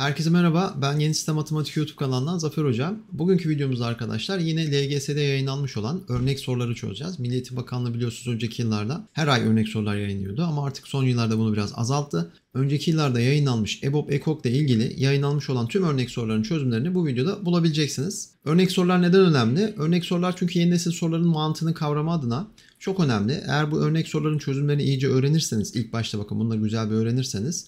Herkese merhaba, ben Yeni Sistem Matematik YouTube kanalından Zafer hocam. Bugünkü videomuzda arkadaşlar yine LGS'de yayınlanmış olan örnek soruları çözeceğiz. Milli Eğitim Bakanlığı biliyorsunuz önceki yıllarda her ay örnek sorular yayınlıyordu ama artık son yıllarda bunu biraz azalttı. Önceki yıllarda yayınlanmış EBOB EKOK ile ilgili yayınlanmış olan tüm örnek soruların çözümlerini bu videoda bulabileceksiniz. Örnek sorular neden önemli? Örnek sorular çünkü yeni nesil soruların mantığını kavrama adına çok önemli. Eğer bu örnek soruların çözümlerini iyice öğrenirseniz, ilk başta bakın bunları güzel bir öğrenirseniz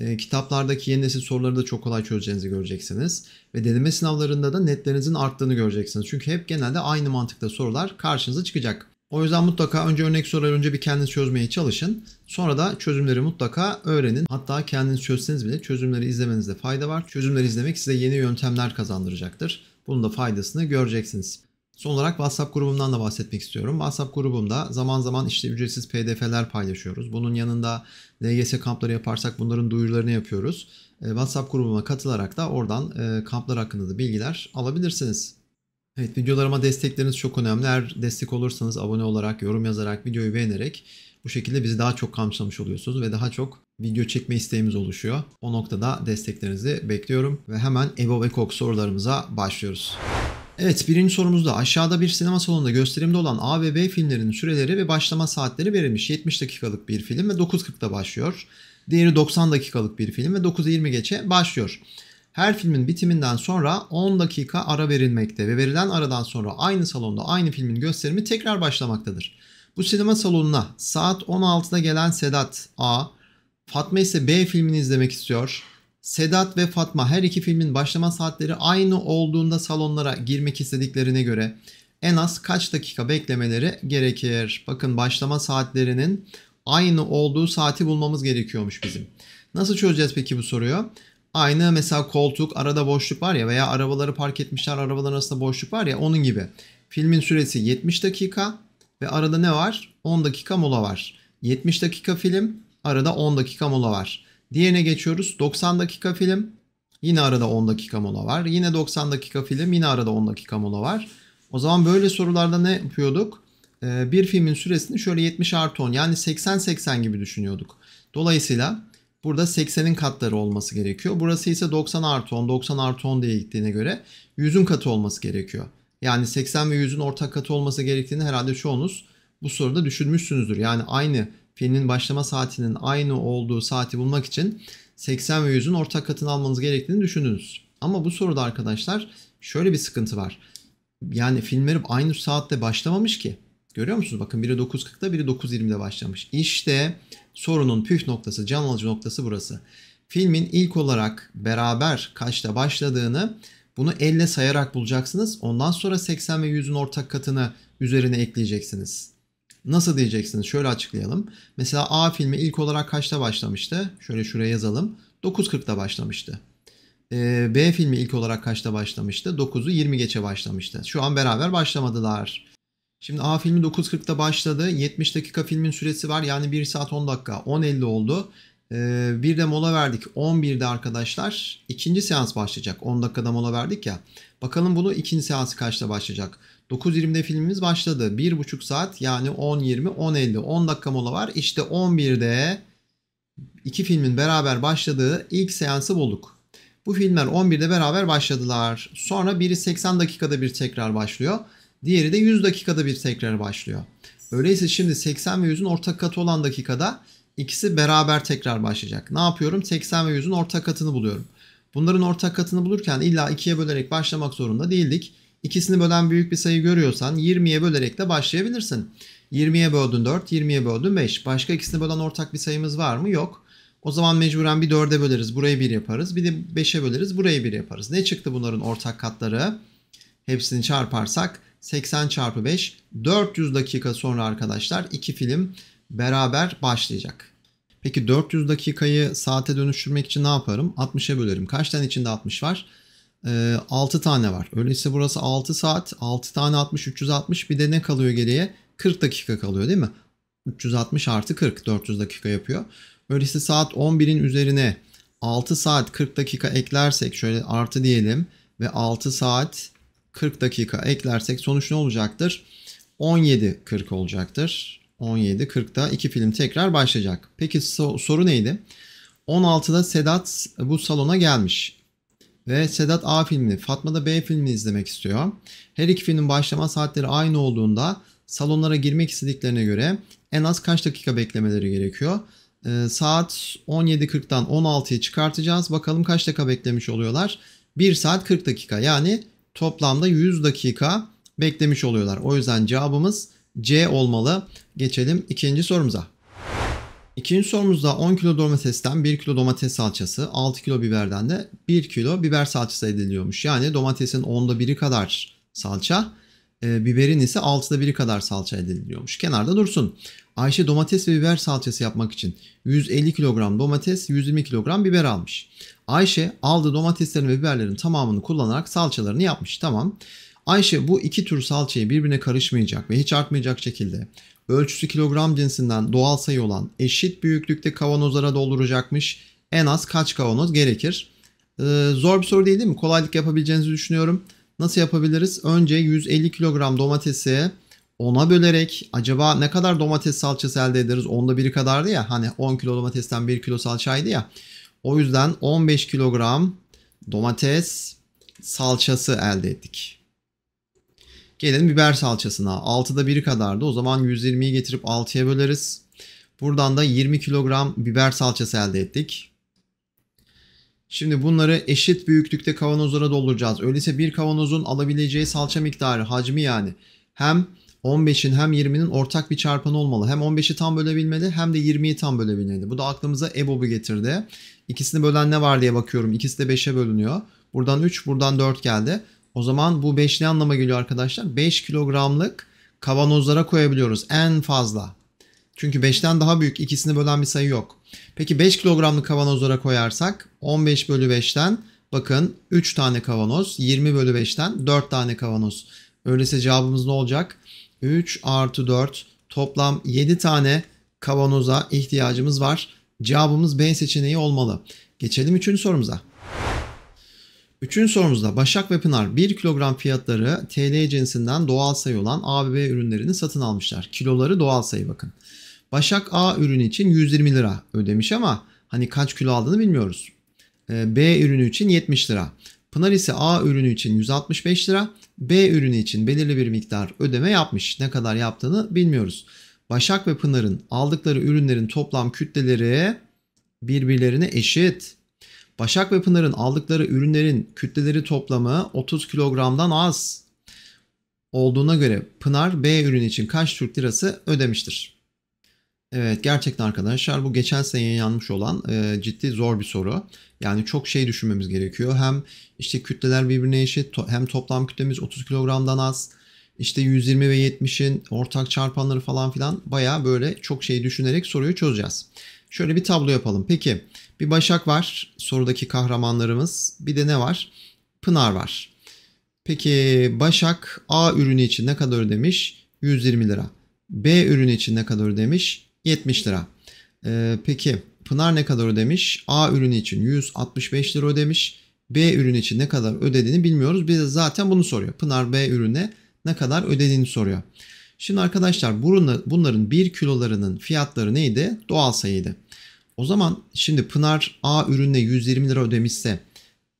ee, kitaplardaki yeni nesil soruları da çok kolay çözeceğinizi göreceksiniz. Ve deneme sınavlarında da netlerinizin arttığını göreceksiniz. Çünkü hep genelde aynı mantıkta sorular karşınıza çıkacak. O yüzden mutlaka önce örnek soruları önce bir kendiniz çözmeye çalışın. Sonra da çözümleri mutlaka öğrenin. Hatta kendiniz çözseniz bile çözümleri izlemenizde fayda var. Çözümleri izlemek size yeni yöntemler kazandıracaktır. Bunun da faydasını göreceksiniz. Son olarak WhatsApp grubumdan da bahsetmek istiyorum. WhatsApp grubumda zaman zaman işte ücretsiz PDF'ler paylaşıyoruz. Bunun yanında LGS kampları yaparsak bunların duyurularını yapıyoruz. E, WhatsApp grubuma katılarak da oradan e, kamplar hakkında da bilgiler alabilirsiniz. Evet videolarıma destekleriniz çok önemli. Eğer destek olursanız abone olarak, yorum yazarak, videoyu beğenerek bu şekilde bizi daha çok kamçılamış oluyorsunuz ve daha çok video çekme isteğimiz oluşuyor. O noktada desteklerinizi bekliyorum ve hemen Ebo ve Kok sorularımıza başlıyoruz. Evet birinci sorumuzda aşağıda bir sinema salonunda gösterimde olan A ve B filmlerinin süreleri ve başlama saatleri verilmiş. 70 dakikalık bir film ve 9.40'da başlıyor. Diğeri 90 dakikalık bir film ve 9.20 geçe başlıyor. Her filmin bitiminden sonra 10 dakika ara verilmekte ve verilen aradan sonra aynı salonda aynı filmin gösterimi tekrar başlamaktadır. Bu sinema salonuna saat 16'da gelen Sedat A, Fatma ise B filmini izlemek istiyor. Sedat ve Fatma her iki filmin başlama saatleri aynı olduğunda salonlara girmek istediklerine göre en az kaç dakika beklemeleri gerekir? Bakın başlama saatlerinin aynı olduğu saati bulmamız gerekiyormuş bizim. Nasıl çözeceğiz peki bu soruyu? Aynı mesela koltuk, arada boşluk var ya veya arabaları park etmişler, arabaların arasında boşluk var ya onun gibi. Filmin süresi 70 dakika ve arada ne var? 10 dakika mola var. 70 dakika film, arada 10 dakika mola var. Diğerine geçiyoruz. 90 dakika film. Yine arada 10 dakika mola var. Yine 90 dakika film. Yine arada 10 dakika mola var. O zaman böyle sorularda ne yapıyorduk? Ee, bir filmin süresini şöyle 70 artı 10 yani 80-80 gibi düşünüyorduk. Dolayısıyla burada 80'in katları olması gerekiyor. Burası ise 90 artı 10, 90 artı 10 diye gittiğine göre 100'ün katı olması gerekiyor. Yani 80 ve 100'ün ortak katı olması gerektiğini herhalde çoğunuz bu soruda düşünmüşsünüzdür. Yani aynı filmin başlama saatinin aynı olduğu saati bulmak için 80 ve 100'ün ortak katını almanız gerektiğini düşününüz. Ama bu soruda arkadaşlar şöyle bir sıkıntı var. Yani filmleri aynı saatte başlamamış ki. Görüyor musunuz? Bakın biri 9.40'da biri 9.20'de başlamış. İşte sorunun püf noktası, can alıcı noktası burası. Filmin ilk olarak beraber kaçta başladığını bunu elle sayarak bulacaksınız. Ondan sonra 80 ve 100'ün ortak katını üzerine ekleyeceksiniz. Nasıl diyeceksiniz? Şöyle açıklayalım. Mesela A filmi ilk olarak kaçta başlamıştı? Şöyle şuraya yazalım. 9.40'da başlamıştı. Ee, B filmi ilk olarak kaçta başlamıştı? 9'u 20 geçe başlamıştı. Şu an beraber başlamadılar. Şimdi A filmi 9.40'da başladı. 70 dakika filmin süresi var. Yani 1 saat 10 dakika. 10.50 oldu. Ee, bir de mola verdik. 11'de arkadaşlar ikinci seans başlayacak. 10 dakikada mola verdik ya. Bakalım bunu ikinci seansı kaçta başlayacak? 9.20'de filmimiz başladı. 1,5 saat yani 10.20, 10.50, 10 dakika mola var. İşte 11'de iki filmin beraber başladığı ilk seansı bulduk. Bu filmler 11'de beraber başladılar. Sonra biri 80 dakikada bir tekrar başlıyor. Diğeri de 100 dakikada bir tekrar başlıyor. Öyleyse şimdi 80 ve 100'ün ortak katı olan dakikada ikisi beraber tekrar başlayacak. Ne yapıyorum? 80 ve 100'ün ortak katını buluyorum. Bunların ortak katını bulurken illa ikiye bölerek başlamak zorunda değildik. İkisini bölen büyük bir sayı görüyorsan 20'ye bölerek de başlayabilirsin. 20'ye böldün 4, 20'ye böldün 5. Başka ikisini bölen ortak bir sayımız var mı? Yok. O zaman mecburen bir 4'e böleriz, burayı 1 yaparız. Bir de 5'e böleriz, burayı 1 yaparız. Ne çıktı bunların ortak katları? Hepsini çarparsak 80 çarpı 5, 400 dakika sonra arkadaşlar iki film beraber başlayacak. Peki 400 dakikayı saate dönüştürmek için ne yaparım? 60'a bölerim. Kaç tane içinde 60 var? e, ee, 6 tane var. Öyleyse burası 6 saat. 6 tane 60, 360 bir de ne kalıyor geriye? 40 dakika kalıyor değil mi? 360 artı 40, 400 dakika yapıyor. Öyleyse saat 11'in üzerine 6 saat 40 dakika eklersek şöyle artı diyelim ve 6 saat 40 dakika eklersek sonuç ne olacaktır? 17.40 olacaktır. 17.40'da iki film tekrar başlayacak. Peki soru neydi? 16'da Sedat bu salona gelmiş ve Sedat A filmini, Fatma da B filmini izlemek istiyor. Her iki filmin başlama saatleri aynı olduğunda salonlara girmek istediklerine göre en az kaç dakika beklemeleri gerekiyor? Ee, saat 17.40'dan 16'ya çıkartacağız. Bakalım kaç dakika beklemiş oluyorlar? 1 saat 40 dakika yani toplamda 100 dakika beklemiş oluyorlar. O yüzden cevabımız C olmalı. Geçelim ikinci sorumuza. İkinci sorumuzda 10 kilo domatesten 1 kilo domates salçası, 6 kilo biberden de 1 kilo biber salçası ediliyormuş. Yani domatesin 10'da 1'i kadar salça, e, biberin ise 6'da 1'i kadar salça ediliyormuş. Kenarda dursun. Ayşe domates ve biber salçası yapmak için 150 kilogram domates, 120 kilogram biber almış. Ayşe aldığı domateslerin ve biberlerin tamamını kullanarak salçalarını yapmış. Tamam. Ayşe bu iki tür salçayı birbirine karışmayacak ve hiç artmayacak şekilde ölçüsü kilogram cinsinden doğal sayı olan eşit büyüklükte kavanozlara dolduracakmış en az kaç kavanoz gerekir? Ee, zor bir soru değil değil mi? Kolaylık yapabileceğinizi düşünüyorum. Nasıl yapabiliriz? Önce 150 kilogram domatesi 10'a bölerek acaba ne kadar domates salçası elde ederiz? Onda biri kadardı ya hani 10 kilo domatesten 1 kilo salçaydı ya. O yüzden 15 kilogram domates salçası elde ettik. Gelelim biber salçasına. 6'da 1 kadardı. O zaman 120'yi getirip 6'ya böleriz. Buradan da 20 kilogram biber salçası elde ettik. Şimdi bunları eşit büyüklükte kavanozlara dolduracağız. Öyleyse bir kavanozun alabileceği salça miktarı, hacmi yani hem 15'in hem 20'nin ortak bir çarpanı olmalı. Hem 15'i tam bölebilmeli hem de 20'yi tam bölebilmeli. Bu da aklımıza EBOB'u getirdi. İkisini bölen ne var diye bakıyorum. İkisi de 5'e bölünüyor. Buradan 3, buradan 4 geldi. O zaman bu 5 ne anlama geliyor arkadaşlar? 5 kilogramlık kavanozlara koyabiliyoruz en fazla. Çünkü 5'ten daha büyük ikisini bölen bir sayı yok. Peki 5 kilogramlık kavanozlara koyarsak 15 bölü 5'ten bakın 3 tane kavanoz 20 bölü 5'ten 4 tane kavanoz. Öyleyse cevabımız ne olacak? 3 artı 4 toplam 7 tane kavanoza ihtiyacımız var. Cevabımız B seçeneği olmalı. Geçelim 3. sorumuza. Üçüncü sorumuzda Başak ve Pınar 1 kilogram fiyatları TL cinsinden doğal sayı olan ABB ürünlerini satın almışlar. Kiloları doğal sayı bakın. Başak A ürünü için 120 lira ödemiş ama hani kaç kilo aldığını bilmiyoruz. Ee, B ürünü için 70 lira. Pınar ise A ürünü için 165 lira, B ürünü için belirli bir miktar ödeme yapmış. Ne kadar yaptığını bilmiyoruz. Başak ve Pınar'ın aldıkları ürünlerin toplam kütleleri birbirlerine eşit. Başak ve Pınar'ın aldıkları ürünlerin kütleleri toplamı 30 kilogramdan az olduğuna göre Pınar B ürünü için kaç Türk lirası ödemiştir? Evet gerçekten arkadaşlar bu geçen sene yayınlanmış olan e, ciddi zor bir soru. Yani çok şey düşünmemiz gerekiyor. Hem işte kütleler birbirine eşit to hem toplam kütlemiz 30 kilogramdan az. İşte 120 ve 70'in ortak çarpanları falan filan baya böyle çok şey düşünerek soruyu çözeceğiz. Şöyle bir tablo yapalım. Peki bir Başak var sorudaki kahramanlarımız. Bir de ne var? Pınar var. Peki Başak A ürünü için ne kadar ödemiş? 120 lira. B ürünü için ne kadar ödemiş? 70 lira. Ee, peki Pınar ne kadar ödemiş? A ürünü için 165 lira ödemiş. B ürünü için ne kadar ödediğini bilmiyoruz. Bize zaten bunu soruyor. Pınar B ürüne ne kadar ödediğini soruyor. Şimdi arkadaşlar bunların 1 kilolarının fiyatları neydi? Doğal sayıydı. O zaman şimdi Pınar A ürününe 120 lira ödemişse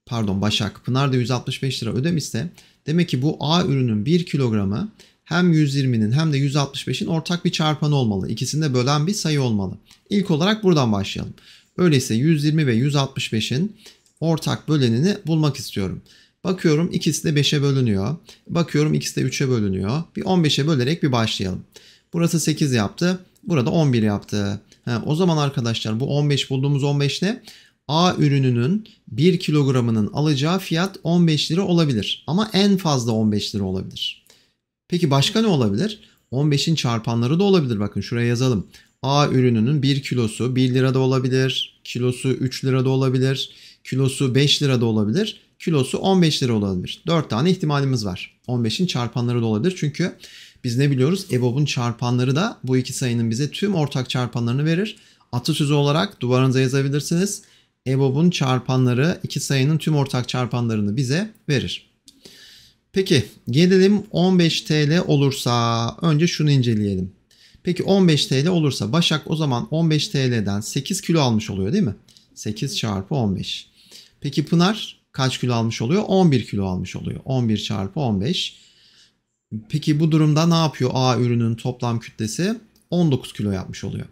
pardon Başak Pınar da 165 lira ödemişse demek ki bu A ürünün 1 kilogramı hem 120'nin hem de 165'in ortak bir çarpanı olmalı. İkisini de bölen bir sayı olmalı. İlk olarak buradan başlayalım. Öyleyse 120 ve 165'in ortak bölenini bulmak istiyorum. Bakıyorum ikisi de 5'e bölünüyor. Bakıyorum ikisi de 3'e bölünüyor. Bir 15'e bölerek bir başlayalım. Burası 8 yaptı. Burada 11 yaptı. Ha, o zaman arkadaşlar bu 15 bulduğumuz 15 ne? A ürününün 1 kilogramının alacağı fiyat 15 lira olabilir. Ama en fazla 15 lira olabilir. Peki başka ne olabilir? 15'in çarpanları da olabilir. Bakın şuraya yazalım. A ürününün 1 kilosu 1 lirada olabilir. Kilosu 3 lirada olabilir. Kilosu 5 lirada olabilir. Kilosu 15 lira olabilir. 4 tane ihtimalimiz var. 15'in çarpanları da olabilir. Çünkü biz ne biliyoruz? EBOB'un çarpanları da bu iki sayının bize tüm ortak çarpanlarını verir. Atasözü olarak duvarınıza yazabilirsiniz. EBOB'un çarpanları iki sayının tüm ortak çarpanlarını bize verir. Peki gelelim 15 TL olursa önce şunu inceleyelim. Peki 15 TL olursa Başak o zaman 15 TL'den 8 kilo almış oluyor değil mi? 8 çarpı 15. Peki Pınar kaç kilo almış oluyor? 11 kilo almış oluyor. 11 çarpı 15. Peki bu durumda ne yapıyor A ürünün toplam kütlesi? 19 kilo yapmış oluyor.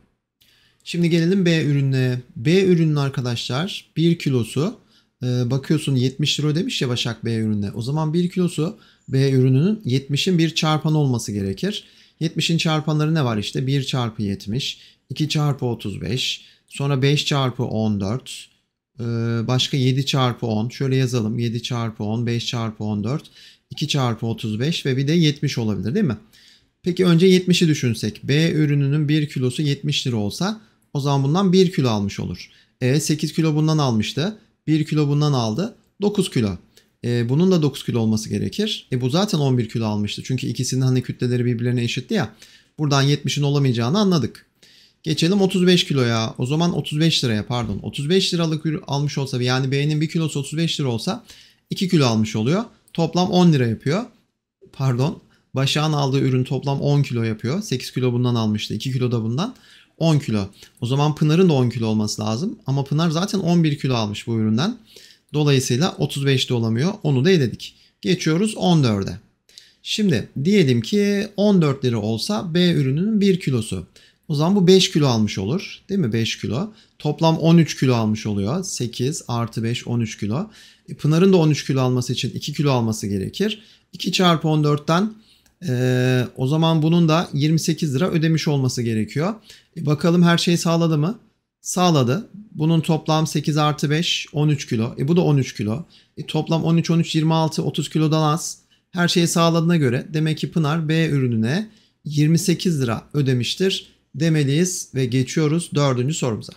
Şimdi gelelim B ürününe. B ürünün arkadaşlar 1 kilosu e, bakıyorsun 70 lira demiş ya Başak B ürününe. O zaman 1 kilosu B ürününün 70'in bir çarpanı olması gerekir. 70'in çarpanları ne var işte? 1 çarpı 70, 2 çarpı 35, sonra 5 çarpı 14, e, başka 7 çarpı 10. Şöyle yazalım 7 çarpı 10, 5 çarpı 14. 2 çarpı 35 ve bir de 70 olabilir değil mi? Peki önce 70'i düşünsek. B ürününün 1 kilosu 70 lira olsa o zaman bundan 1 kilo almış olur. E 8 kilo bundan almıştı. 1 kilo bundan aldı. 9 kilo. E, bunun da 9 kilo olması gerekir. E bu zaten 11 kilo almıştı. Çünkü ikisinin hani kütleleri birbirlerine eşitti ya. Buradan 70'in olamayacağını anladık. Geçelim 35 kiloya. O zaman 35 liraya pardon. 35 liralık almış olsa yani B'nin 1 kilosu 35 lira olsa 2 kilo almış oluyor. Toplam 10 lira yapıyor. Pardon. Başak'ın aldığı ürün toplam 10 kilo yapıyor. 8 kilo bundan almıştı. 2 kilo da bundan. 10 kilo. O zaman Pınar'ın da 10 kilo olması lazım. Ama Pınar zaten 11 kilo almış bu üründen. Dolayısıyla 35 de olamıyor. Onu da eledik. Geçiyoruz 14'e. Şimdi diyelim ki 14 lira olsa B ürününün 1 kilosu. O zaman bu 5 kilo almış olur. Değil mi? 5 kilo. Toplam 13 kilo almış oluyor. 8 artı 5 13 kilo. Pınar'ın da 13 kilo alması için 2 kilo alması gerekir. 2 çarpı 14'ten e, o zaman bunun da 28 lira ödemiş olması gerekiyor. E, bakalım her şey sağladı mı? Sağladı. Bunun toplam 8 artı 5 13 kilo. E bu da 13 kilo. E, toplam 13 13 26 30 kilodan az. Her şeyi sağladığına göre demek ki Pınar B ürününe 28 lira ödemiştir demeliyiz ve geçiyoruz dördüncü sorumuza.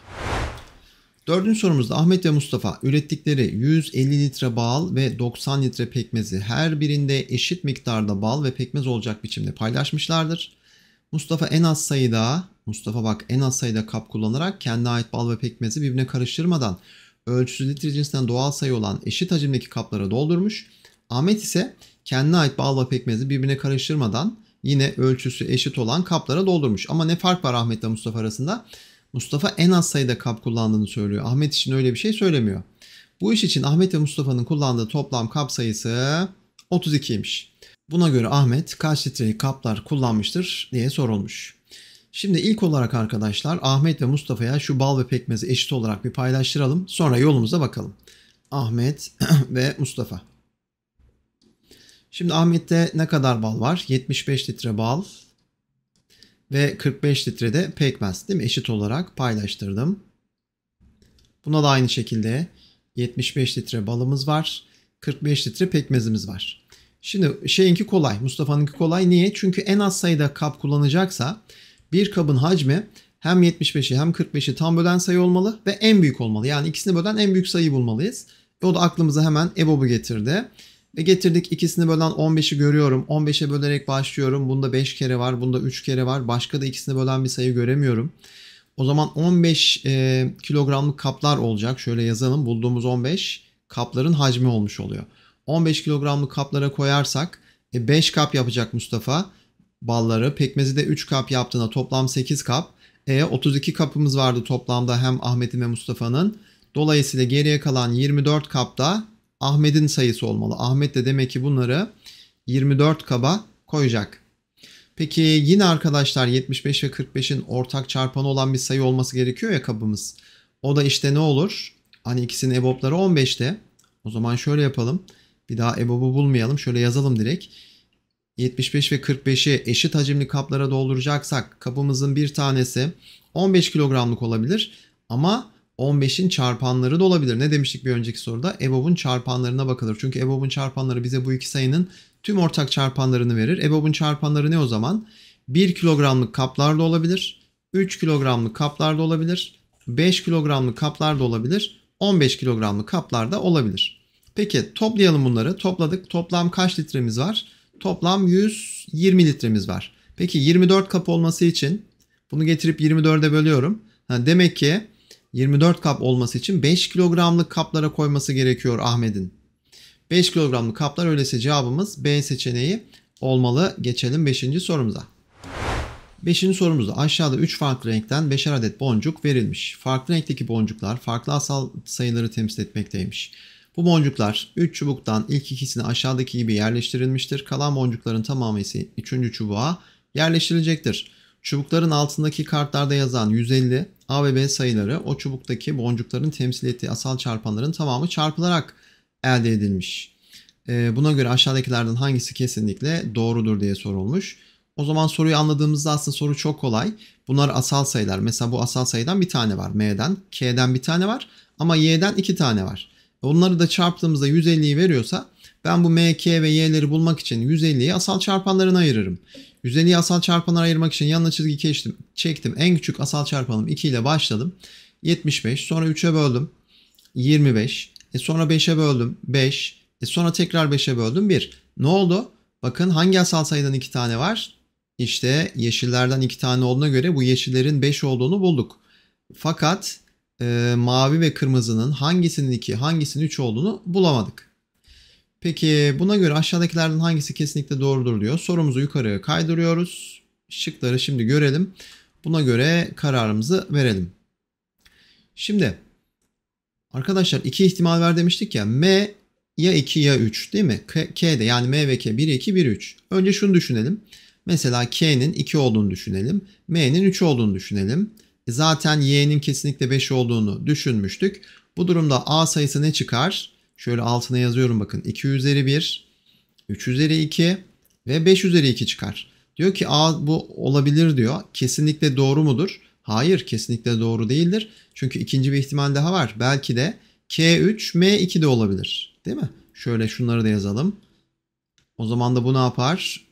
Dördüncü sorumuzda Ahmet ve Mustafa ürettikleri 150 litre bal ve 90 litre pekmezi her birinde eşit miktarda bal ve pekmez olacak biçimde paylaşmışlardır. Mustafa en az sayıda, Mustafa bak en az sayıda kap kullanarak kendi ait bal ve pekmezi birbirine karıştırmadan ölçüsü litre cinsinden doğal sayı olan eşit hacimdeki kaplara doldurmuş. Ahmet ise kendi ait bal ve pekmezi birbirine karıştırmadan yine ölçüsü eşit olan kaplara doldurmuş. Ama ne fark var Ahmet ile Mustafa arasında? Mustafa en az sayıda kap kullandığını söylüyor. Ahmet için öyle bir şey söylemiyor. Bu iş için Ahmet ve Mustafa'nın kullandığı toplam kap sayısı 32'ymiş. Buna göre Ahmet kaç litrelik kaplar kullanmıştır diye sorulmuş. Şimdi ilk olarak arkadaşlar Ahmet ve Mustafa'ya şu bal ve pekmezi eşit olarak bir paylaştıralım. Sonra yolumuza bakalım. Ahmet ve Mustafa. Şimdi Ahmet'te ne kadar bal var? 75 litre bal ve 45 litrede de pekmez değil mi? Eşit olarak paylaştırdım. Buna da aynı şekilde 75 litre balımız var. 45 litre pekmezimiz var. Şimdi şeyinki kolay. Mustafa'nınki kolay. Niye? Çünkü en az sayıda kap kullanacaksa bir kabın hacmi hem 75'i hem 45'i tam bölen sayı olmalı ve en büyük olmalı. Yani ikisini bölen en büyük sayıyı bulmalıyız. E, o da aklımıza hemen EBOB'u getirdi. Ve getirdik ikisini bölen 15'i görüyorum. 15'e bölerek başlıyorum. Bunda 5 kere var. Bunda 3 kere var. Başka da ikisini bölen bir sayı göremiyorum. O zaman 15 e, kilogramlık kaplar olacak. Şöyle yazalım. Bulduğumuz 15 kapların hacmi olmuş oluyor. 15 kilogramlık kaplara koyarsak e, 5 kap yapacak Mustafa balları. Pekmezi de 3 kap yaptığına toplam 8 kap. E 32 kapımız vardı toplamda hem Ahmet'in ve Mustafa'nın. Dolayısıyla geriye kalan 24 kapta Ahmet'in sayısı olmalı. Ahmet de demek ki bunları 24 kaba koyacak. Peki yine arkadaşlar 75 ve 45'in ortak çarpanı olan bir sayı olması gerekiyor ya kabımız. O da işte ne olur? Hani ikisinin ebobları 15'te. O zaman şöyle yapalım. Bir daha ebobu bulmayalım. Şöyle yazalım direkt. 75 ve 45'i eşit hacimli kaplara dolduracaksak kabımızın bir tanesi 15 kilogramlık olabilir. Ama 15'in çarpanları da olabilir. Ne demiştik bir önceki soruda? EBOB'un çarpanlarına bakılır. Çünkü EBOB'un çarpanları bize bu iki sayının tüm ortak çarpanlarını verir. EBOB'un çarpanları ne o zaman? 1 kilogramlık kaplar da olabilir. 3 kilogramlık kaplar da olabilir. 5 kilogramlık kaplar da olabilir. 15 kilogramlık kaplar da olabilir. Peki toplayalım bunları. Topladık. Toplam kaç litremiz var? Toplam 120 litremiz var. Peki 24 kap olması için bunu getirip 24'e bölüyorum. Ha, demek ki 24 kap olması için 5 kilogramlık kaplara koyması gerekiyor Ahmet'in. 5 kilogramlık kaplar öyleyse cevabımız B seçeneği olmalı. Geçelim 5. sorumuza. 5. sorumuzda aşağıda 3 farklı renkten 5'er adet boncuk verilmiş. Farklı renkteki boncuklar farklı asal sayıları temsil etmekteymiş. Bu boncuklar 3 çubuktan ilk ikisini aşağıdaki gibi yerleştirilmiştir. Kalan boncukların tamamı ise 3. çubuğa yerleştirilecektir. Çubukların altındaki kartlarda yazan 150, A ve B sayıları o çubuktaki boncukların temsil ettiği asal çarpanların tamamı çarpılarak elde edilmiş. Ee, buna göre aşağıdakilerden hangisi kesinlikle doğrudur diye sorulmuş. O zaman soruyu anladığımızda aslında soru çok kolay. Bunlar asal sayılar. Mesela bu asal sayıdan bir tane var. M'den, K'den bir tane var. Ama Y'den iki tane var. Onları da çarptığımızda 150'yi veriyorsa ben bu M, K ve Y'leri bulmak için 150'yi asal çarpanlarına ayırırım. 150 asal çarpanlar ayırmak için yanına çizgi geçtim, çektim. En küçük asal çarpanım 2 ile başladım. 75 sonra 3'e böldüm 25 e sonra 5'e böldüm 5 e sonra tekrar 5'e böldüm 1. Ne oldu? Bakın hangi asal sayıdan 2 tane var? İşte yeşillerden 2 tane olduğuna göre bu yeşillerin 5 olduğunu bulduk. Fakat e, mavi ve kırmızının hangisinin 2 hangisinin 3 olduğunu bulamadık. Peki buna göre aşağıdakilerden hangisi kesinlikle doğrudur diyor. Sorumuzu yukarıya kaydırıyoruz. Şıkları şimdi görelim. Buna göre kararımızı verelim. Şimdi arkadaşlar iki ihtimal ver demiştik ya. M ya 2 ya 3 değil mi? K, de yani M ve K 1 2 1 3. Önce şunu düşünelim. Mesela K'nin 2 olduğunu düşünelim. M'nin 3 olduğunu düşünelim. E zaten Y'nin kesinlikle 5 olduğunu düşünmüştük. Bu durumda A sayısı ne çıkar? Şöyle altına yazıyorum bakın. 2 üzeri 1, 3 üzeri 2 ve 5 üzeri 2 çıkar. Diyor ki A bu olabilir diyor. Kesinlikle doğru mudur? Hayır kesinlikle doğru değildir. Çünkü ikinci bir ihtimal daha var. Belki de K3 M2 de olabilir. Değil mi? Şöyle şunları da yazalım. O zaman da bu ne yapar?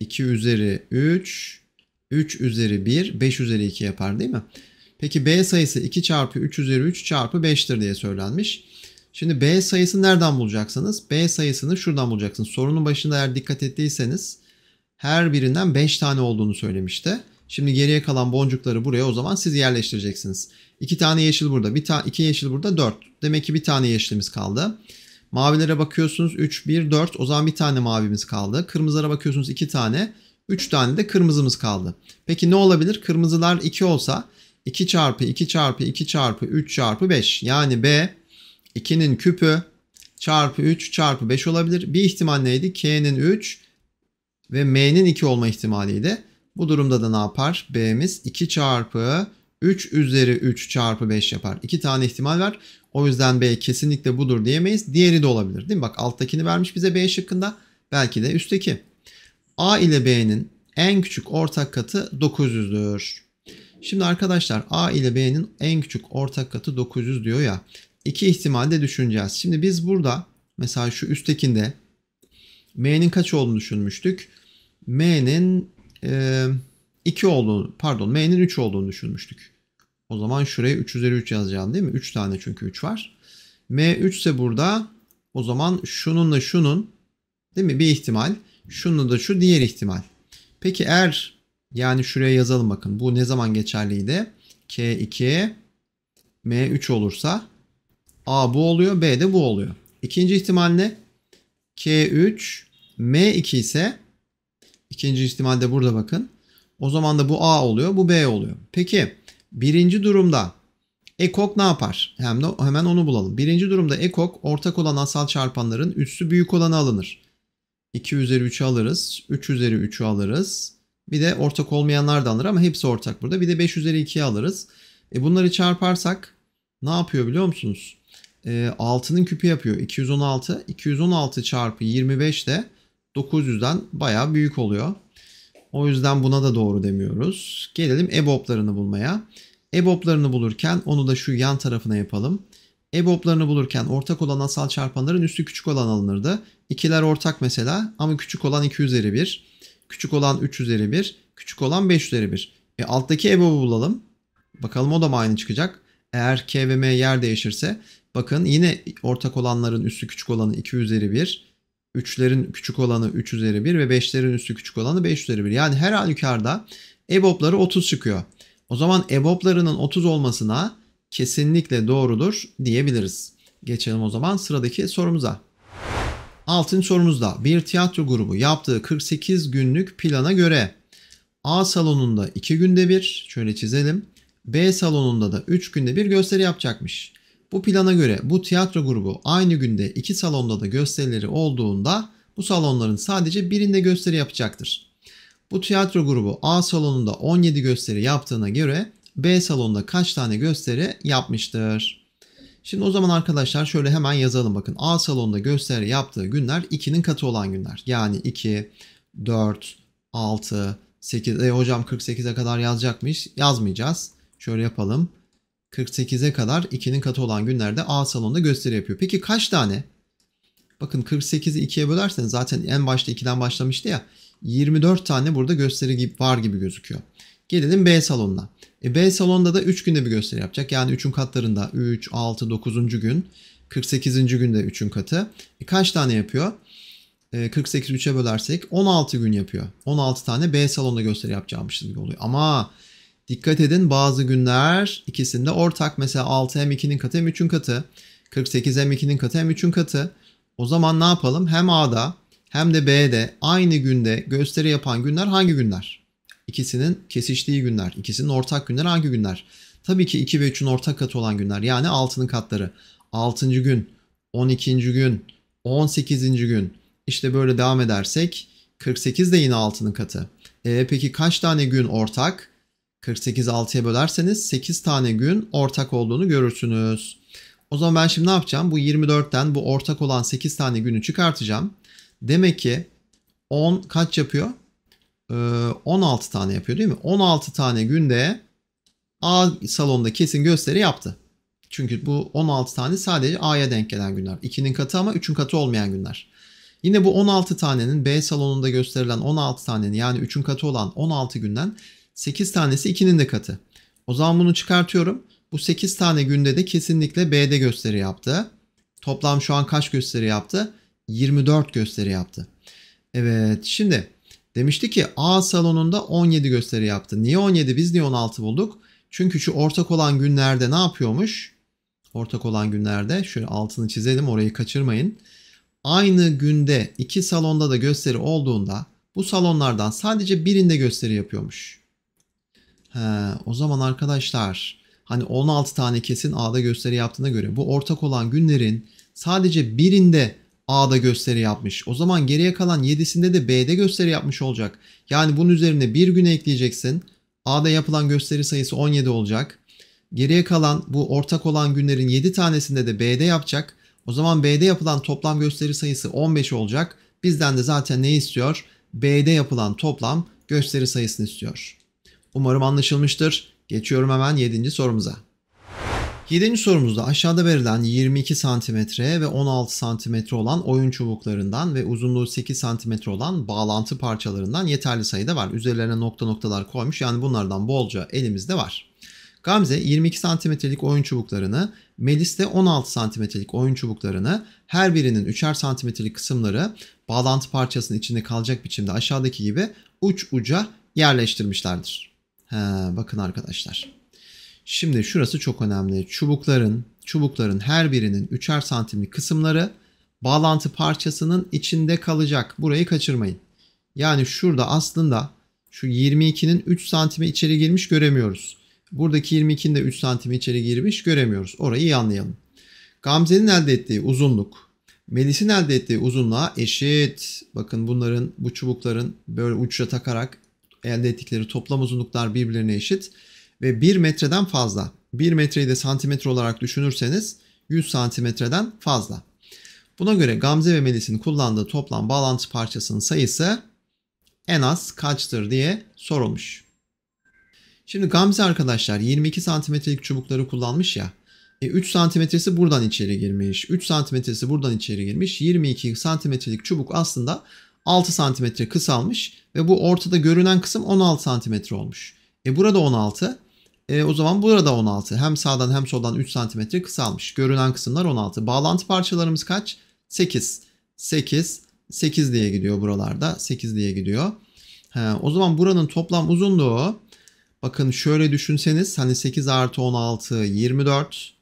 2 üzeri 3, 3 üzeri 1, 5 üzeri 2 yapar değil mi? Peki B sayısı 2 çarpı 3 üzeri 3 çarpı 5'tir diye söylenmiş. Şimdi B sayısı nereden bulacaksınız? B sayısını şuradan bulacaksınız. Sorunun başında eğer dikkat ettiyseniz her birinden 5 tane olduğunu söylemişti. Şimdi geriye kalan boncukları buraya o zaman siz yerleştireceksiniz. 2 tane yeşil burada, bir ta 2 yeşil burada 4. Demek ki bir tane yeşilimiz kaldı. Mavilere bakıyorsunuz 3, 1, 4. O zaman bir tane mavimiz kaldı. Kırmızılara bakıyorsunuz 2 tane. 3 tane de kırmızımız kaldı. Peki ne olabilir? Kırmızılar 2 olsa 2 çarpı 2 çarpı 2 çarpı 3 çarpı 5. Yani B 2'nin küpü çarpı 3 çarpı 5 olabilir. Bir ihtimal neydi? K'nin 3 ve M'nin 2 olma ihtimaliydi. Bu durumda da ne yapar? B'miz 2 çarpı 3 üzeri 3 çarpı 5 yapar. 2 tane ihtimal var. O yüzden B kesinlikle budur diyemeyiz. Diğeri de olabilir değil mi? Bak alttakini vermiş bize B şıkkında. Belki de üstteki. A ile B'nin en küçük ortak katı 900'dür. Şimdi arkadaşlar A ile B'nin en küçük ortak katı 900 diyor ya iki ihtimalde düşüneceğiz. Şimdi biz burada mesela şu üsttekinde m'nin kaç olduğunu düşünmüştük. m'nin e, olduğunu pardon m'nin 3 olduğunu düşünmüştük. O zaman şuraya 3 üzeri 3 yazacağım değil mi? 3 tane çünkü 3 var. m3 ise burada o zaman şununla şunun değil mi bir ihtimal. Şununla da şu diğer ihtimal. Peki eğer yani şuraya yazalım bakın bu ne zaman geçerliydi? k2 m3 olursa A bu oluyor, B de bu oluyor. İkinci ihtimal ne? K3, M2 ise ikinci ihtimalde burada bakın. O zaman da bu A oluyor, bu B oluyor. Peki birinci durumda ekok ne yapar? Hem de hemen onu bulalım. Birinci durumda ekok ortak olan asal çarpanların üssü büyük olanı alınır. 2 üzeri 3'ü alırız. 3 üzeri 3'ü alırız. Bir de ortak olmayanlar da alır ama hepsi ortak burada. Bir de 5 üzeri 2'yi alırız. E bunları çarparsak ne yapıyor biliyor musunuz? e, 6'nın küpü yapıyor. 216. 216 çarpı 25 de 900'den baya büyük oluyor. O yüzden buna da doğru demiyoruz. Gelelim EBOB'larını bulmaya. EBOB'larını bulurken onu da şu yan tarafına yapalım. EBOB'larını bulurken ortak olan asal çarpanların üstü küçük olan alınırdı. İkiler ortak mesela ama küçük olan 2 üzeri 1. Küçük olan 3 üzeri 1. Küçük olan 5 üzeri 1. E, alttaki EBOB'u bulalım. Bakalım o da mı aynı çıkacak? Eğer K ve M yer değişirse Bakın yine ortak olanların üssü küçük olanı 2 üzeri 1. 3'lerin küçük olanı 3 üzeri 1 ve 5'lerin üssü küçük olanı 5 üzeri 1. Yani her halükarda EBOB'ları 30 çıkıyor. O zaman EBOB'larının 30 olmasına kesinlikle doğrudur diyebiliriz. Geçelim o zaman sıradaki sorumuza. Altın sorumuzda bir tiyatro grubu yaptığı 48 günlük plana göre A salonunda 2 günde bir şöyle çizelim. B salonunda da 3 günde bir gösteri yapacakmış. Bu plana göre bu tiyatro grubu aynı günde iki salonda da gösterileri olduğunda bu salonların sadece birinde gösteri yapacaktır. Bu tiyatro grubu A salonunda 17 gösteri yaptığına göre B salonunda kaç tane gösteri yapmıştır? Şimdi o zaman arkadaşlar şöyle hemen yazalım bakın. A salonunda gösteri yaptığı günler 2'nin katı olan günler. Yani 2, 4, 6, 8. E hocam 48'e kadar yazacakmış. Yazmayacağız. Şöyle yapalım. 48'e kadar 2'nin katı olan günlerde A salonunda gösteri yapıyor. Peki kaç tane? Bakın 48'i 2'ye bölerseniz zaten en başta 2'den başlamıştı ya. 24 tane burada gösteri var gibi gözüküyor. Gelelim B salonuna. E B salonunda da 3 günde bir gösteri yapacak. Yani 3'ün katlarında 3, 6, 9. gün. 48. günde 3'ün katı. E kaç tane yapıyor? E 48 3'e bölersek 16 gün yapıyor. 16 tane B salonunda gösteri yapacağımışız gibi oluyor. Ama Dikkat edin bazı günler ikisinde ortak. Mesela 6 m 2'nin katı m 3'ün katı. 48 m 2'nin katı m 3'ün katı. O zaman ne yapalım? Hem A'da hem de B'de aynı günde gösteri yapan günler hangi günler? İkisinin kesiştiği günler, ikisinin ortak günler hangi günler? Tabii ki 2 ve 3'ün ortak katı olan günler yani 6'nın katları. 6. gün, 12. gün, 18. gün İşte böyle devam edersek 48 de yine 6'nın katı. E, peki kaç tane gün ortak? 48 6'ya bölerseniz 8 tane gün ortak olduğunu görürsünüz. O zaman ben şimdi ne yapacağım? Bu 24'ten bu ortak olan 8 tane günü çıkartacağım. Demek ki 10 kaç yapıyor? Ee, 16 tane yapıyor değil mi? 16 tane günde A salonda kesin gösteri yaptı. Çünkü bu 16 tane sadece A'ya denk gelen günler. 2'nin katı ama 3'ün katı olmayan günler. Yine bu 16 tanenin B salonunda gösterilen 16 tanenin yani 3'ün katı olan 16 günden 8 tanesi 2'nin de katı. O zaman bunu çıkartıyorum. Bu 8 tane günde de kesinlikle B'de gösteri yaptı. Toplam şu an kaç gösteri yaptı? 24 gösteri yaptı. Evet şimdi demişti ki A salonunda 17 gösteri yaptı. Niye 17 biz niye 16 bulduk? Çünkü şu ortak olan günlerde ne yapıyormuş? Ortak olan günlerde şöyle altını çizelim orayı kaçırmayın. Aynı günde iki salonda da gösteri olduğunda bu salonlardan sadece birinde gösteri yapıyormuş. He, o zaman arkadaşlar hani 16 tane kesin A'da gösteri yaptığına göre bu ortak olan günlerin sadece birinde A'da gösteri yapmış. O zaman geriye kalan 7'sinde de B'de gösteri yapmış olacak. Yani bunun üzerine bir gün ekleyeceksin. A'da yapılan gösteri sayısı 17 olacak. Geriye kalan bu ortak olan günlerin 7 tanesinde de B'de yapacak. O zaman B'de yapılan toplam gösteri sayısı 15 olacak. Bizden de zaten ne istiyor? B'de yapılan toplam gösteri sayısını istiyor. Umarım anlaşılmıştır. Geçiyorum hemen 7. sorumuza. 7. sorumuzda aşağıda verilen 22 cm ve 16 cm olan oyun çubuklarından ve uzunluğu 8 cm olan bağlantı parçalarından yeterli sayıda var. Üzerlerine nokta noktalar koymuş yani bunlardan bolca elimizde var. Gamze 22 santimetrelik oyun çubuklarını, Melis de 16 santimetrelik oyun çubuklarını her birinin 3'er santimetrelik kısımları bağlantı parçasının içinde kalacak biçimde aşağıdaki gibi uç uca yerleştirmişlerdir. He, bakın arkadaşlar. Şimdi şurası çok önemli. Çubukların, çubukların her birinin üçer santimlik kısımları bağlantı parçasının içinde kalacak. Burayı kaçırmayın. Yani şurada aslında şu 22'nin 3 santimi içeri girmiş göremiyoruz. Buradaki 22'nin de 3 santimi içeri girmiş göremiyoruz. Orayı iyi anlayalım. Gamze'nin elde ettiği uzunluk Melis'in elde ettiği uzunluğa eşit. Bakın bunların bu çubukların böyle uçla takarak elde ettikleri toplam uzunluklar birbirlerine eşit ve 1 metreden fazla. 1 metreyi de santimetre olarak düşünürseniz 100 santimetreden fazla. Buna göre Gamze ve Melis'in kullandığı toplam bağlantı parçasının sayısı en az kaçtır diye sorulmuş. Şimdi Gamze arkadaşlar 22 santimetrelik çubukları kullanmış ya. 3 e, santimetresi buradan içeri girmiş. 3 santimetresi buradan içeri girmiş. 22 santimetrelik çubuk aslında 6 santimetre kısalmış ve bu ortada görünen kısım 16 santimetre olmuş. E burada 16. E, o zaman burada 16. Hem sağdan hem soldan 3 santimetre kısalmış. Görünen kısımlar 16. Bağlantı parçalarımız kaç? 8. 8. 8 diye gidiyor buralarda. 8 diye gidiyor. He, o zaman buranın toplam uzunluğu bakın şöyle düşünseniz hani 8 artı 16 24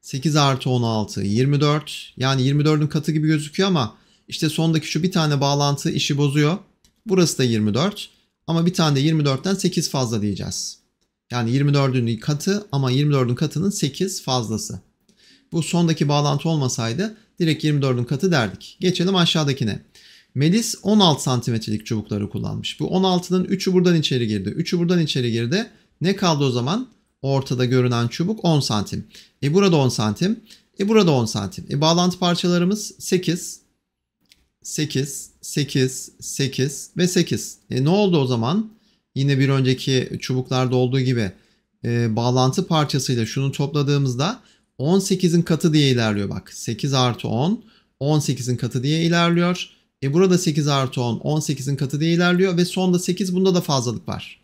8 artı 16 24 yani 24'ün katı gibi gözüküyor ama işte sondaki şu bir tane bağlantı işi bozuyor. Burası da 24 ama bir tane de 24'ten 8 fazla diyeceğiz. Yani 24'ün katı ama 24'ün katının 8 fazlası. Bu sondaki bağlantı olmasaydı direkt 24'ün katı derdik. Geçelim aşağıdakine. Melis 16 santimetrelik çubukları kullanmış. Bu 16'nın 3'ü buradan içeri girdi. 3'ü buradan içeri girdi. Ne kaldı o zaman? Ortada görünen çubuk 10 santim. E burada 10 santim. E burada 10 santim. E bağlantı parçalarımız 8, 8, 8, 8 ve 8. E ne oldu o zaman? Yine bir önceki çubuklarda olduğu gibi e, bağlantı parçasıyla şunu topladığımızda 18'in katı diye ilerliyor bak. 8 artı 10, 18'in katı diye ilerliyor. E burada 8 artı 10, 18'in katı diye ilerliyor ve sonda 8 bunda da fazlalık var.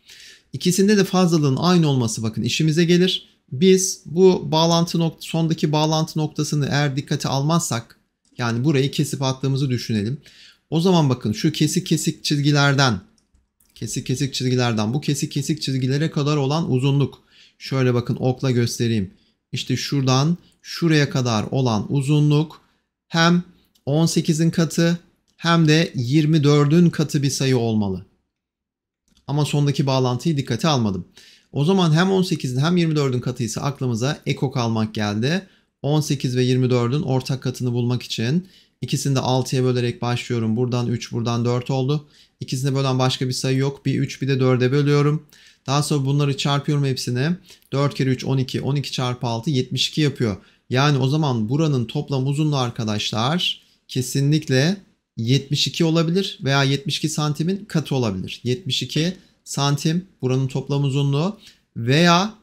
İkisinde de fazlalığın aynı olması bakın işimize gelir. Biz bu bağlantı nok sondaki bağlantı noktasını eğer dikkate almazsak yani burayı kesip attığımızı düşünelim. O zaman bakın şu kesik kesik çizgilerden kesik kesik çizgilerden bu kesik kesik çizgilere kadar olan uzunluk. Şöyle bakın okla göstereyim. İşte şuradan şuraya kadar olan uzunluk hem 18'in katı hem de 24'ün katı bir sayı olmalı. Ama sondaki bağlantıyı dikkate almadım. O zaman hem 18'in hem 24'ün katıysa aklımıza ekok almak geldi. 18 ve 24'ün ortak katını bulmak için ikisini de 6'ya bölerek başlıyorum. Buradan 3, buradan 4 oldu. İkisini bölen başka bir sayı yok. Bir 3 bir de 4'e bölüyorum. Daha sonra bunları çarpıyorum hepsine. 4 kere 3 12. 12 çarpı 6 72 yapıyor. Yani o zaman buranın toplam uzunluğu arkadaşlar kesinlikle 72 olabilir veya 72 santimin katı olabilir. 72 santim buranın toplam uzunluğu veya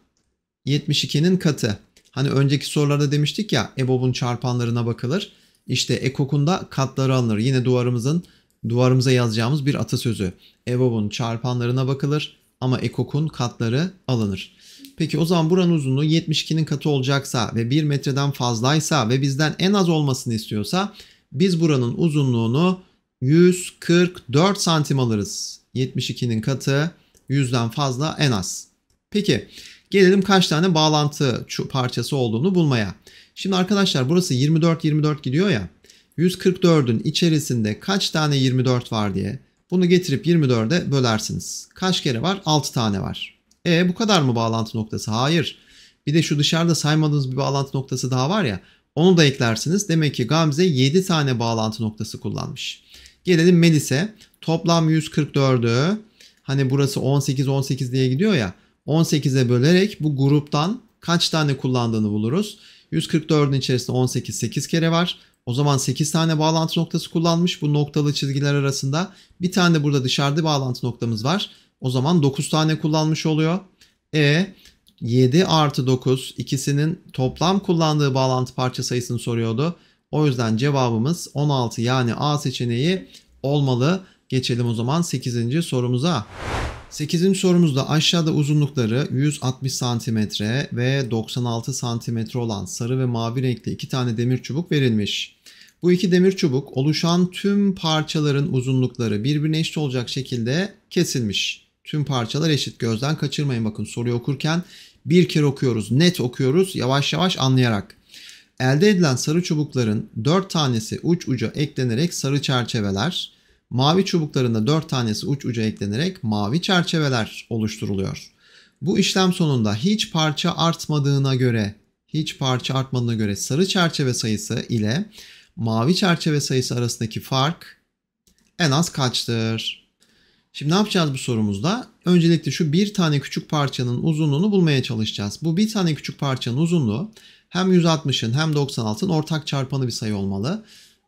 72'nin katı. Hani önceki sorularda demiştik ya EBOB'un çarpanlarına bakılır. İşte ekokun da katları alınır. Yine duvarımızın duvarımıza yazacağımız bir atasözü. EBOB'un çarpanlarına bakılır ama ekokun katları alınır. Peki o zaman buranın uzunluğu 72'nin katı olacaksa ve 1 metreden fazlaysa ve bizden en az olmasını istiyorsa biz buranın uzunluğunu 144 santim alırız. 72'nin katı 100'den fazla en az. Peki Gelelim kaç tane bağlantı parçası olduğunu bulmaya. Şimdi arkadaşlar burası 24 24 gidiyor ya. 144'ün içerisinde kaç tane 24 var diye bunu getirip 24'e bölersiniz. Kaç kere var? 6 tane var. E bu kadar mı bağlantı noktası? Hayır. Bir de şu dışarıda saymadığınız bir bağlantı noktası daha var ya. Onu da eklersiniz. Demek ki Gamze 7 tane bağlantı noktası kullanmış. Gelelim Melis'e. Toplam 144'ü hani burası 18 18 diye gidiyor ya. 18'e bölerek bu gruptan kaç tane kullandığını buluruz. 144'ün içerisinde 18 8 kere var. O zaman 8 tane bağlantı noktası kullanmış bu noktalı çizgiler arasında. Bir tane de burada dışarıda bağlantı noktamız var. O zaman 9 tane kullanmış oluyor. E 7 artı 9 ikisinin toplam kullandığı bağlantı parça sayısını soruyordu. O yüzden cevabımız 16 yani A seçeneği olmalı. Geçelim o zaman 8. sorumuza. Sekizinci sorumuzda aşağıda uzunlukları 160 cm ve 96 cm olan sarı ve mavi renkli iki tane demir çubuk verilmiş. Bu iki demir çubuk oluşan tüm parçaların uzunlukları birbirine eşit olacak şekilde kesilmiş. Tüm parçalar eşit gözden kaçırmayın bakın soruyu okurken bir kere okuyoruz net okuyoruz yavaş yavaş anlayarak. Elde edilen sarı çubukların 4 tanesi uç uca eklenerek sarı çerçeveler, Mavi çubuklarında 4 tanesi uç uca eklenerek mavi çerçeveler oluşturuluyor. Bu işlem sonunda hiç parça artmadığına göre, hiç parça artmadığına göre sarı çerçeve sayısı ile mavi çerçeve sayısı arasındaki fark en az kaçtır? Şimdi ne yapacağız bu sorumuzda? Öncelikle şu bir tane küçük parçanın uzunluğunu bulmaya çalışacağız. Bu bir tane küçük parçanın uzunluğu hem 160'ın hem 96'ın ortak çarpanı bir sayı olmalı.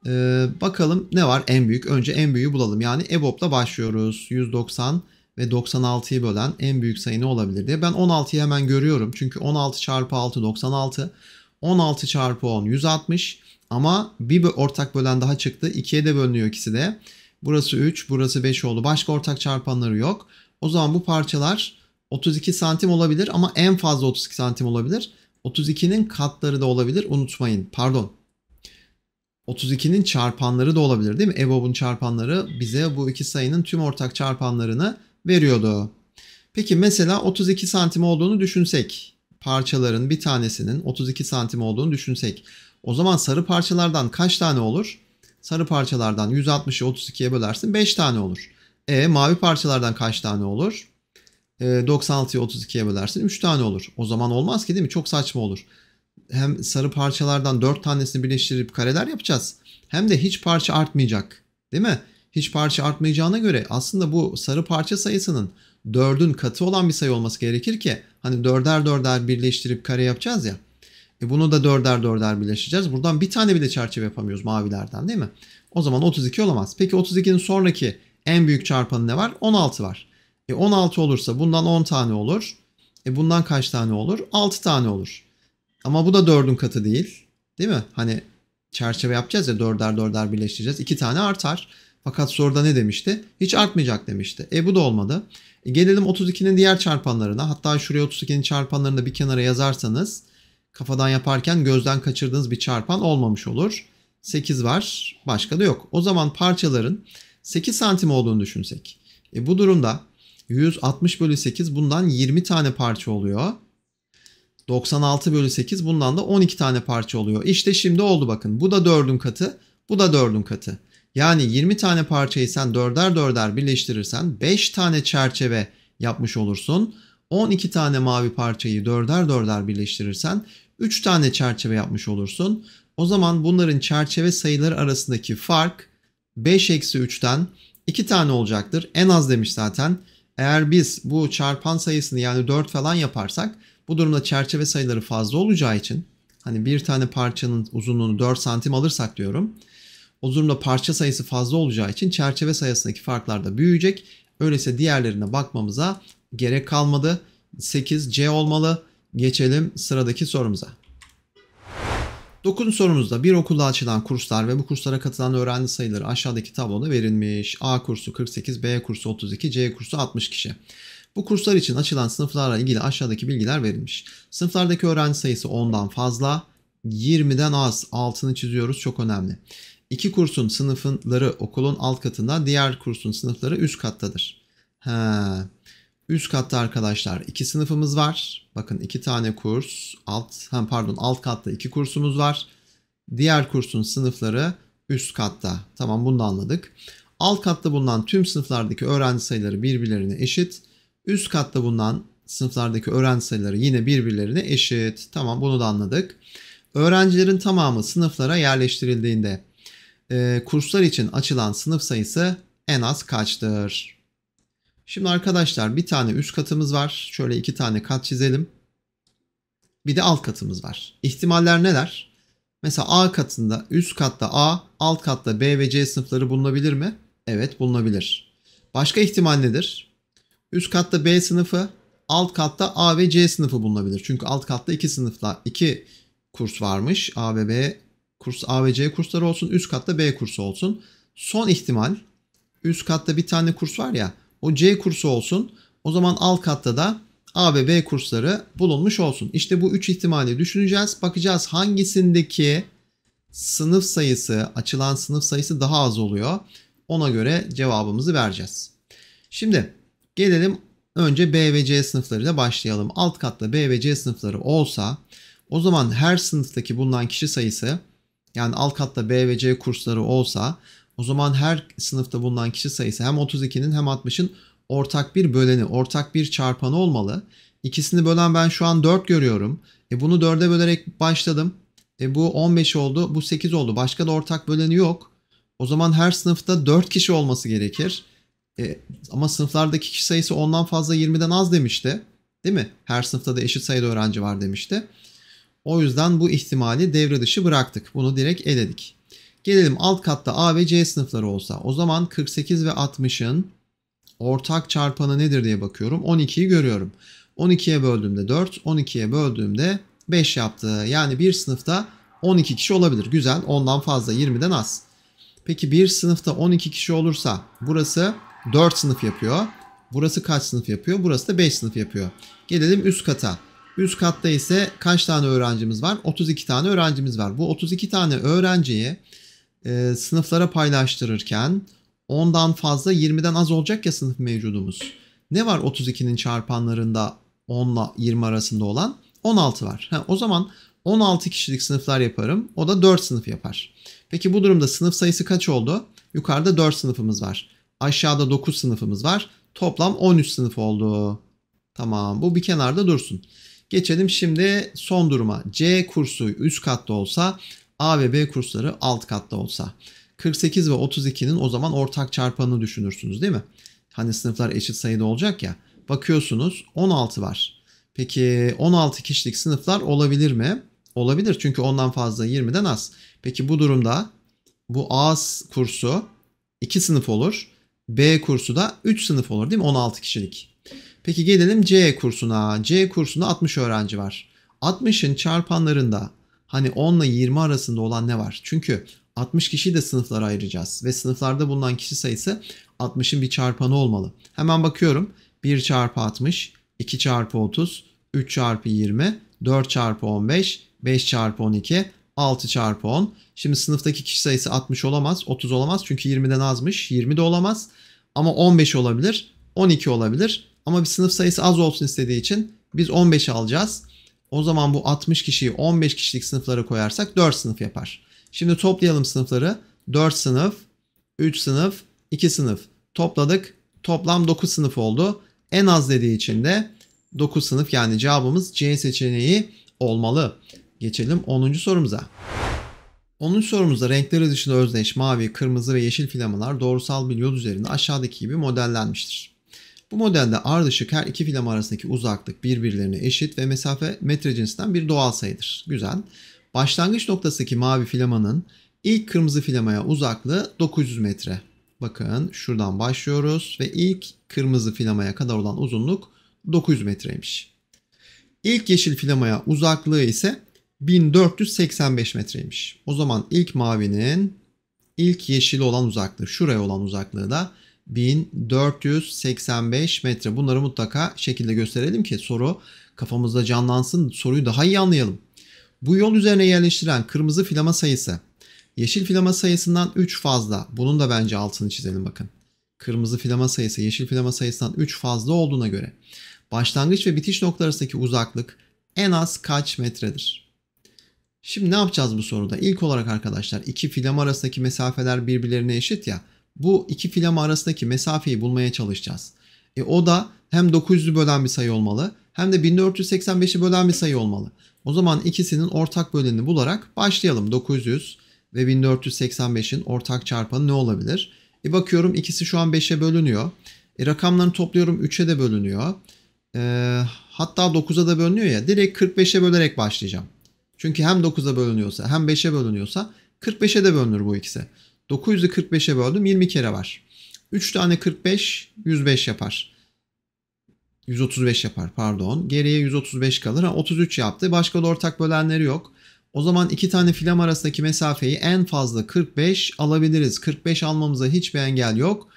Ee, bakalım ne var en büyük? Önce en büyüğü bulalım. Yani EBOB'la başlıyoruz. 190 ve 96'yı bölen en büyük sayı ne olabilir diye. Ben 16'yı hemen görüyorum. Çünkü 16 çarpı 6 96. 16 çarpı 10 160. Ama bir ortak bölen daha çıktı. 2'ye de bölünüyor ikisi de. Burası 3, burası 5 oldu. Başka ortak çarpanları yok. O zaman bu parçalar 32 santim olabilir ama en fazla 32 santim olabilir. 32'nin katları da olabilir unutmayın. Pardon 32'nin çarpanları da olabilir değil mi? Evobun çarpanları bize bu iki sayının tüm ortak çarpanlarını veriyordu. Peki mesela 32 santim olduğunu düşünsek, parçaların bir tanesinin 32 santim olduğunu düşünsek. O zaman sarı parçalardan kaç tane olur? Sarı parçalardan 160'ı 32'ye bölersin 5 tane olur. E mavi parçalardan kaç tane olur? E, 96'yı 32'ye bölersin 3 tane olur. O zaman olmaz ki değil mi? Çok saçma olur hem sarı parçalardan 4 tanesini birleştirip kareler yapacağız. Hem de hiç parça artmayacak. Değil mi? Hiç parça artmayacağına göre aslında bu sarı parça sayısının 4'ün katı olan bir sayı olması gerekir ki hani 4'er 4'er birleştirip kare yapacağız ya. E bunu da 4'er 4'er birleştireceğiz. Buradan bir tane bile çerçeve yapamıyoruz mavilerden değil mi? O zaman 32 olamaz. Peki 32'nin sonraki en büyük çarpanı ne var? 16 var. E 16 olursa bundan 10 tane olur. E bundan kaç tane olur? 6 tane olur. Ama bu da 4'ün katı değil. Değil mi? Hani çerçeve yapacağız ya dörder dörder birleştireceğiz. İki tane artar. Fakat soruda ne demişti? Hiç artmayacak demişti. E bu da olmadı. E, gelelim 32'nin diğer çarpanlarına. Hatta şuraya 32'nin çarpanlarını da bir kenara yazarsanız kafadan yaparken gözden kaçırdığınız bir çarpan olmamış olur. 8 var. Başka da yok. O zaman parçaların 8 santim olduğunu düşünsek. E bu durumda 160 bölü 8 bundan 20 tane parça oluyor. 96 bölü 8 bundan da 12 tane parça oluyor. İşte şimdi oldu bakın. Bu da 4'ün katı. Bu da 4'ün katı. Yani 20 tane parçayı sen 4'er 4'er birleştirirsen 5 tane çerçeve yapmış olursun. 12 tane mavi parçayı 4'er 4'er birleştirirsen 3 tane çerçeve yapmış olursun. O zaman bunların çerçeve sayıları arasındaki fark 5 eksi 3'ten 2 tane olacaktır. En az demiş zaten. Eğer biz bu çarpan sayısını yani 4 falan yaparsak bu durumda çerçeve sayıları fazla olacağı için hani bir tane parçanın uzunluğunu 4 santim alırsak diyorum. O durumda parça sayısı fazla olacağı için çerçeve sayısındaki farklar da büyüyecek. Öyleyse diğerlerine bakmamıza gerek kalmadı. 8 C olmalı. Geçelim sıradaki sorumuza. 9. sorumuzda bir okulda açılan kurslar ve bu kurslara katılan öğrenci sayıları aşağıdaki tabloda verilmiş. A kursu 48, B kursu 32, C kursu 60 kişi. Bu kurslar için açılan sınıflarla ilgili aşağıdaki bilgiler verilmiş. Sınıflardaki öğrenci sayısı 10'dan fazla, 20'den az altını çiziyoruz çok önemli. İki kursun sınıfları okulun alt katında, diğer kursun sınıfları üst kattadır. He. Üst katta arkadaşlar iki sınıfımız var. Bakın iki tane kurs, alt hem pardon alt katta iki kursumuz var. Diğer kursun sınıfları üst katta. Tamam bunu da anladık. Alt katta bulunan tüm sınıflardaki öğrenci sayıları birbirlerine eşit. Üst katta bulunan sınıflardaki öğrenci sayıları yine birbirlerine eşit. Tamam bunu da anladık. Öğrencilerin tamamı sınıflara yerleştirildiğinde e, kurslar için açılan sınıf sayısı en az kaçtır? Şimdi arkadaşlar bir tane üst katımız var. Şöyle iki tane kat çizelim. Bir de alt katımız var. İhtimaller neler? Mesela A katında, üst katta A, alt katta B ve C sınıfları bulunabilir mi? Evet bulunabilir. Başka ihtimal nedir? Üst katta B sınıfı, alt katta A ve C sınıfı bulunabilir. Çünkü alt katta iki sınıfla iki kurs varmış. A ve B kurs A ve C kursları olsun, üst katta B kursu olsun. Son ihtimal üst katta bir tane kurs var ya, o C kursu olsun. O zaman alt katta da A ve B kursları bulunmuş olsun. İşte bu üç ihtimali düşüneceğiz. Bakacağız hangisindeki sınıf sayısı, açılan sınıf sayısı daha az oluyor. Ona göre cevabımızı vereceğiz. Şimdi Gelelim önce B ve C sınıflarıyla başlayalım. Alt katta B ve C sınıfları olsa o zaman her sınıftaki bulunan kişi sayısı yani alt katta B ve C kursları olsa o zaman her sınıfta bulunan kişi sayısı hem 32'nin hem 60'ın ortak bir böleni, ortak bir çarpanı olmalı. İkisini bölen ben şu an 4 görüyorum. E bunu 4'e bölerek başladım. E bu 15 oldu, bu 8 oldu. Başka da ortak böleni yok. O zaman her sınıfta 4 kişi olması gerekir. E, ama sınıflardaki kişi sayısı ondan fazla 20'den az demişti. Değil mi? Her sınıfta da eşit sayıda öğrenci var demişti. O yüzden bu ihtimali devre dışı bıraktık. Bunu direkt eledik. Gelelim alt katta A ve C sınıfları olsa. O zaman 48 ve 60'ın ortak çarpanı nedir diye bakıyorum. 12'yi görüyorum. 12'ye böldüğümde 4, 12'ye böldüğümde 5 yaptı. Yani bir sınıfta 12 kişi olabilir. Güzel. Ondan fazla 20'den az. Peki bir sınıfta 12 kişi olursa burası 4 sınıf yapıyor. Burası kaç sınıf yapıyor? Burası da 5 sınıf yapıyor. Gelelim üst kata. Üst katta ise kaç tane öğrencimiz var? 32 tane öğrencimiz var. Bu 32 tane öğrenciyi e, sınıflara paylaştırırken 10'dan fazla 20'den az olacak ya sınıf mevcudumuz. Ne var 32'nin çarpanlarında 10 ile 20 arasında olan? 16 var. Ha, o zaman 16 kişilik sınıflar yaparım. O da 4 sınıf yapar. Peki bu durumda sınıf sayısı kaç oldu? Yukarıda 4 sınıfımız var. Aşağıda 9 sınıfımız var. Toplam 13 sınıf oldu. Tamam bu bir kenarda dursun. Geçelim şimdi son duruma. C kursu üst katta olsa A ve B kursları alt katta olsa. 48 ve 32'nin o zaman ortak çarpanını düşünürsünüz değil mi? Hani sınıflar eşit sayıda olacak ya. Bakıyorsunuz 16 var. Peki 16 kişilik sınıflar olabilir mi? Olabilir çünkü ondan fazla 20'den az. Peki bu durumda bu A kursu 2 sınıf olur. B kursu da 3 sınıf olur değil mi? 16 kişilik. Peki gelelim C kursuna. C kursunda 60 öğrenci var. 60'ın çarpanlarında hani 10 ile 20 arasında olan ne var? Çünkü 60 kişiyi de sınıflara ayıracağız ve sınıflarda bulunan kişi sayısı 60'ın bir çarpanı olmalı. Hemen bakıyorum. 1 çarpı 60, 2 çarpı 30, 3 çarpı 20, 4 çarpı 15, 5 çarpı 12, 6 çarpı 10. Şimdi sınıftaki kişi sayısı 60 olamaz, 30 olamaz çünkü 20'den azmış. 20 de olamaz. Ama 15 olabilir, 12 olabilir. Ama bir sınıf sayısı az olsun istediği için biz 15 alacağız. O zaman bu 60 kişiyi 15 kişilik sınıflara koyarsak 4 sınıf yapar. Şimdi toplayalım sınıfları. 4 sınıf, 3 sınıf, 2 sınıf topladık. Toplam 9 sınıf oldu. En az dediği için de 9 sınıf yani cevabımız C seçeneği olmalı. Geçelim 10. sorumuza. 10. sorumuzda renkleri dışında özdeş mavi, kırmızı ve yeşil filamalar doğrusal bir yol üzerinde aşağıdaki gibi modellenmiştir. Bu modelde ardışık her iki filama arasındaki uzaklık birbirlerine eşit ve mesafe metre cinsinden bir doğal sayıdır. Güzel. Başlangıç noktasındaki mavi filamanın ilk kırmızı filamaya uzaklığı 900 metre. Bakın şuradan başlıyoruz ve ilk kırmızı filamaya kadar olan uzunluk 900 metreymiş. İlk yeşil filamaya uzaklığı ise 1485 metreymiş. O zaman ilk mavinin ilk yeşil olan uzaklığı şuraya olan uzaklığı da 1485 metre. Bunları mutlaka şekilde gösterelim ki soru kafamızda canlansın soruyu daha iyi anlayalım. Bu yol üzerine yerleştirilen kırmızı filama sayısı yeşil filama sayısından 3 fazla. Bunun da bence altını çizelim bakın. Kırmızı filama sayısı yeşil filama sayısından 3 fazla olduğuna göre başlangıç ve bitiş nokta arasındaki uzaklık en az kaç metredir? Şimdi ne yapacağız bu soruda? İlk olarak arkadaşlar iki filam arasındaki mesafeler birbirlerine eşit ya. Bu iki filam arasındaki mesafeyi bulmaya çalışacağız. E, o da hem 900'ü bölen bir sayı olmalı hem de 1485'i bölen bir sayı olmalı. O zaman ikisinin ortak bölenini bularak başlayalım. 900 ve 1485'in ortak çarpanı ne olabilir? E bakıyorum ikisi şu an 5'e bölünüyor. E rakamlarını topluyorum 3'e de bölünüyor. E, hatta 9'a da bölünüyor ya direkt 45'e bölerek başlayacağım. Çünkü hem 9'a bölünüyorsa hem 5'e bölünüyorsa 45'e de bölünür bu ikisi. 900'ü 45'e böldüm 20 kere var. 3 tane 45 105 yapar. 135 yapar pardon. Geriye 135 kalır. Ha, 33 yaptı. Başka da ortak bölenleri yok. O zaman iki tane filam arasındaki mesafeyi en fazla 45 alabiliriz. 45 almamıza hiçbir engel yok.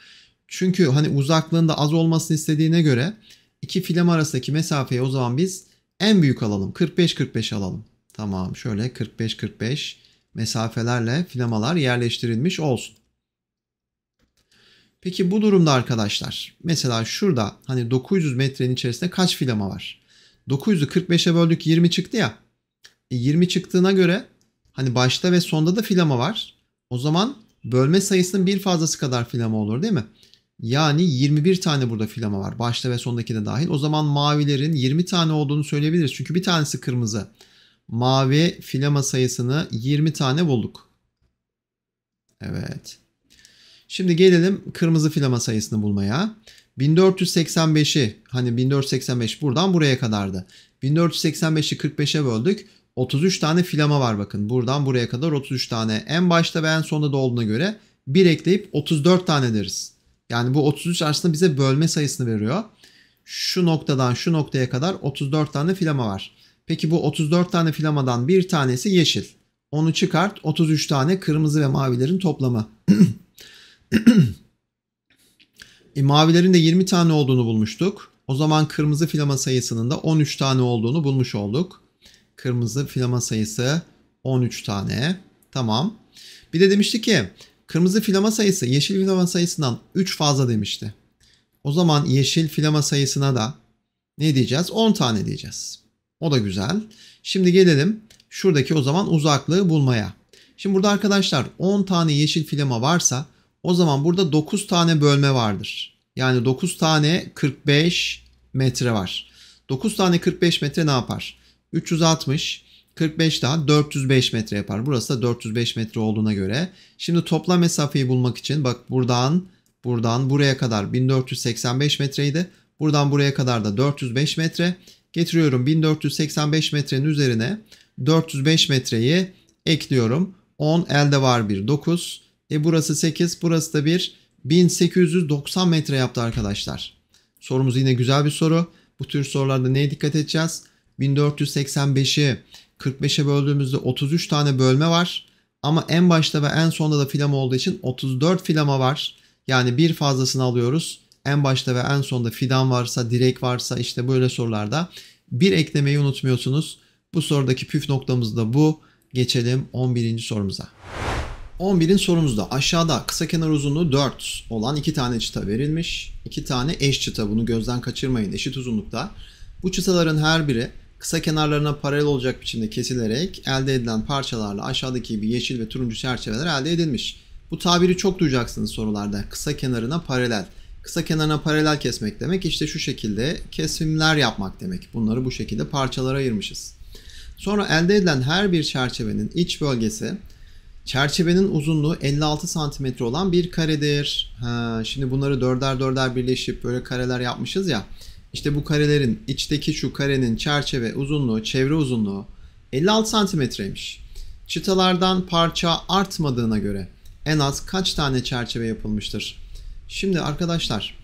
Çünkü hani uzaklığında az olmasını istediğine göre iki filam arasındaki mesafeyi o zaman biz en büyük alalım. 45-45 alalım. Tamam şöyle 45-45 mesafelerle filamalar yerleştirilmiş olsun. Peki bu durumda arkadaşlar mesela şurada hani 900 metrenin içerisinde kaç filama var? 900'ü 45'e böldük 20 çıktı ya. E 20 çıktığına göre hani başta ve sonda da filama var. O zaman bölme sayısının bir fazlası kadar filama olur değil mi? Yani 21 tane burada filama var. Başta ve sondaki de dahil. O zaman mavilerin 20 tane olduğunu söyleyebiliriz. Çünkü bir tanesi kırmızı mavi filama sayısını 20 tane bulduk. Evet. Şimdi gelelim kırmızı filama sayısını bulmaya. 1485'i hani 1485 buradan buraya kadardı. 1485'i 45'e böldük. 33 tane filama var bakın. Buradan buraya kadar 33 tane. En başta ve en sonda da olduğuna göre bir ekleyip 34 tane deriz. Yani bu 33 aslında bize bölme sayısını veriyor. Şu noktadan şu noktaya kadar 34 tane filama var. Peki bu 34 tane filamadan bir tanesi yeşil. Onu çıkart 33 tane kırmızı ve mavilerin toplamı. e, mavilerin de 20 tane olduğunu bulmuştuk. O zaman kırmızı filama sayısının da 13 tane olduğunu bulmuş olduk. Kırmızı filama sayısı 13 tane. Tamam. Bir de demişti ki kırmızı filama sayısı yeşil filama sayısından 3 fazla demişti. O zaman yeşil filama sayısına da ne diyeceğiz? 10 tane diyeceğiz. O da güzel. Şimdi gelelim şuradaki o zaman uzaklığı bulmaya. Şimdi burada arkadaşlar 10 tane yeşil filama varsa o zaman burada 9 tane bölme vardır. Yani 9 tane 45 metre var. 9 tane 45 metre ne yapar? 360 45 daha 405 metre yapar. Burası da 405 metre olduğuna göre. Şimdi toplam mesafeyi bulmak için bak buradan buradan buraya kadar 1485 metreydi. Buradan buraya kadar da 405 metre. Getiriyorum 1485 metrenin üzerine 405 metreyi ekliyorum. 10 elde var bir 9. E burası 8 burası da bir 1890 metre yaptı arkadaşlar. Sorumuz yine güzel bir soru. Bu tür sorularda neye dikkat edeceğiz? 1485'i 45'e böldüğümüzde 33 tane bölme var. Ama en başta ve en sonda da filama olduğu için 34 filama var. Yani bir fazlasını alıyoruz en başta ve en sonda fidan varsa, direk varsa işte böyle sorularda bir eklemeyi unutmuyorsunuz. Bu sorudaki püf noktamız da bu. Geçelim 11. sorumuza. 11'in sorumuzda aşağıda kısa kenar uzunluğu 4 olan iki tane çıta verilmiş. İki tane eş çıta bunu gözden kaçırmayın eşit uzunlukta. Bu çıtaların her biri kısa kenarlarına paralel olacak biçimde kesilerek elde edilen parçalarla aşağıdaki bir yeşil ve turuncu çerçeveler elde edilmiş. Bu tabiri çok duyacaksınız sorularda. Kısa kenarına paralel. Kısa kenarına paralel kesmek demek işte şu şekilde kesimler yapmak demek. Bunları bu şekilde parçalara ayırmışız. Sonra elde edilen her bir çerçevenin iç bölgesi çerçevenin uzunluğu 56 cm olan bir karedir. Ha, şimdi bunları dörder dörder birleşip böyle kareler yapmışız ya. İşte bu karelerin içteki şu karenin çerçeve uzunluğu, çevre uzunluğu 56 santimetreymiş. Çıtalardan parça artmadığına göre en az kaç tane çerçeve yapılmıştır? Şimdi arkadaşlar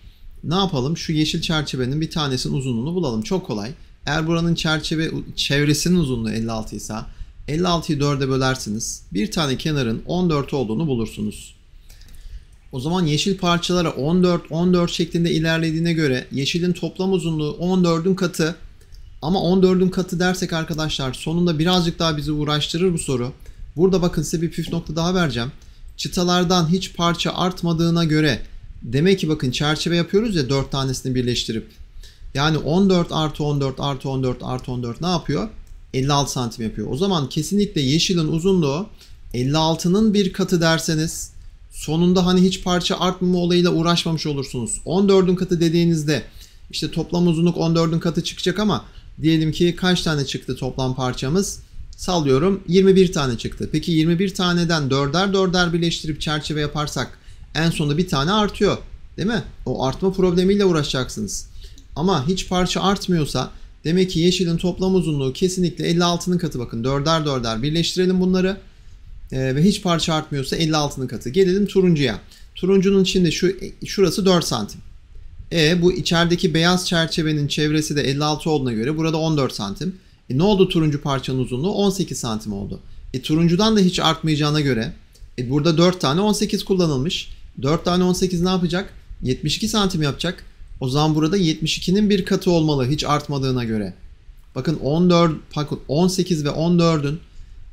ne yapalım? Şu yeşil çerçevenin bir tanesinin uzunluğunu bulalım. Çok kolay. Eğer buranın çerçeve çevresinin uzunluğu 56 ise 56'yı 4'e bölersiniz. Bir tane kenarın 14 olduğunu bulursunuz. O zaman yeşil parçalara 14 14 şeklinde ilerlediğine göre yeşilin toplam uzunluğu 14'ün katı. Ama 14'ün katı dersek arkadaşlar sonunda birazcık daha bizi uğraştırır bu soru. Burada bakın size bir püf nokta daha vereceğim. Çıtalardan hiç parça artmadığına göre Demek ki bakın çerçeve yapıyoruz ya 4 tanesini birleştirip. Yani 14 artı 14 artı 14 artı 14 ne yapıyor? 56 santim yapıyor. O zaman kesinlikle yeşilin uzunluğu 56'nın bir katı derseniz sonunda hani hiç parça artmama olayıyla uğraşmamış olursunuz. 14'ün katı dediğinizde işte toplam uzunluk 14'ün katı çıkacak ama diyelim ki kaç tane çıktı toplam parçamız? Sallıyorum 21 tane çıktı. Peki 21 taneden 4'er 4'er birleştirip çerçeve yaparsak en sonunda bir tane artıyor. Değil mi? O artma problemiyle uğraşacaksınız. Ama hiç parça artmıyorsa demek ki yeşilin toplam uzunluğu kesinlikle 56'nın katı. Bakın dörder dörder birleştirelim bunları. Ee, ve hiç parça artmıyorsa 56'nın katı. Gelelim turuncuya. Turuncunun şimdi şu şurası 4 santim. E bu içerideki beyaz çerçevenin çevresi de 56 olduğuna göre burada 14 santim. E, ne oldu turuncu parçanın uzunluğu? 18 santim oldu. E, turuncudan da hiç artmayacağına göre e, burada 4 tane 18 kullanılmış. 4 tane 18 ne yapacak? 72 santim yapacak. O zaman burada 72'nin bir katı olmalı hiç artmadığına göre. Bakın 14, 18 ve 14'ün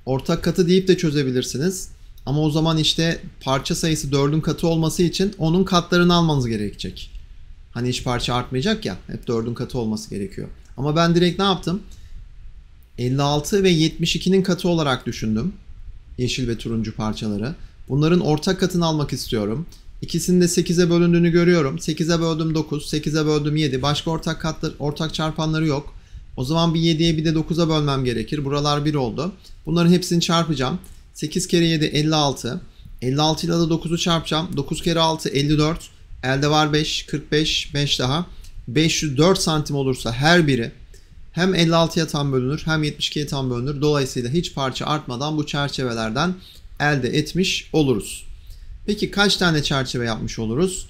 ortak katı deyip de çözebilirsiniz. Ama o zaman işte parça sayısı 4'ün katı olması için onun katlarını almanız gerekecek. Hani hiç parça artmayacak ya. Hep 4'ün katı olması gerekiyor. Ama ben direkt ne yaptım? 56 ve 72'nin katı olarak düşündüm. Yeşil ve turuncu parçaları. Bunların ortak katını almak istiyorum. İkisinin de 8'e bölündüğünü görüyorum. 8'e böldüm 9, 8'e böldüm 7. Başka ortak katlar, ortak çarpanları yok. O zaman bir 7'ye bir de 9'a bölmem gerekir. Buralar 1 oldu. Bunların hepsini çarpacağım. 8 kere 7 56. 56 ile de 9'u çarpacağım. 9 kere 6 54. Elde var 5, 45, 5 daha. 504 santim olursa her biri hem 56'ya tam bölünür hem 72'ye tam bölünür. Dolayısıyla hiç parça artmadan bu çerçevelerden elde etmiş oluruz. Peki kaç tane çerçeve yapmış oluruz?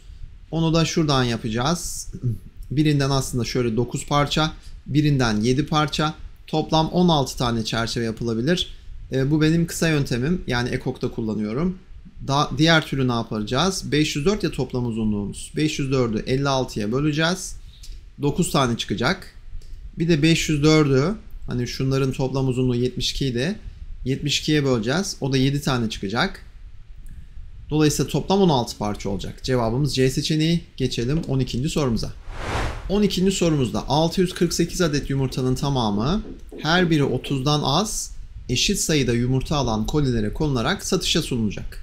Onu da şuradan yapacağız. Birinden aslında şöyle 9 parça, birinden 7 parça. Toplam 16 tane çerçeve yapılabilir. E, bu benim kısa yöntemim. Yani ekokta kullanıyorum. Da, diğer türlü ne yapacağız? 504 ya toplam uzunluğumuz. 504'ü 56'ya böleceğiz. 9 tane çıkacak. Bir de 504'ü hani şunların toplam uzunluğu 72 idi. 72'ye böleceğiz. O da 7 tane çıkacak. Dolayısıyla toplam 16 parça olacak. Cevabımız C seçeneği. Geçelim 12. sorumuza. 12. sorumuzda 648 adet yumurtanın tamamı her biri 30'dan az eşit sayıda yumurta alan kolilere konularak satışa sunulacak.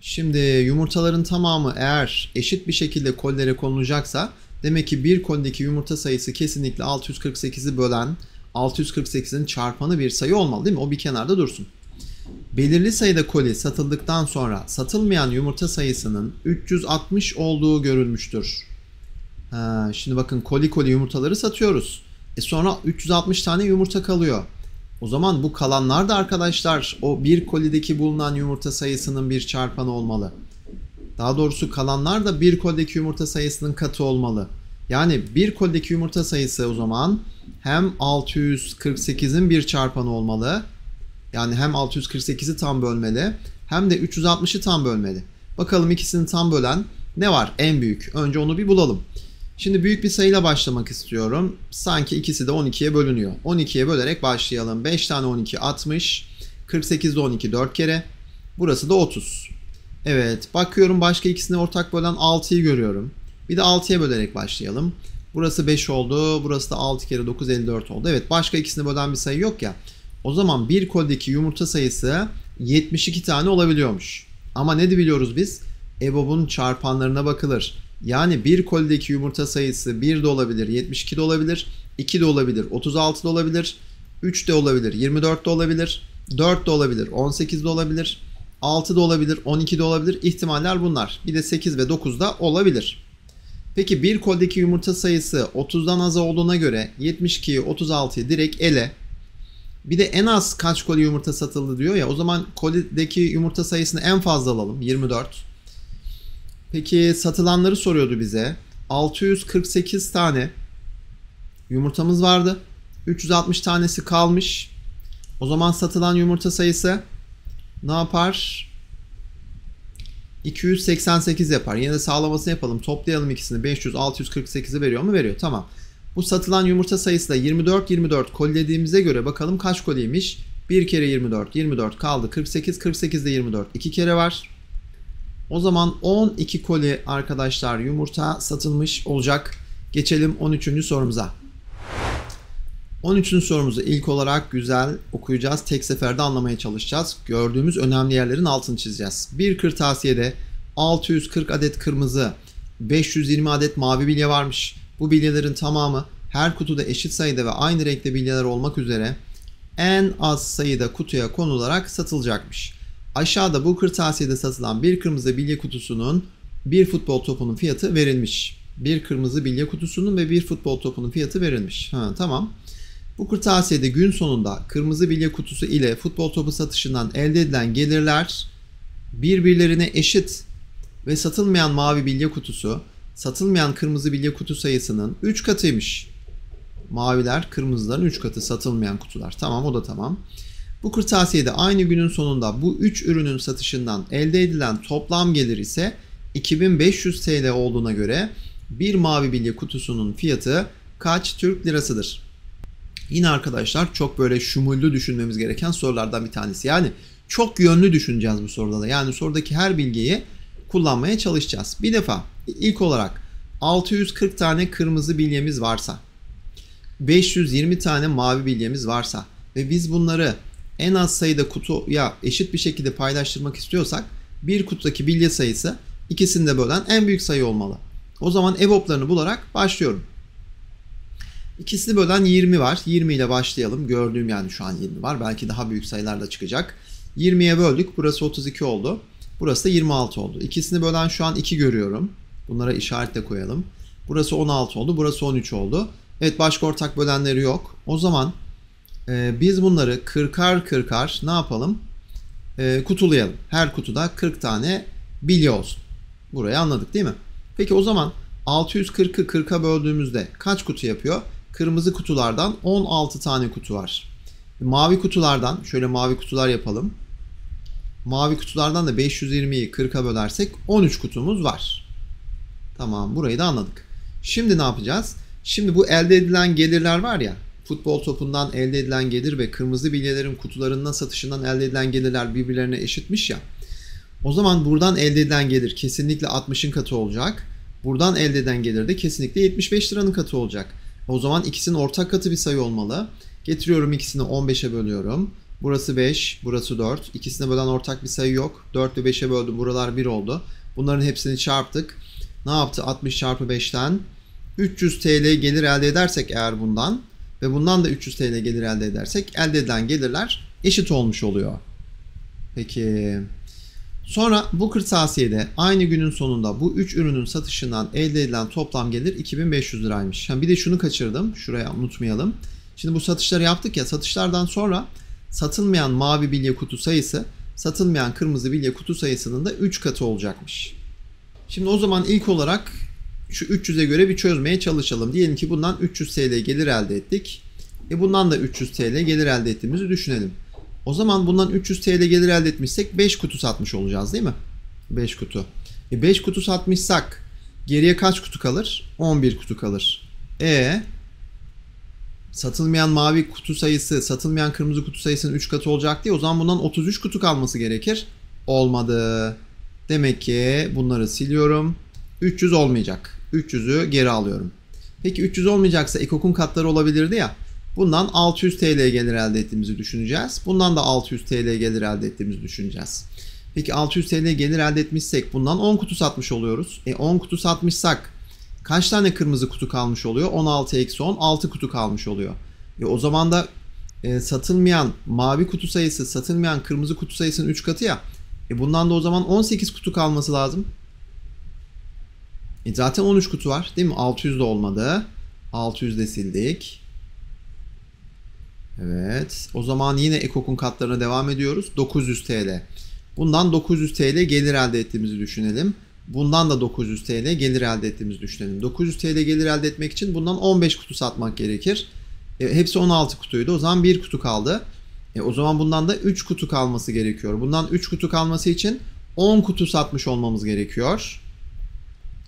Şimdi yumurtaların tamamı eğer eşit bir şekilde kolilere konulacaksa demek ki bir kolideki yumurta sayısı kesinlikle 648'i bölen 648'in çarpanı bir sayı olmalı değil mi? O bir kenarda dursun. Belirli sayıda koli satıldıktan sonra satılmayan yumurta sayısının 360 olduğu görülmüştür. Ha, şimdi bakın koli koli yumurtaları satıyoruz. E sonra 360 tane yumurta kalıyor. O zaman bu kalanlar da arkadaşlar o bir kolideki bulunan yumurta sayısının bir çarpanı olmalı. Daha doğrusu kalanlar da bir kolideki yumurta sayısının katı olmalı. Yani bir kolideki yumurta sayısı o zaman hem 648'in bir çarpanı olmalı. Yani hem 648'i tam bölmeli hem de 360'ı tam bölmeli. Bakalım ikisini tam bölen ne var en büyük? Önce onu bir bulalım. Şimdi büyük bir sayıyla başlamak istiyorum. Sanki ikisi de 12'ye bölünüyor. 12'ye bölerek başlayalım. 5 tane 12 60. 48 de 12 4 kere. Burası da 30. Evet bakıyorum başka ikisini ortak bölen 6'yı görüyorum. Bir de 6'ya bölerek başlayalım. Burası 5 oldu. Burası da 6 kere 9 54 oldu. Evet başka ikisini bölen bir sayı yok ya. O zaman bir koldeki yumurta sayısı 72 tane olabiliyormuş. Ama ne biliyoruz biz? EBOB'un çarpanlarına bakılır. Yani bir koldeki yumurta sayısı 1 de olabilir, 72 de olabilir, 2 de olabilir, 36 da olabilir, 3 de olabilir, 24 de olabilir, 4 de olabilir, 18 de olabilir, 6 da olabilir, 12 de olabilir. İhtimaller bunlar. Bir de 8 ve 9 da olabilir. Peki bir koldeki yumurta sayısı 30'dan az olduğuna göre 72'yi 36'yı direkt ele. Bir de en az kaç koli yumurta satıldı diyor ya o zaman kolideki yumurta sayısını en fazla alalım 24. Peki satılanları soruyordu bize. 648 tane yumurtamız vardı. 360 tanesi kalmış. O zaman satılan yumurta sayısı ne yapar? 288 yapar. Yine de sağlamasını yapalım. Toplayalım ikisini. 500, 648'i veriyor mu? Veriyor. Tamam. Bu satılan yumurta sayısı da 24, 24 kolilediğimize göre bakalım kaç koliymiş? 1 kere 24, 24 kaldı. 48, 48 de 24. 2 kere var. O zaman 12 koli arkadaşlar yumurta satılmış olacak. Geçelim 13. sorumuza. 13. sorumuzu ilk olarak güzel okuyacağız. Tek seferde anlamaya çalışacağız. Gördüğümüz önemli yerlerin altını çizeceğiz. Bir kırtasiyede 640 adet kırmızı, 520 adet mavi bilye varmış. Bu bilyelerin tamamı her kutuda eşit sayıda ve aynı renkte bilyeler olmak üzere en az sayıda kutuya konularak satılacakmış. Aşağıda bu kırtasiyede satılan bir kırmızı bilye kutusunun bir futbol topunun fiyatı verilmiş. Bir kırmızı bilye kutusunun ve bir futbol topunun fiyatı verilmiş. Ha, tamam. Bu kırtasiyede gün sonunda kırmızı bilye kutusu ile futbol topu satışından elde edilen gelirler birbirlerine eşit ve satılmayan mavi bilye kutusu satılmayan kırmızı bilye kutu sayısının 3 katıymış. Maviler kırmızıların 3 katı satılmayan kutular. Tamam o da tamam. Bu kırtasiyede aynı günün sonunda bu 3 ürünün satışından elde edilen toplam gelir ise 2500 TL olduğuna göre bir mavi bilye kutusunun fiyatı kaç Türk lirasıdır? Yine arkadaşlar çok böyle şumullü düşünmemiz gereken sorulardan bir tanesi. Yani çok yönlü düşüneceğiz bu soruda da. Yani sorudaki her bilgiyi kullanmaya çalışacağız. Bir defa ilk olarak 640 tane kırmızı bilyemiz varsa, 520 tane mavi bilyemiz varsa ve biz bunları en az sayıda kutuya eşit bir şekilde paylaştırmak istiyorsak bir kutudaki bilye sayısı ikisini de bölen en büyük sayı olmalı. O zaman evoplarını bularak başlıyorum. İkisini bölen 20 var. 20 ile başlayalım. Gördüğüm yani şu an 20 var. Belki daha büyük sayılar da çıkacak. 20'ye böldük. Burası 32 oldu. Burası da 26 oldu. İkisini bölen şu an 2 görüyorum. Bunlara işaret de koyalım. Burası 16 oldu. Burası 13 oldu. Evet başka ortak bölenleri yok. O zaman e, biz bunları 40'ar 40'ar ne yapalım? E, kutulayalım. Her kutuda 40 tane bilye olsun. Burayı anladık değil mi? Peki o zaman 640'ı 40'a böldüğümüzde kaç kutu yapıyor? Kırmızı kutulardan 16 tane kutu var. Mavi kutulardan şöyle mavi kutular yapalım. Mavi kutulardan da 520'yi 40'a bölersek 13 kutumuz var. Tamam burayı da anladık. Şimdi ne yapacağız? Şimdi bu elde edilen gelirler var ya futbol topundan elde edilen gelir ve kırmızı bilyelerin kutularından satışından elde edilen gelirler birbirlerine eşitmiş ya. O zaman buradan elde edilen gelir kesinlikle 60'ın katı olacak. Buradan elde eden gelir de kesinlikle 75 liranın katı olacak. O zaman ikisinin ortak katı bir sayı olmalı. Getiriyorum ikisini 15'e bölüyorum. Burası 5, burası 4. İkisine bölen ortak bir sayı yok. 4 ve 5'e böldüm. Buralar 1 oldu. Bunların hepsini çarptık. Ne yaptı? 60 çarpı 5'ten 300 TL gelir elde edersek eğer bundan ve bundan da 300 TL gelir elde edersek elde edilen gelirler eşit olmuş oluyor. Peki Sonra bu kırtasiyede aynı günün sonunda bu 3 ürünün satışından elde edilen toplam gelir 2500 liraymış. Yani bir de şunu kaçırdım. Şuraya unutmayalım. Şimdi bu satışları yaptık ya satışlardan sonra satılmayan mavi bilye kutu sayısı satılmayan kırmızı bilye kutu sayısının da 3 katı olacakmış. Şimdi o zaman ilk olarak şu 300'e göre bir çözmeye çalışalım. Diyelim ki bundan 300 TL gelir elde ettik. E bundan da 300 TL gelir elde ettiğimizi düşünelim. O zaman bundan 300 TL gelir elde etmişsek 5 kutu satmış olacağız değil mi? 5 kutu. E 5 kutu satmışsak geriye kaç kutu kalır? 11 kutu kalır. E satılmayan mavi kutu sayısı, satılmayan kırmızı kutu sayısının 3 katı olacak diye o zaman bundan 33 kutu kalması gerekir. Olmadı. Demek ki bunları siliyorum. 300 olmayacak. 300'ü geri alıyorum. Peki 300 olmayacaksa ekokun katları olabilirdi ya. Bundan 600 TL gelir elde ettiğimizi düşüneceğiz. Bundan da 600 TL gelir elde ettiğimizi düşüneceğiz. Peki 600 TL gelir elde etmişsek bundan 10 kutu satmış oluyoruz. E 10 kutu satmışsak kaç tane kırmızı kutu kalmış oluyor? 16 eksi 10 6 kutu kalmış oluyor. E o zaman da e, satılmayan mavi kutu sayısı satılmayan kırmızı kutu sayısının 3 katı ya. E bundan da o zaman 18 kutu kalması lazım. E zaten 13 kutu var değil mi? 600 de olmadı. 600 de sildik. Evet. O zaman yine Ekok'un katlarına devam ediyoruz. 900 TL. Bundan 900 TL gelir elde ettiğimizi düşünelim. Bundan da 900 TL gelir elde ettiğimizi düşünelim. 900 TL gelir elde etmek için bundan 15 kutu satmak gerekir. E, hepsi 16 kutuydu. O zaman 1 kutu kaldı. E, o zaman bundan da 3 kutu kalması gerekiyor. Bundan 3 kutu kalması için 10 kutu satmış olmamız gerekiyor.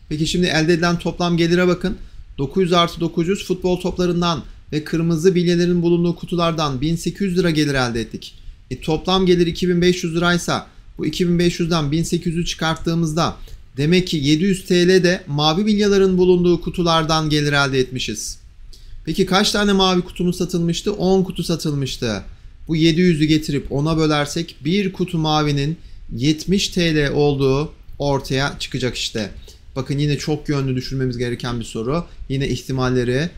Peki şimdi elde edilen toplam gelire bakın. 900 artı 900 futbol toplarından ve kırmızı bilyelerin bulunduğu kutulardan 1800 lira gelir elde ettik. E, toplam gelir 2500 liraysa bu 2500'den 1800'ü çıkarttığımızda demek ki 700 TL de mavi bilyaların bulunduğu kutulardan gelir elde etmişiz. Peki kaç tane mavi kutumuz satılmıştı? 10 kutu satılmıştı. Bu 700'ü getirip 10'a bölersek bir kutu mavinin 70 TL olduğu ortaya çıkacak işte. Bakın yine çok yönlü düşünmemiz gereken bir soru. Yine ihtimalleri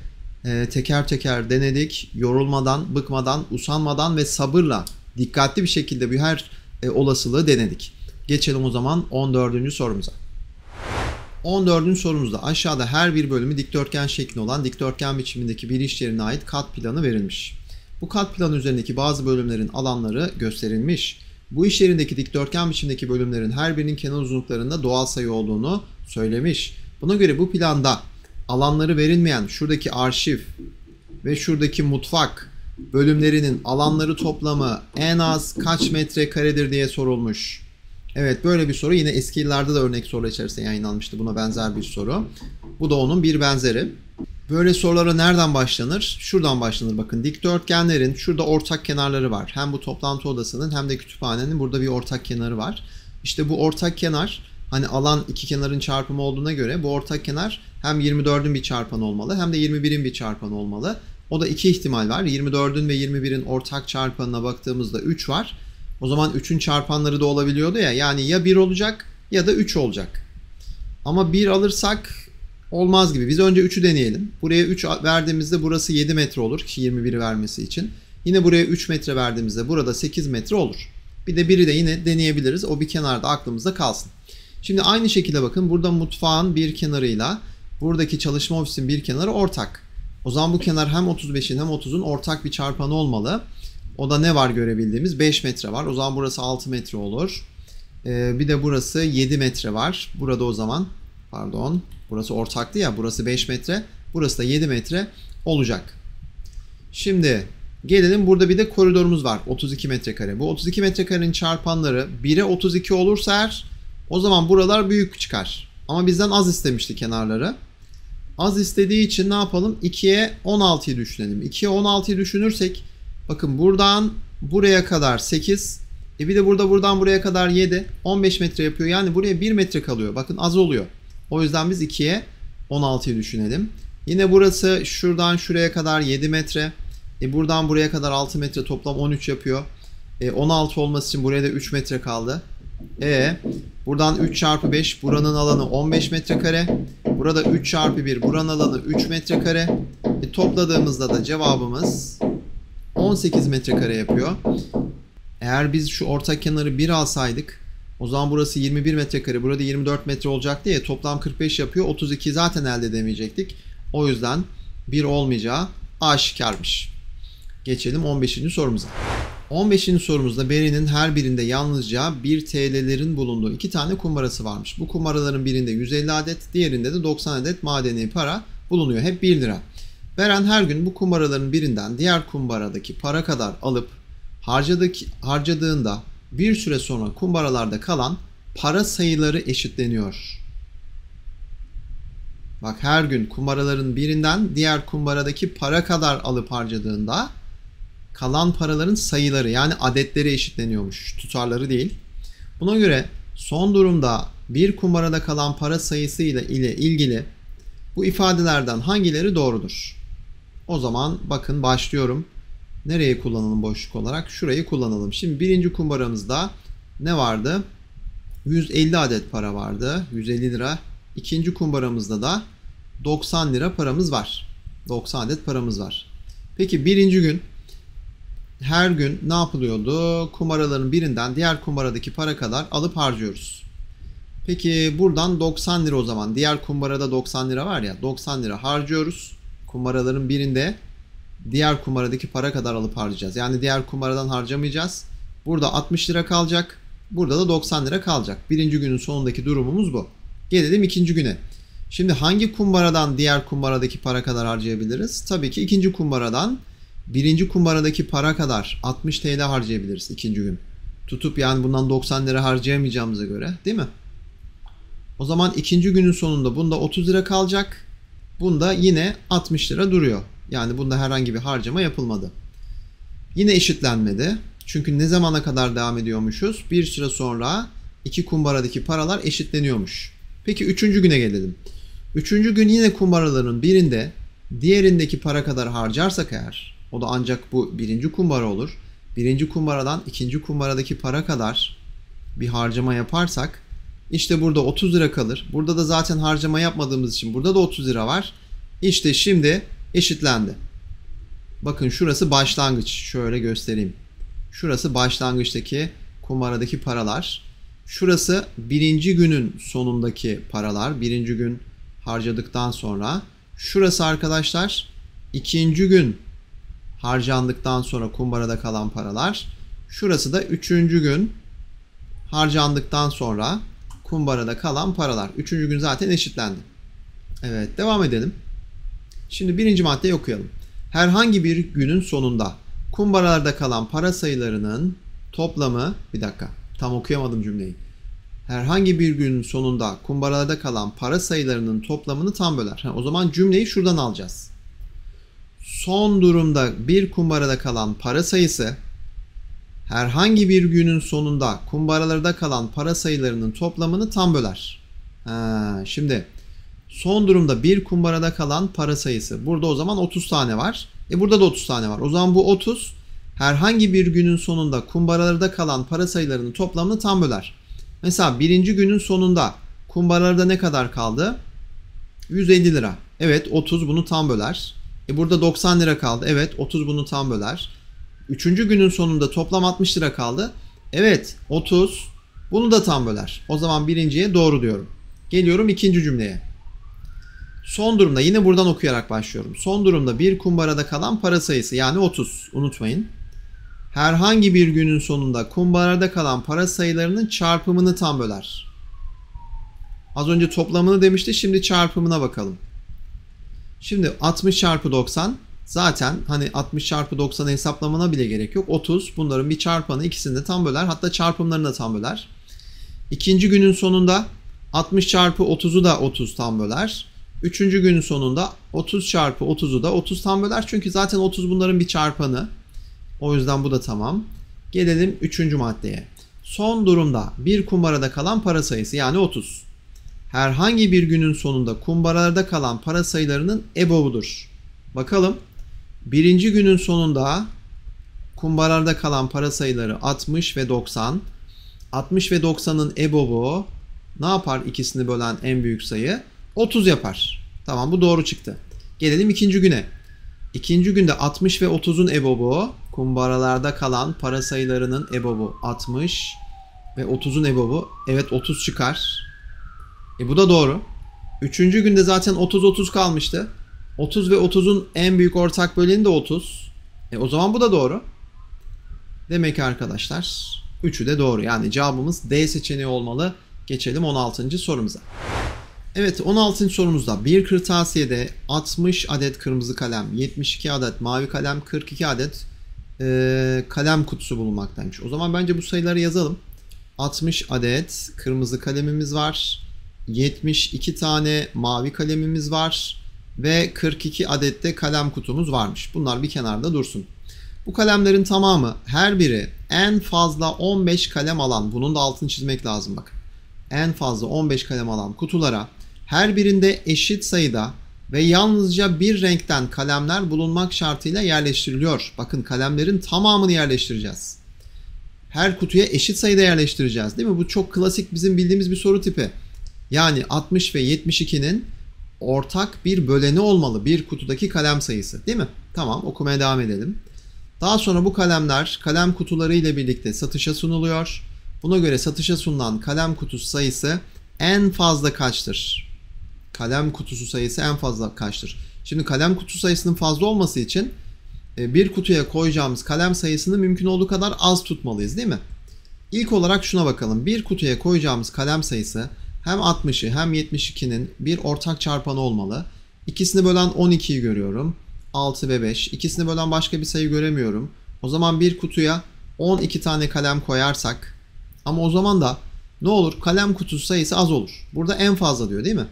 e, teker teker denedik. Yorulmadan, bıkmadan, usanmadan ve sabırla dikkatli bir şekilde bir her e, olasılığı denedik. Geçelim o zaman 14. sorumuza. 14. sorumuzda aşağıda her bir bölümü dikdörtgen şeklinde olan dikdörtgen biçimindeki bir iş yerine ait kat planı verilmiş. Bu kat planı üzerindeki bazı bölümlerin alanları gösterilmiş. Bu iş yerindeki dikdörtgen biçimindeki bölümlerin her birinin kenar uzunluklarında doğal sayı olduğunu söylemiş. Buna göre bu planda alanları verilmeyen şuradaki arşiv ve şuradaki mutfak bölümlerinin alanları toplamı en az kaç metrekaredir diye sorulmuş. Evet böyle bir soru yine eski yıllarda da örnek soru içerisinde yayınlanmıştı buna benzer bir soru. Bu da onun bir benzeri. Böyle sorulara nereden başlanır? Şuradan başlanır bakın. Dikdörtgenlerin şurada ortak kenarları var. Hem bu toplantı odasının hem de kütüphanenin burada bir ortak kenarı var. İşte bu ortak kenar hani alan iki kenarın çarpımı olduğuna göre bu ortak kenar hem 24'ün bir çarpanı olmalı hem de 21'in bir çarpanı olmalı. O da iki ihtimal var. 24'ün ve 21'in ortak çarpanına baktığımızda 3 var. O zaman 3'ün çarpanları da olabiliyordu ya. Yani ya 1 olacak ya da 3 olacak. Ama 1 alırsak olmaz gibi. Biz önce 3'ü deneyelim. Buraya 3 verdiğimizde burası 7 metre olur ki 21'i vermesi için. Yine buraya 3 metre verdiğimizde burada 8 metre olur. Bir de 1'i de yine deneyebiliriz. O bir kenarda aklımızda kalsın. Şimdi aynı şekilde bakın burada mutfağın bir kenarıyla Buradaki çalışma ofisin bir kenarı ortak. O zaman bu kenar hem 35'in hem 30'un ortak bir çarpanı olmalı. O da ne var görebildiğimiz? 5 metre var. O zaman burası 6 metre olur. Ee, bir de burası 7 metre var. Burada o zaman pardon burası ortaktı ya burası 5 metre. Burası da 7 metre olacak. Şimdi gelelim burada bir de koridorumuz var. 32 metrekare. Bu 32 metrekarenin çarpanları 1'e 32 olursa eğer o zaman buralar büyük çıkar. Ama bizden az istemişti kenarları. Az istediği için ne yapalım? 2'ye 16'yı düşünelim. 2'ye 16'yı düşünürsek bakın buradan buraya kadar 8. E bir de burada buradan buraya kadar 7. 15 metre yapıyor. Yani buraya 1 metre kalıyor. Bakın az oluyor. O yüzden biz 2'ye 16'yı düşünelim. Yine burası şuradan şuraya kadar 7 metre. E buradan buraya kadar 6 metre toplam 13 yapıyor. E 16 olması için buraya da 3 metre kaldı. E buradan 3 çarpı 5 buranın alanı 15 metrekare. Burada 3 çarpı 1 buranın alanı 3 metrekare. E, topladığımızda da cevabımız 18 metrekare yapıyor. Eğer biz şu ortak kenarı 1 alsaydık o zaman burası 21 metrekare burada 24 metre olacak diye toplam 45 yapıyor. 32 zaten elde edemeyecektik. O yüzden 1 olmayacağı aşikarmış. Geçelim 15. sorumuza. 15. sorumuzda Beri'nin her birinde yalnızca 1 TL'lerin bulunduğu 2 tane kumbarası varmış. Bu kumbaraların birinde 150 adet, diğerinde de 90 adet madeni para bulunuyor. Hep 1 lira. Beren her gün bu kumbaraların birinden diğer kumbaradaki para kadar alıp harcadık, harcadığında bir süre sonra kumbaralarda kalan para sayıları eşitleniyor. Bak her gün kumbaraların birinden diğer kumbaradaki para kadar alıp harcadığında kalan paraların sayıları yani adetleri eşitleniyormuş, tutarları değil. Buna göre son durumda bir kumarada kalan para sayısı ile ilgili bu ifadelerden hangileri doğrudur? O zaman bakın başlıyorum. Nereye kullanalım boşluk olarak? Şurayı kullanalım. Şimdi birinci kumbaramızda ne vardı? 150 adet para vardı. 150 lira. İkinci kumbaramızda da 90 lira paramız var. 90 adet paramız var. Peki birinci gün her gün ne yapılıyordu? Kumaraların birinden diğer kumaradaki para kadar alıp harcıyoruz. Peki buradan 90 lira o zaman. Diğer kumbarada 90 lira var ya 90 lira harcıyoruz. Kumaraların birinde diğer kumaradaki para kadar alıp harcayacağız. Yani diğer kumaradan harcamayacağız. Burada 60 lira kalacak. Burada da 90 lira kalacak. Birinci günün sonundaki durumumuz bu. Gelelim ikinci güne. Şimdi hangi kumbaradan diğer kumbaradaki para kadar harcayabiliriz? Tabii ki ikinci kumbaradan birinci kumbaradaki para kadar 60 TL harcayabiliriz ikinci gün. Tutup yani bundan 90 lira harcayamayacağımıza göre değil mi? O zaman ikinci günün sonunda bunda 30 lira kalacak. Bunda yine 60 lira duruyor. Yani bunda herhangi bir harcama yapılmadı. Yine eşitlenmedi. Çünkü ne zamana kadar devam ediyormuşuz? Bir süre sonra iki kumbaradaki paralar eşitleniyormuş. Peki üçüncü güne gelelim. Üçüncü gün yine kumbaraların birinde diğerindeki para kadar harcarsak eğer o da ancak bu birinci kumbara olur. Birinci kumbaradan ikinci kumbaradaki para kadar bir harcama yaparsak işte burada 30 lira kalır. Burada da zaten harcama yapmadığımız için burada da 30 lira var. İşte şimdi eşitlendi. Bakın şurası başlangıç. Şöyle göstereyim. Şurası başlangıçtaki kumbaradaki paralar. Şurası birinci günün sonundaki paralar. Birinci gün harcadıktan sonra. Şurası arkadaşlar ikinci gün harcandıktan sonra kumbarada kalan paralar. Şurası da üçüncü gün harcandıktan sonra kumbarada kalan paralar. Üçüncü gün zaten eşitlendi. Evet devam edelim. Şimdi birinci maddeyi okuyalım. Herhangi bir günün sonunda kumbaralarda kalan para sayılarının toplamı bir dakika tam okuyamadım cümleyi. Herhangi bir günün sonunda kumbaralarda kalan para sayılarının toplamını tam böler. Ha, o zaman cümleyi şuradan alacağız son durumda bir kumbarada kalan para sayısı herhangi bir günün sonunda kumbaralarda kalan para sayılarının toplamını tam böler. Ha, şimdi son durumda bir kumbarada kalan para sayısı. Burada o zaman 30 tane var. E burada da 30 tane var. O zaman bu 30 herhangi bir günün sonunda kumbaralarda kalan para sayılarının toplamını tam böler. Mesela birinci günün sonunda kumbaralarda ne kadar kaldı? 150 lira. Evet 30 bunu tam böler. E burada 90 lira kaldı. Evet 30 bunu tam böler. Üçüncü günün sonunda toplam 60 lira kaldı. Evet 30 bunu da tam böler. O zaman birinciye doğru diyorum. Geliyorum ikinci cümleye. Son durumda yine buradan okuyarak başlıyorum. Son durumda bir kumbarada kalan para sayısı yani 30 unutmayın. Herhangi bir günün sonunda kumbarada kalan para sayılarının çarpımını tam böler. Az önce toplamını demişti şimdi çarpımına bakalım. Şimdi 60 çarpı 90 zaten hani 60 çarpı 90 hesaplamana bile gerek yok. 30 bunların bir çarpanı ikisini de tam böler. Hatta çarpımlarını da tam böler. İkinci günün sonunda 60 çarpı 30'u da 30 tam böler. Üçüncü günün sonunda 30 çarpı 30'u da 30 tam böler. Çünkü zaten 30 bunların bir çarpanı. O yüzden bu da tamam. Gelelim üçüncü maddeye. Son durumda bir kumarada kalan para sayısı yani 30 herhangi bir günün sonunda kumbaralarda kalan para sayılarının EBOV'udur. Bakalım. Birinci günün sonunda kumbaralarda kalan para sayıları 60 ve 90. 60 ve 90'ın EBOV'u ne yapar ikisini bölen en büyük sayı? 30 yapar. Tamam bu doğru çıktı. Gelelim ikinci güne. İkinci günde 60 ve 30'un EBOB'u kumbaralarda kalan para sayılarının EBOB'u 60 ve 30'un EBOB'u evet 30 çıkar. E bu da doğru. Üçüncü günde zaten 30-30 kalmıştı. 30 ve 30'un en büyük ortak böleni de 30. E o zaman bu da doğru. Demek ki arkadaşlar üçü de doğru. Yani cevabımız D seçeneği olmalı. Geçelim 16. sorumuza. Evet 16. sorumuzda bir kırtasiyede 60 adet kırmızı kalem, 72 adet mavi kalem, 42 adet e, kalem kutusu bulunmaktaymış. O zaman bence bu sayıları yazalım. 60 adet kırmızı kalemimiz var. 72 tane mavi kalemimiz var ve 42 adette kalem kutumuz varmış. Bunlar bir kenarda dursun. Bu kalemlerin tamamı her biri en fazla 15 kalem alan, bunun da altını çizmek lazım bak. En fazla 15 kalem alan kutulara her birinde eşit sayıda ve yalnızca bir renkten kalemler bulunmak şartıyla yerleştiriliyor. Bakın kalemlerin tamamını yerleştireceğiz. Her kutuya eşit sayıda yerleştireceğiz değil mi? Bu çok klasik bizim bildiğimiz bir soru tipi. Yani 60 ve 72'nin ortak bir böleni olmalı bir kutudaki kalem sayısı değil mi? Tamam okumaya devam edelim. Daha sonra bu kalemler kalem kutuları ile birlikte satışa sunuluyor. Buna göre satışa sunulan kalem kutusu sayısı en fazla kaçtır? Kalem kutusu sayısı en fazla kaçtır? Şimdi kalem kutusu sayısının fazla olması için e, bir kutuya koyacağımız kalem sayısını mümkün olduğu kadar az tutmalıyız değil mi? İlk olarak şuna bakalım. Bir kutuya koyacağımız kalem sayısı hem 60'ı hem 72'nin bir ortak çarpanı olmalı. İkisini bölen 12'yi görüyorum. 6 ve 5. İkisini bölen başka bir sayı göremiyorum. O zaman bir kutuya 12 tane kalem koyarsak ama o zaman da ne olur kalem kutusu sayısı az olur. Burada en fazla diyor değil mi?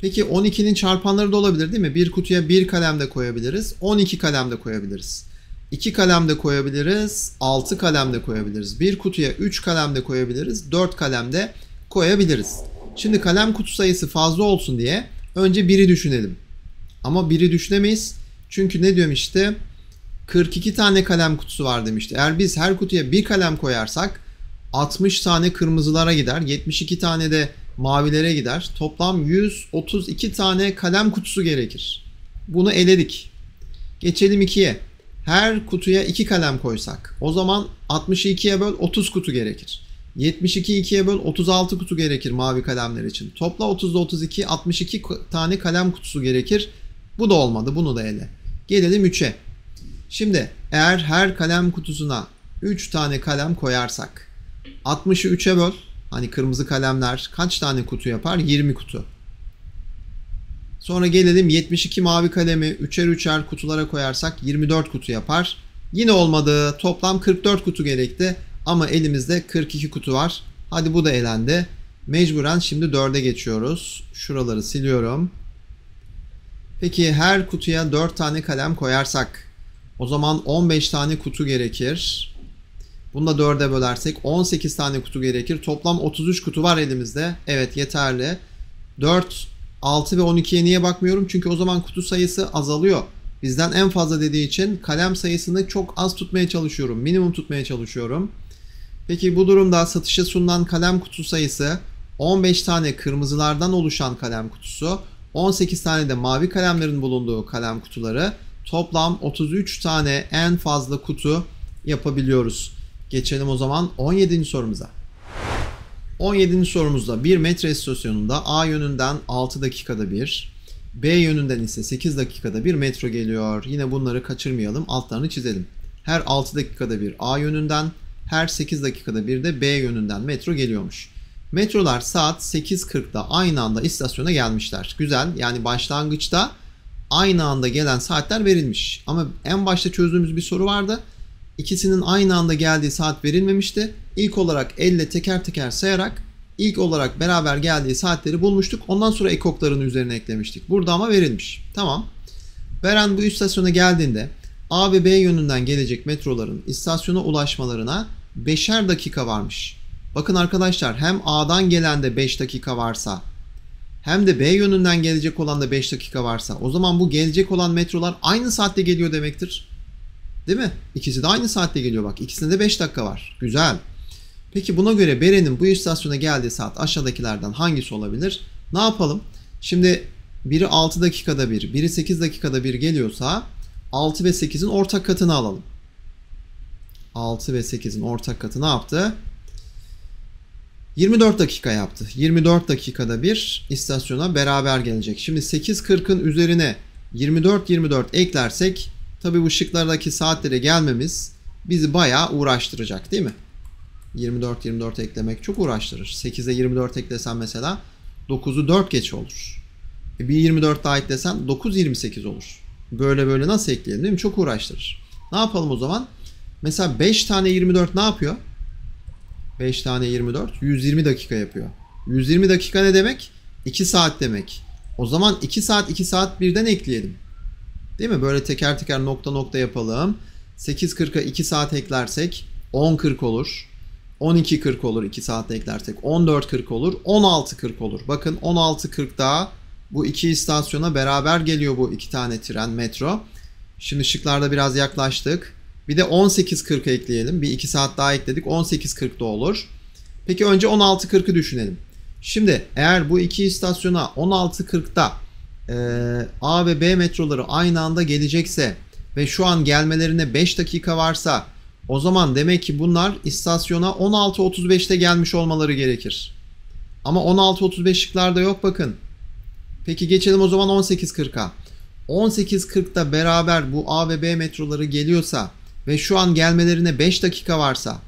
Peki 12'nin çarpanları da olabilir değil mi? Bir kutuya bir kalem de koyabiliriz. 12 kalem de koyabiliriz. 2 kalem de koyabiliriz. 6 kalem de koyabiliriz. Bir kutuya 3 kalem de koyabiliriz. 4 kalem de koyabiliriz koyabiliriz. Şimdi kalem kutu sayısı fazla olsun diye önce biri düşünelim. Ama biri düşünemeyiz. Çünkü ne diyorum işte 42 tane kalem kutusu var demişti. Eğer biz her kutuya bir kalem koyarsak 60 tane kırmızılara gider. 72 tane de mavilere gider. Toplam 132 tane kalem kutusu gerekir. Bunu eledik. Geçelim 2'ye. Her kutuya 2 kalem koysak o zaman 62'ye böl 30 kutu gerekir. 72 2'ye böl 36 kutu gerekir mavi kalemler için. Topla 30'da 32 62 tane kalem kutusu gerekir. Bu da olmadı bunu da ele. Gelelim 3'e. Şimdi eğer her kalem kutusuna 3 tane kalem koyarsak 60'ı 3'e böl. Hani kırmızı kalemler kaç tane kutu yapar? 20 kutu. Sonra gelelim 72 mavi kalemi 3'er 3'er kutulara koyarsak 24 kutu yapar. Yine olmadı. Toplam 44 kutu gerekti. Ama elimizde 42 kutu var. Hadi bu da elendi. Mecburen şimdi 4'e geçiyoruz. Şuraları siliyorum. Peki her kutuya 4 tane kalem koyarsak o zaman 15 tane kutu gerekir. Bunu da 4'e bölersek 18 tane kutu gerekir. Toplam 33 kutu var elimizde. Evet yeterli. 4, 6 ve 12'ye niye bakmıyorum? Çünkü o zaman kutu sayısı azalıyor. Bizden en fazla dediği için kalem sayısını çok az tutmaya çalışıyorum. Minimum tutmaya çalışıyorum. Peki bu durumda satışa sunulan kalem kutu sayısı 15 tane kırmızılardan oluşan kalem kutusu, 18 tane de mavi kalemlerin bulunduğu kalem kutuları toplam 33 tane en fazla kutu yapabiliyoruz. Geçelim o zaman 17. sorumuza. 17. sorumuzda bir metre istasyonunda A yönünden 6 dakikada bir, B yönünden ise 8 dakikada bir metro geliyor. Yine bunları kaçırmayalım, altlarını çizelim. Her 6 dakikada bir A yönünden, her 8 dakikada bir de B yönünden metro geliyormuş. Metrolar saat 8.40'da aynı anda istasyona gelmişler. Güzel yani başlangıçta aynı anda gelen saatler verilmiş. Ama en başta çözdüğümüz bir soru vardı. İkisinin aynı anda geldiği saat verilmemişti. İlk olarak elle teker teker sayarak ilk olarak beraber geldiği saatleri bulmuştuk. Ondan sonra ekoklarını üzerine eklemiştik. Burada ama verilmiş. Tamam. Beren bu istasyona geldiğinde A ve B yönünden gelecek metroların istasyona ulaşmalarına beşer dakika varmış. Bakın arkadaşlar hem A'dan gelen de 5 dakika varsa hem de B yönünden gelecek olan da 5 dakika varsa o zaman bu gelecek olan metrolar aynı saatte geliyor demektir. Değil mi? İkisi de aynı saatte geliyor bak. İkisinde de 5 dakika var. Güzel. Peki buna göre Beren'in bu istasyona geldiği saat aşağıdakilerden hangisi olabilir? Ne yapalım? Şimdi biri 6 dakikada bir, biri 8 dakikada bir geliyorsa 6 ve 8'in ortak katını alalım. 6 ve 8'in ortak katı ne yaptı? 24 dakika yaptı. 24 dakikada bir istasyona beraber gelecek. Şimdi 8.40'ın üzerine 24-24 eklersek tabi bu şıklardaki saatlere gelmemiz bizi bayağı uğraştıracak değil mi? 24-24 eklemek çok uğraştırır. 8'e 24 eklesen mesela 9'u 4 geç olur. E bir 24 daha eklesen 9-28 olur. Böyle böyle nasıl ekleyelim değil mi? Çok uğraştırır. Ne yapalım o zaman? Mesela 5 tane 24 ne yapıyor? 5 tane 24 120 dakika yapıyor. 120 dakika ne demek? 2 saat demek. O zaman 2 saat 2 saat birden ekleyelim. Değil mi? Böyle teker teker nokta nokta yapalım. 8.40'a 2 saat eklersek 10.40 olur. 12.40 olur 2 saat eklersek. 14.40 olur. 16.40 olur. Bakın 16.40'da bu iki istasyona beraber geliyor bu iki tane tren metro. Şimdi ışıklarda biraz yaklaştık. Bir de 18:40 ekleyelim. Bir 2 saat daha ekledik. 18:40 da olur. Peki önce 16.40'ı düşünelim. Şimdi eğer bu iki istasyona 16.40'da e, A ve B metroları aynı anda gelecekse ve şu an gelmelerine 5 dakika varsa o zaman demek ki bunlar istasyona 16.35'te gelmiş olmaları gerekir. Ama 16.35'likler de yok bakın. Peki geçelim o zaman 18.40'a. 18.40'da beraber bu A ve B metroları geliyorsa ve şu an gelmelerine 5 dakika varsa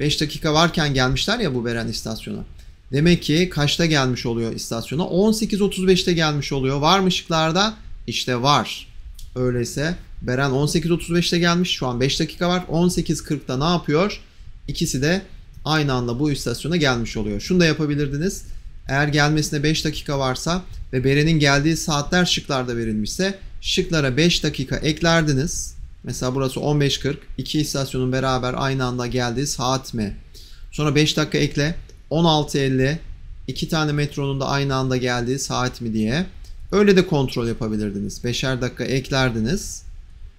5 dakika varken gelmişler ya bu Beren istasyonu. Demek ki kaçta gelmiş oluyor istasyona? 18.35'te gelmiş oluyor. Var mı ışıklarda? İşte var. Öyleyse Beren 18.35'te gelmiş. Şu an 5 dakika var. 18.40'da ne yapıyor? İkisi de aynı anda bu istasyona gelmiş oluyor. Şunu da yapabilirdiniz. Eğer gelmesine 5 dakika varsa ve Beren'in geldiği saatler şıklarda verilmişse şıklara 5 dakika eklerdiniz. Mesela burası 15.40. İki istasyonun beraber aynı anda geldiği saat mi? Sonra 5 dakika ekle. 16.50 İki tane metronun da aynı anda geldiği saat mi diye. Öyle de kontrol yapabilirdiniz. Beşer dakika eklerdiniz.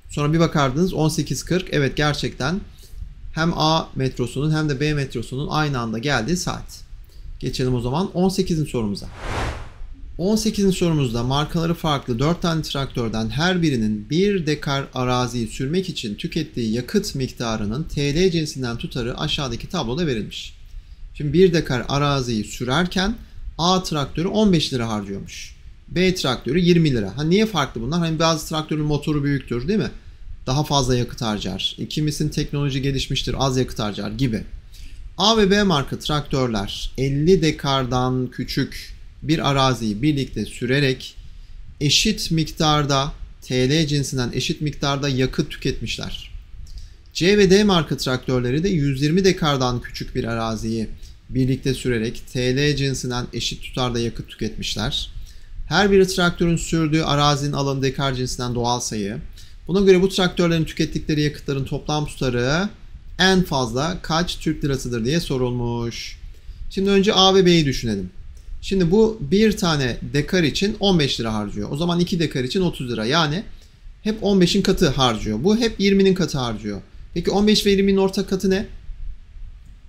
Sonra bir bakardınız 18.40 evet gerçekten hem A metrosunun hem de B metrosunun aynı anda geldiği saat. Geçelim o zaman 18'in sorumuza. 18. sorumuzda markaları farklı 4 tane traktörden her birinin 1 dekar araziyi sürmek için tükettiği yakıt miktarının TL cinsinden tutarı aşağıdaki tabloda verilmiş. Şimdi 1 dekar araziyi sürerken A traktörü 15 lira harcıyormuş. B traktörü 20 lira. Ha niye farklı bunlar? Hani bazı traktörün motoru büyüktür değil mi? Daha fazla yakıt harcar. E, kimisinin teknoloji gelişmiştir az yakıt harcar gibi. A ve B marka traktörler 50 dekardan küçük bir araziyi birlikte sürerek eşit miktarda TL cinsinden eşit miktarda yakıt tüketmişler. C ve D marka traktörleri de 120 dekardan küçük bir araziyi birlikte sürerek TL cinsinden eşit tutarda yakıt tüketmişler. Her bir traktörün sürdüğü arazinin alanı dekar cinsinden doğal sayı. Buna göre bu traktörlerin tükettikleri yakıtların toplam tutarı en fazla kaç Türk lirasıdır diye sorulmuş. Şimdi önce A ve B'yi düşünelim. Şimdi bu bir tane dekar için 15 lira harcıyor. O zaman 2 dekar için 30 lira. Yani hep 15'in katı harcıyor. Bu hep 20'nin katı harcıyor. Peki 15 ve 20'nin ortak katı ne?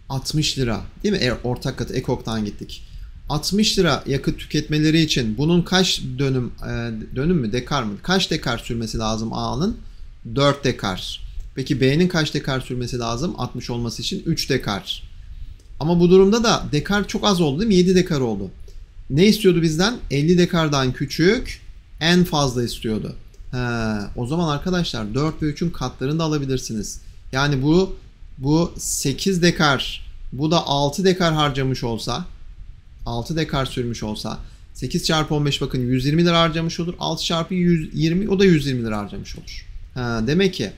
60 lira. Değil mi? E, ortak katı ekoktan gittik. 60 lira yakıt tüketmeleri için bunun kaç dönüm e, dönüm mü dekar mı? Kaç dekar sürmesi lazım A'nın? 4 dekar. Peki B'nin kaç dekar sürmesi lazım? 60 olması için 3 dekar. Ama bu durumda da dekar çok az oldu değil mi? 7 dekar oldu ne istiyordu bizden? 50 dekardan küçük en fazla istiyordu. He, o zaman arkadaşlar 4 ve 3'ün katlarını da alabilirsiniz. Yani bu bu 8 dekar bu da 6 dekar harcamış olsa 6 dekar sürmüş olsa 8 çarpı 15 bakın 120 lira harcamış olur. 6 çarpı 120 o da 120 lira harcamış olur. Ha, demek ki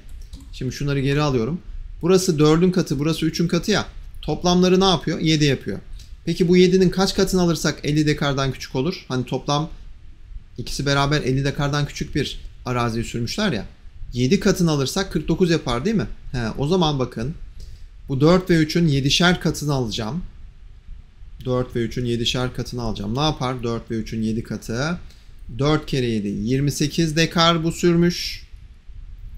şimdi şunları geri alıyorum. Burası 4'ün katı burası 3'ün katı ya. Toplamları ne yapıyor? 7 yapıyor. Peki bu 7'nin kaç katını alırsak 50 dekardan küçük olur? Hani toplam ikisi beraber 50 dekardan küçük bir araziyi sürmüşler ya. 7 katını alırsak 49 yapar değil mi? He, o zaman bakın bu 4 ve 3'ün 7'şer katını alacağım. 4 ve 3'ün 7'şer katını alacağım. Ne yapar? 4 ve 3'ün 7 katı. 4 kere 7 28 dekar bu sürmüş.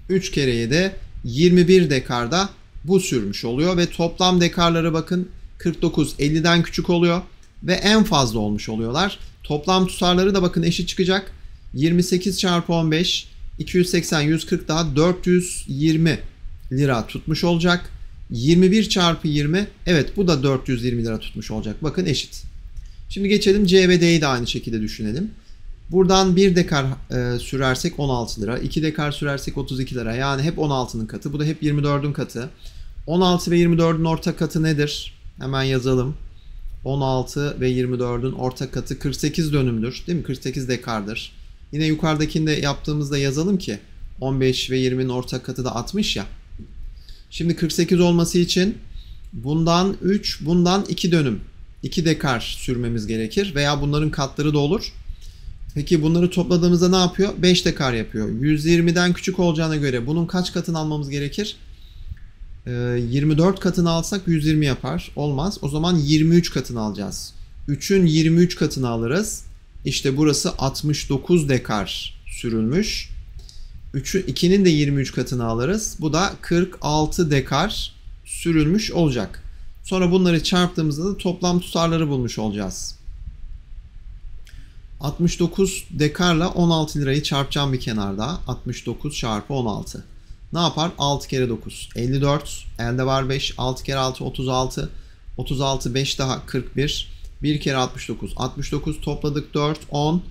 3 kere 7 21 dekarda bu sürmüş oluyor ve toplam dekarlara bakın 49 50'den küçük oluyor ve en fazla olmuş oluyorlar. Toplam tutarları da bakın eşit çıkacak. 28 çarpı 15 280 140 daha 420 lira tutmuş olacak. 21 çarpı 20 evet bu da 420 lira tutmuş olacak. Bakın eşit. Şimdi geçelim C ve D'yi de aynı şekilde düşünelim. Buradan 1 dekar e, sürersek 16 lira. 2 dekar sürersek 32 lira. Yani hep 16'nın katı. Bu da hep 24'ün katı. 16 ve 24'ün orta katı nedir? Hemen yazalım. 16 ve 24'ün orta katı 48 dönümdür. Değil mi? 48 dekardır. Yine yukarıdakini de yaptığımızda yazalım ki 15 ve 20'nin orta katı da 60 ya. Şimdi 48 olması için bundan 3, bundan 2 dönüm. 2 dekar sürmemiz gerekir veya bunların katları da olur. Peki bunları topladığımızda ne yapıyor? 5 dekar yapıyor. 120'den küçük olacağına göre bunun kaç katını almamız gerekir? 24 ee, katını alsak 120 yapar. Olmaz. O zaman 23 katını alacağız. 3'ün 23 katını alırız. İşte burası 69 dekar sürülmüş. 2'nin de 23 katını alırız. Bu da 46 dekar sürülmüş olacak. Sonra bunları çarptığımızda da toplam tutarları bulmuş olacağız. 69 dekarla 16 lirayı çarpacağım bir kenarda. 69 çarpı 16. Ne yapar? 6 kere 9 54. Elde var 5. 6 kere 6 36. 36 5 daha 41. 1 kere 69 69 topladık 4 10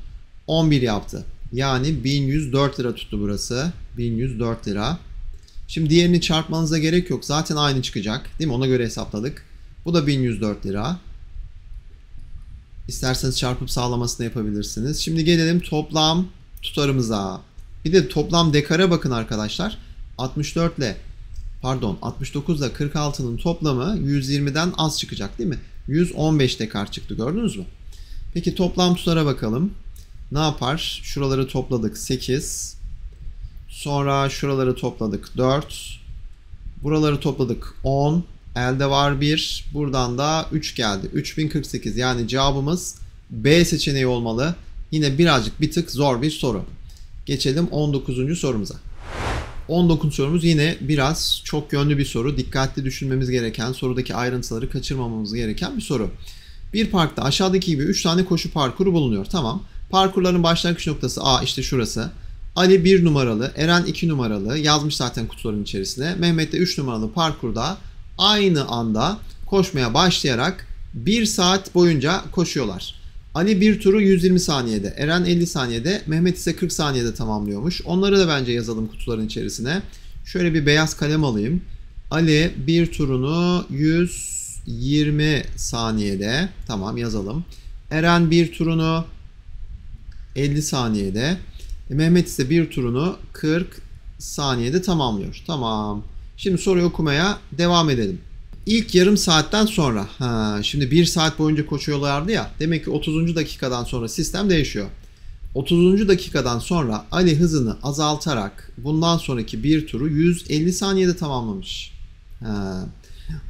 11 yaptı. Yani 1104 lira tuttu burası. 1104 lira. Şimdi diğerini çarpmanıza gerek yok. Zaten aynı çıkacak. Değil mi? Ona göre hesapladık. Bu da 1104 lira. İsterseniz çarpıp sağlamasını yapabilirsiniz. Şimdi gelelim toplam tutarımıza. Bir de toplam dekara bakın arkadaşlar. 64 ile pardon 69 ile 46'nın toplamı 120'den az çıkacak değil mi? 115 dekar çıktı gördünüz mü? Peki toplam tulara bakalım. Ne yapar? Şuraları topladık 8. Sonra şuraları topladık 4. Buraları topladık 10. Elde var 1. Buradan da 3 geldi. 3048 yani cevabımız B seçeneği olmalı. Yine birazcık bir tık zor bir soru. Geçelim 19. sorumuza. 19 sorumuz yine biraz çok yönlü bir soru. Dikkatli düşünmemiz gereken, sorudaki ayrıntıları kaçırmamamız gereken bir soru. Bir parkta aşağıdaki gibi 3 tane koşu parkuru bulunuyor. Tamam. Parkurların başlangıç noktası A işte şurası. Ali 1 numaralı, Eren 2 numaralı yazmış zaten kutuların içerisine. Mehmet de 3 numaralı parkurda aynı anda koşmaya başlayarak 1 saat boyunca koşuyorlar. Ali bir turu 120 saniyede, Eren 50 saniyede, Mehmet ise 40 saniyede tamamlıyormuş. Onları da bence yazalım kutuların içerisine. Şöyle bir beyaz kalem alayım. Ali bir turunu 120 saniyede. Tamam yazalım. Eren bir turunu 50 saniyede. Mehmet ise bir turunu 40 saniyede tamamlıyor. Tamam. Şimdi soruyu okumaya devam edelim. İlk yarım saatten sonra. Ha, şimdi 1 saat boyunca koşuyorlardı ya. Demek ki 30. dakikadan sonra sistem değişiyor. 30. dakikadan sonra Ali hızını azaltarak bundan sonraki bir turu 150 saniyede tamamlamış. Ha.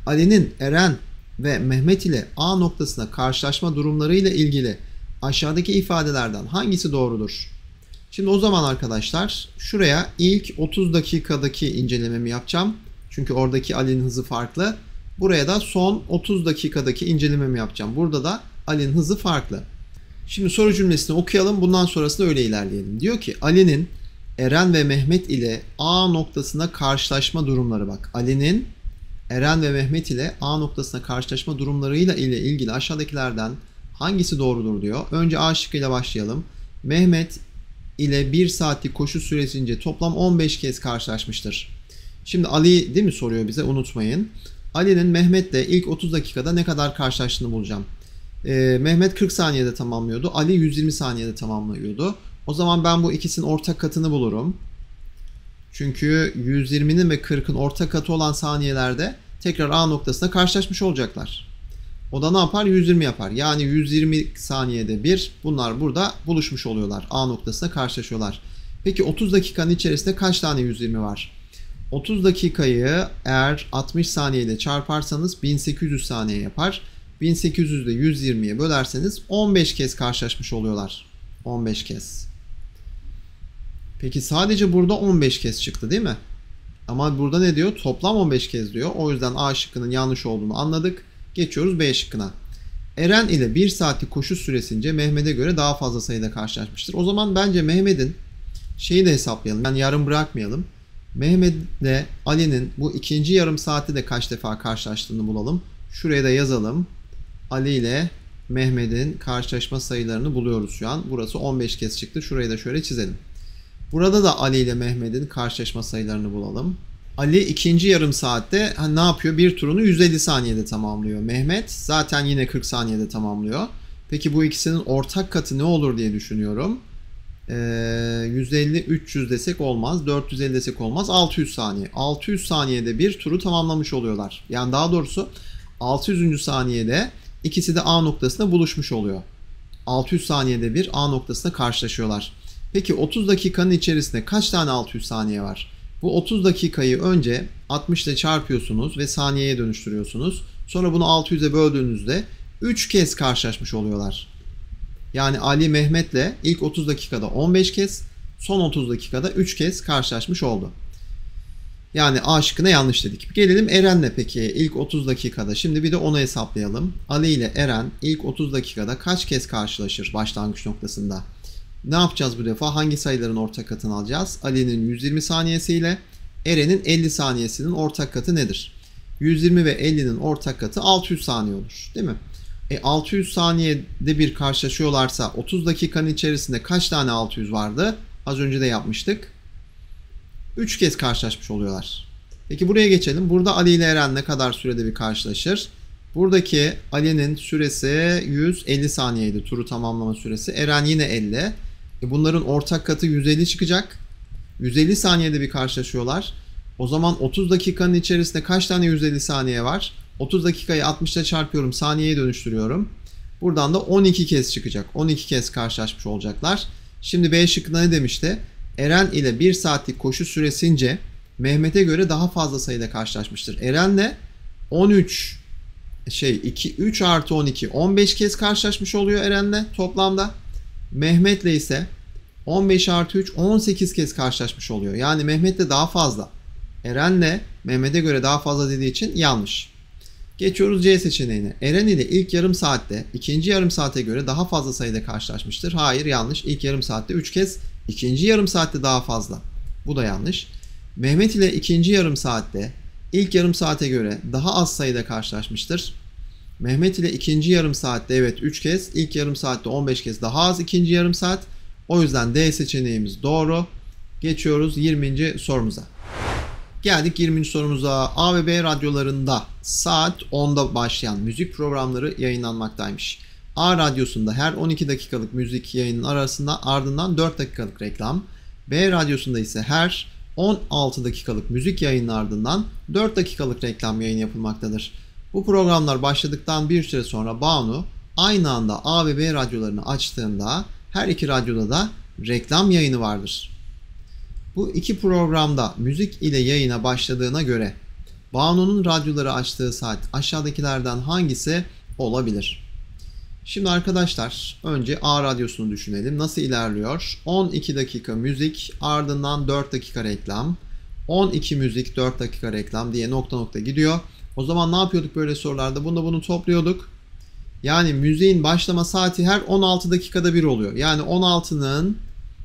Ali'nin Eren ve Mehmet ile A noktasına karşılaşma durumları ile ilgili aşağıdaki ifadelerden hangisi doğrudur? Şimdi o zaman arkadaşlar şuraya ilk 30 dakikadaki incelememi yapacağım. Çünkü oradaki Ali'nin hızı farklı. Buraya da son 30 dakikadaki incelememi yapacağım. Burada da Ali'nin hızı farklı. Şimdi soru cümlesini okuyalım. Bundan sonrasında öyle ilerleyelim. Diyor ki Ali'nin Eren ve Mehmet ile A noktasında karşılaşma durumları bak. Ali'nin Eren ve Mehmet ile A noktasına karşılaşma durumlarıyla ile ilgili aşağıdakilerden hangisi doğrudur diyor. Önce A şıkkıyla başlayalım. Mehmet ile 1 saatlik koşu süresince toplam 15 kez karşılaşmıştır. Şimdi Ali değil mi soruyor bize unutmayın. Ali'nin Mehmet'le ilk 30 dakikada ne kadar karşılaştığını bulacağım. Ee, Mehmet 40 saniyede tamamlıyordu. Ali 120 saniyede tamamlıyordu. O zaman ben bu ikisinin ortak katını bulurum. Çünkü 120'nin ve 40'ın ortak katı olan saniyelerde tekrar A noktasına karşılaşmış olacaklar. O da ne yapar? 120 yapar. Yani 120 saniyede bir bunlar burada buluşmuş oluyorlar. A noktasına karşılaşıyorlar. Peki 30 dakikanın içerisinde kaç tane 120 var? 30 dakikayı eğer 60 saniyeyle çarparsanız 1800 saniye yapar. de 120'ye bölerseniz 15 kez karşılaşmış oluyorlar. 15 kez. Peki sadece burada 15 kez çıktı değil mi? Ama burada ne diyor? Toplam 15 kez diyor. O yüzden A şıkkının yanlış olduğunu anladık. Geçiyoruz B şıkkına. Eren ile 1 saatlik koşu süresince Mehmet'e göre daha fazla sayıda karşılaşmıştır. O zaman bence Mehmet'in şeyi de hesaplayalım. Yani yarım bırakmayalım. Mehmet'le Ali'nin bu ikinci yarım saati de kaç defa karşılaştığını bulalım. Şuraya da yazalım. Ali ile Mehmet'in karşılaşma sayılarını buluyoruz şu an. Burası 15 kez çıktı. Şurayı da şöyle çizelim. Burada da Ali ile Mehmet'in karşılaşma sayılarını bulalım. Ali ikinci yarım saatte hani ne yapıyor? Bir turunu 150 saniyede tamamlıyor. Mehmet zaten yine 40 saniyede tamamlıyor. Peki bu ikisinin ortak katı ne olur diye düşünüyorum. 150-300 ee, desek olmaz. 450 desek olmaz. 600 saniye. 600 saniyede bir turu tamamlamış oluyorlar. Yani daha doğrusu 600. saniyede ikisi de A noktasında buluşmuş oluyor. 600 saniyede bir A noktasında karşılaşıyorlar. Peki 30 dakikanın içerisinde kaç tane 600 saniye var? Bu 30 dakikayı önce 60 ile çarpıyorsunuz ve saniyeye dönüştürüyorsunuz. Sonra bunu 600'e böldüğünüzde 3 kez karşılaşmış oluyorlar. Yani Ali Mehmet'le ilk 30 dakikada 15 kez, son 30 dakikada 3 kez karşılaşmış oldu. Yani A şıkkına yanlış dedik. Gelelim Eren'le peki ilk 30 dakikada. Şimdi bir de onu hesaplayalım. Ali ile Eren ilk 30 dakikada kaç kez karşılaşır başlangıç noktasında? Ne yapacağız bu defa? Hangi sayıların ortak katını alacağız? Ali'nin 120 saniyesi ile Eren'in 50 saniyesinin ortak katı nedir? 120 ve 50'nin ortak katı 600 saniye olur. Değil mi? E 600 saniyede bir karşılaşıyorlarsa 30 dakikanın içerisinde kaç tane 600 vardı? Az önce de yapmıştık. 3 kez karşılaşmış oluyorlar. Peki buraya geçelim. Burada Ali ile Eren ne kadar sürede bir karşılaşır? Buradaki Ali'nin süresi 150 saniyeydi turu tamamlama süresi. Eren yine 50. E bunların ortak katı 150 çıkacak. 150 saniyede bir karşılaşıyorlar. O zaman 30 dakikanın içerisinde kaç tane 150 saniye var? 30 dakikayı 60'la çarpıyorum saniyeye dönüştürüyorum. Buradan da 12 kez çıkacak. 12 kez karşılaşmış olacaklar. Şimdi B şıkkında ne demişti? Eren ile 1 saatlik koşu süresince Mehmet'e göre daha fazla sayıda karşılaşmıştır. Eren'le 13 şey 2 3 artı 12 15 kez karşılaşmış oluyor Eren'le toplamda. Mehmet'le ise 15 artı 3 18 kez karşılaşmış oluyor. Yani Mehmet'le daha fazla. Eren'le Mehmet'e göre daha fazla dediği için yanlış. Geçiyoruz C seçeneğine. Eren ile ilk yarım saatte ikinci yarım saate göre daha fazla sayıda karşılaşmıştır. Hayır yanlış. İlk yarım saatte 3 kez, ikinci yarım saatte daha fazla. Bu da yanlış. Mehmet ile ikinci yarım saatte ilk yarım saate göre daha az sayıda karşılaşmıştır. Mehmet ile ikinci yarım saatte evet 3 kez, ilk yarım saatte 15 kez daha az ikinci yarım saat. O yüzden D seçeneğimiz doğru. Geçiyoruz 20. sorumuza. Geldik 20. sorumuza. A ve B radyolarında saat 10'da başlayan müzik programları yayınlanmaktaymış. A radyosunda her 12 dakikalık müzik yayının arasında ardından 4 dakikalık reklam, B radyosunda ise her 16 dakikalık müzik yayının ardından 4 dakikalık reklam yayın yapılmaktadır. Bu programlar başladıktan bir süre sonra Banu aynı anda A ve B radyolarını açtığında her iki radyoda da reklam yayını vardır. Bu iki programda müzik ile yayına başladığına göre Banu'nun radyoları açtığı saat aşağıdakilerden hangisi olabilir? Şimdi arkadaşlar önce A radyosunu düşünelim. Nasıl ilerliyor? 12 dakika müzik ardından 4 dakika reklam. 12 müzik 4 dakika reklam diye nokta nokta gidiyor. O zaman ne yapıyorduk böyle sorularda? Bunda bunu topluyorduk. Yani müziğin başlama saati her 16 dakikada bir oluyor. Yani 16'nın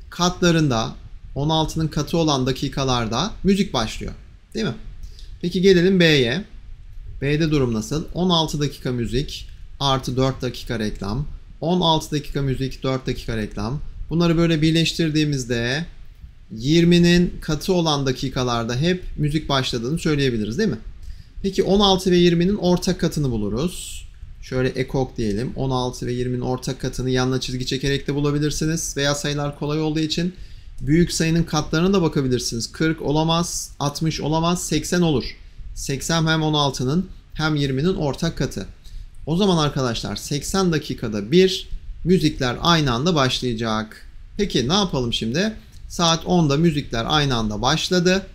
katlarında 16'nın katı olan dakikalarda müzik başlıyor. Değil mi? Peki gelelim B'ye. B'de durum nasıl? 16 dakika müzik artı 4 dakika reklam. 16 dakika müzik, 4 dakika reklam. Bunları böyle birleştirdiğimizde 20'nin katı olan dakikalarda hep müzik başladığını söyleyebiliriz değil mi? Peki 16 ve 20'nin ortak katını buluruz. Şöyle ekok diyelim. 16 ve 20'nin ortak katını yanına çizgi çekerek de bulabilirsiniz. Veya sayılar kolay olduğu için Büyük sayının katlarına da bakabilirsiniz. 40 olamaz, 60 olamaz, 80 olur. 80 hem 16'nın hem 20'nin ortak katı. O zaman arkadaşlar 80 dakikada bir müzikler aynı anda başlayacak. Peki ne yapalım şimdi? Saat 10'da müzikler aynı anda başladı.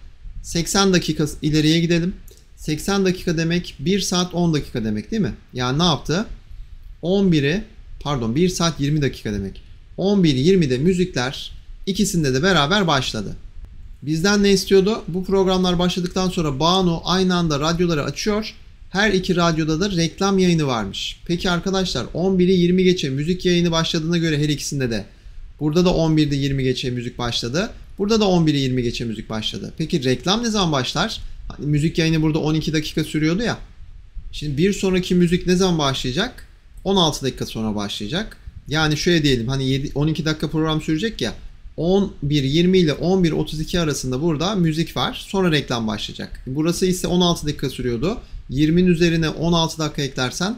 80 dakika ileriye gidelim. 80 dakika demek 1 saat 10 dakika demek değil mi? Yani ne yaptı? 11'i pardon 1 saat 20 dakika demek. 11.20'de müzikler İkisinde de beraber başladı. Bizden ne istiyordu? Bu programlar başladıktan sonra Banu aynı anda radyoları açıyor. Her iki radyoda da reklam yayını varmış. Peki arkadaşlar 11'i 20 geçe müzik yayını başladığına göre her ikisinde de. Burada da 11'de 20 geçe müzik başladı. Burada da 11'i 20 geçe müzik başladı. Peki reklam ne zaman başlar? Hani müzik yayını burada 12 dakika sürüyordu ya. Şimdi bir sonraki müzik ne zaman başlayacak? 16 dakika sonra başlayacak. Yani şöyle diyelim hani 7, 12 dakika program sürecek ya. 11.20 ile 11.32 arasında burada müzik var. Sonra reklam başlayacak. Burası ise 16 dakika sürüyordu. 20'nin üzerine 16 dakika eklersen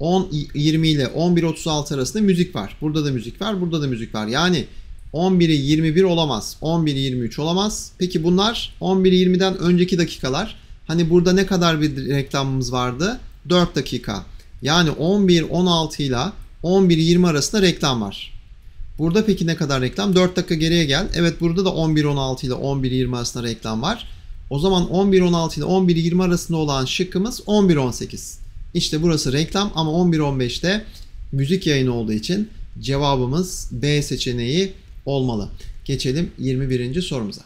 10.20 ile 11.36 arasında müzik var. Burada da müzik var, burada da müzik var. Yani 11'i 21 olamaz, 11'i 23 olamaz. Peki bunlar 11'i 20'den önceki dakikalar. Hani burada ne kadar bir reklamımız vardı? 4 dakika. Yani 11.16 ile 11.20 arasında reklam var. Burada peki ne kadar reklam? 4 dakika geriye gel. Evet burada da 11-16 ile 11-20 arasında reklam var. O zaman 11-16 ile 11-20 arasında olan şıkkımız 11-18. İşte burası reklam ama 11-15'te müzik yayını olduğu için cevabımız B seçeneği olmalı. Geçelim 21. sorumuza.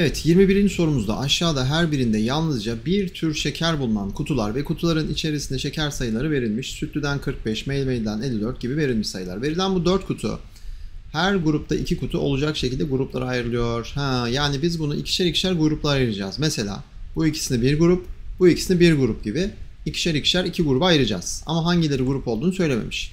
Evet 21. sorumuzda aşağıda her birinde yalnızca bir tür şeker bulunan kutular ve kutuların içerisinde şeker sayıları verilmiş. Sütlüden 45, meyveden 54 gibi verilmiş sayılar. Verilen bu 4 kutu her grupta 2 kutu olacak şekilde gruplara ayrılıyor. Ha, yani biz bunu ikişer ikişer gruplara ayıracağız. Mesela bu ikisini bir grup, bu ikisini bir grup gibi ikişer ikişer iki gruba ayıracağız. Ama hangileri grup olduğunu söylememiş.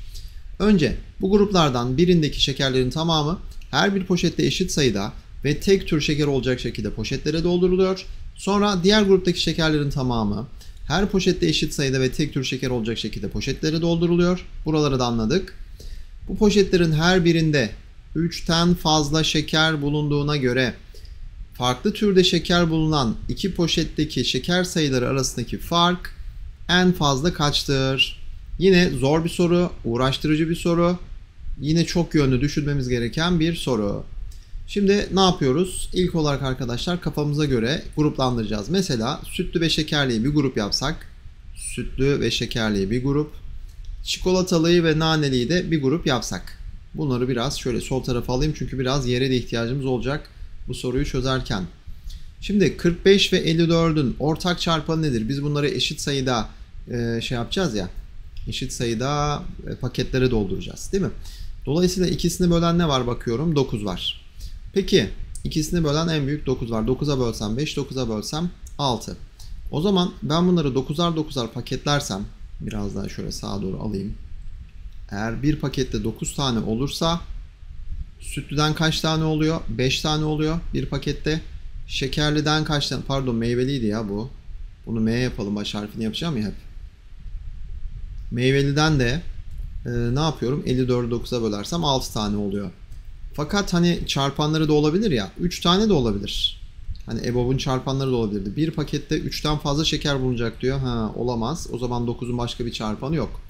Önce bu gruplardan birindeki şekerlerin tamamı her bir poşette eşit sayıda ve tek tür şeker olacak şekilde poşetlere dolduruluyor. Sonra diğer gruptaki şekerlerin tamamı her poşette eşit sayıda ve tek tür şeker olacak şekilde poşetlere dolduruluyor. Buraları da anladık. Bu poşetlerin her birinde 3'ten fazla şeker bulunduğuna göre farklı türde şeker bulunan iki poşetteki şeker sayıları arasındaki fark en fazla kaçtır? Yine zor bir soru, uğraştırıcı bir soru. Yine çok yönlü düşünmemiz gereken bir soru. Şimdi ne yapıyoruz? İlk olarak arkadaşlar kafamıza göre gruplandıracağız. Mesela sütlü ve şekerliyi bir grup yapsak. Sütlü ve şekerliyi bir grup. Çikolatalıyı ve naneliyi de bir grup yapsak. Bunları biraz şöyle sol tarafa alayım çünkü biraz yere de ihtiyacımız olacak bu soruyu çözerken. Şimdi 45 ve 54'ün ortak çarpanı nedir? Biz bunları eşit sayıda e, şey yapacağız ya. Eşit sayıda e, paketlere dolduracağız değil mi? Dolayısıyla ikisini bölen ne var bakıyorum? 9 var. Peki ikisini bölen en büyük 9 var. 9'a bölsem 5, 9'a bölsem 6. O zaman ben bunları 9'ar 9'ar paketlersem biraz daha şöyle sağa doğru alayım. Eğer bir pakette 9 tane olursa sütlüden kaç tane oluyor? 5 tane oluyor bir pakette. Şekerliden kaç tane? Pardon meyveliydi ya bu. Bunu M yapalım. Baş harfini yapacağım ya hep. Meyveliden de e, ne yapıyorum? 54'ü 9'a bölersem 6 tane oluyor. Fakat hani çarpanları da olabilir ya. 3 tane de olabilir. Hani EBOB'un çarpanları da olabilirdi. Bir pakette 3'ten fazla şeker bulunacak diyor. Ha olamaz. O zaman 9'un başka bir çarpanı yok.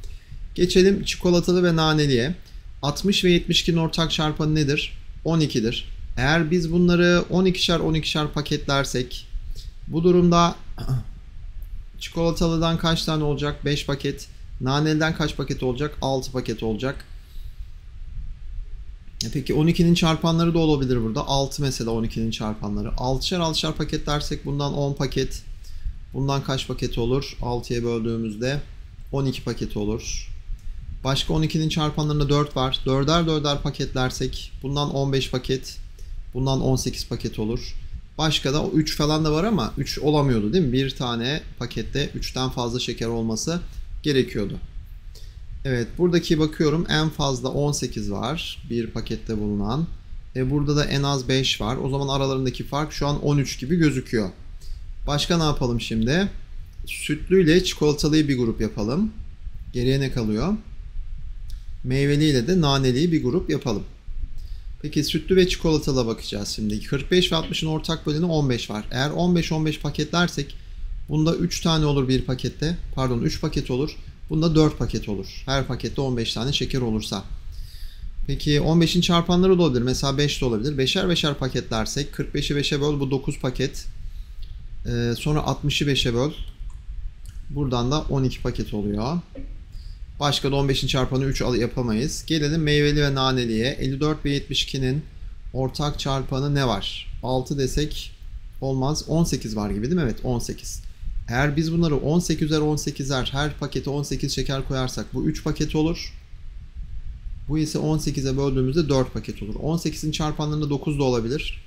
Geçelim çikolatalı ve naneliye. 60 ve 72'nin ortak çarpanı nedir? 12'dir. Eğer biz bunları 12'şer 12'şer paketlersek bu durumda çikolatalıdan kaç tane olacak? 5 paket. Naneliden kaç paket olacak? 6 paket olacak. E peki 12'nin çarpanları da olabilir burada. 6 mesela 12'nin çarpanları. 6'şer 6'şer paket dersek bundan 10 paket. Bundan kaç paket olur? 6'ya böldüğümüzde 12 paket olur. Başka 12'nin çarpanlarında 4 var. 4'er 4'er paketlersek bundan 15 paket. Bundan 18 paket olur. Başka da 3 falan da var ama 3 olamıyordu değil mi? Bir tane pakette 3'ten fazla şeker olması gerekiyordu. Evet buradaki bakıyorum en fazla 18 var bir pakette bulunan. E burada da en az 5 var. O zaman aralarındaki fark şu an 13 gibi gözüküyor. Başka ne yapalım şimdi? Sütlü ile çikolatalıyı bir grup yapalım. Geriye ne kalıyor? Meyveli ile de naneliyi bir grup yapalım. Peki sütlü ve çikolatalı bakacağız şimdi. 45 ve 60'ın ortak bölümü 15 var. Eğer 15-15 paketlersek bunda 3 tane olur bir pakette. Pardon 3 paket olur. Bunda 4 paket olur. Her pakette 15 tane şeker olursa. Peki 15'in çarpanları da olabilir. Mesela 5 de olabilir. 5'er 5'er paketlersek 45'i 5'e böl bu 9 paket. Ee, sonra 60'ı 5'e böl. Buradan da 12 paket oluyor. Başka da 15'in çarpanı 3 yapamayız. Gelelim meyveli ve naneliye. 54 ve 72'nin ortak çarpanı ne var? 6 desek olmaz. 18 var gibi değil mi? Evet 18. Eğer biz bunları 18'er 18'er her pakete 18 şeker koyarsak bu 3 paket olur. Bu ise 18'e böldüğümüzde 4 paket olur. 18'in çarpanlarında 9 da olabilir.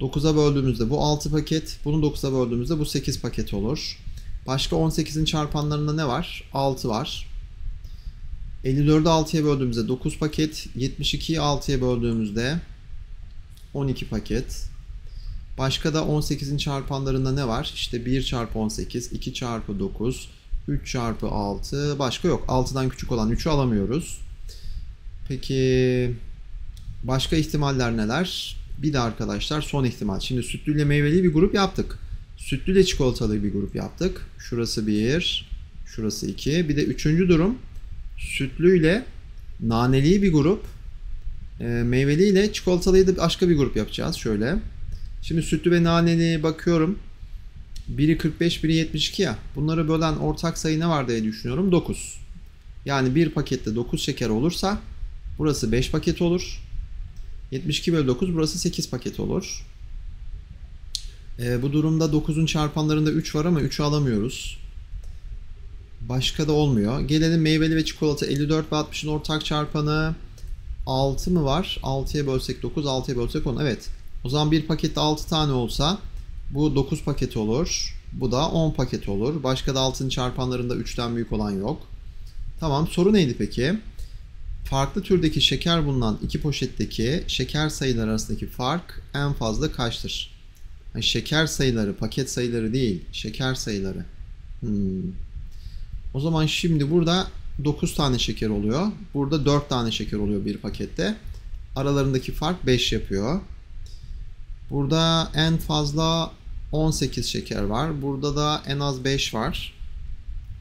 9'a böldüğümüzde bu 6 paket, bunu 9'a böldüğümüzde bu 8 paket olur. Başka 18'in çarpanlarında ne var? 6 var. 54'ü 6'ya böldüğümüzde 9 paket, 72'yi 6'ya böldüğümüzde 12 paket. Başka da 18'in çarpanlarında ne var? İşte 1 çarpı 18, 2 çarpı 9, 3 çarpı 6. Başka yok. 6'dan küçük olan 3'ü alamıyoruz. Peki başka ihtimaller neler? Bir de arkadaşlar son ihtimal. Şimdi sütlüyle meyveli bir grup yaptık. Sütlüyle çikolatalı bir grup yaptık. Şurası 1, şurası 2. Bir de üçüncü durum sütlüyle naneli bir grup. E, meyveliyle çikolatalıyı da başka bir grup yapacağız. Şöyle. Şimdi sütlü ve nane'ni bakıyorum. Biri 45, biri 72 ya. Bunları bölen ortak sayı ne var diye düşünüyorum. 9. Yani bir pakette 9 şeker olursa burası 5 paket olur. 72 bölü 9 burası 8 paket olur. E, bu durumda 9'un çarpanlarında 3 var ama 3'ü alamıyoruz. Başka da olmuyor. Gelelim meyveli ve çikolata 54 ve 60'ın ortak çarpanı 6 mı var? 6'ya bölsek 9, 6'ya bölsek 10. Evet. O zaman bir pakette 6 tane olsa bu 9 paket olur. Bu da 10 paket olur. Başka da 6'nın çarpanlarında 3'ten büyük olan yok. Tamam soru neydi peki? Farklı türdeki şeker bulunan iki poşetteki şeker sayıları arasındaki fark en fazla kaçtır? Yani şeker sayıları, paket sayıları değil. Şeker sayıları. Hmm. O zaman şimdi burada 9 tane şeker oluyor. Burada 4 tane şeker oluyor bir pakette. Aralarındaki fark 5 yapıyor. Burada en fazla 18 şeker var. Burada da en az 5 var.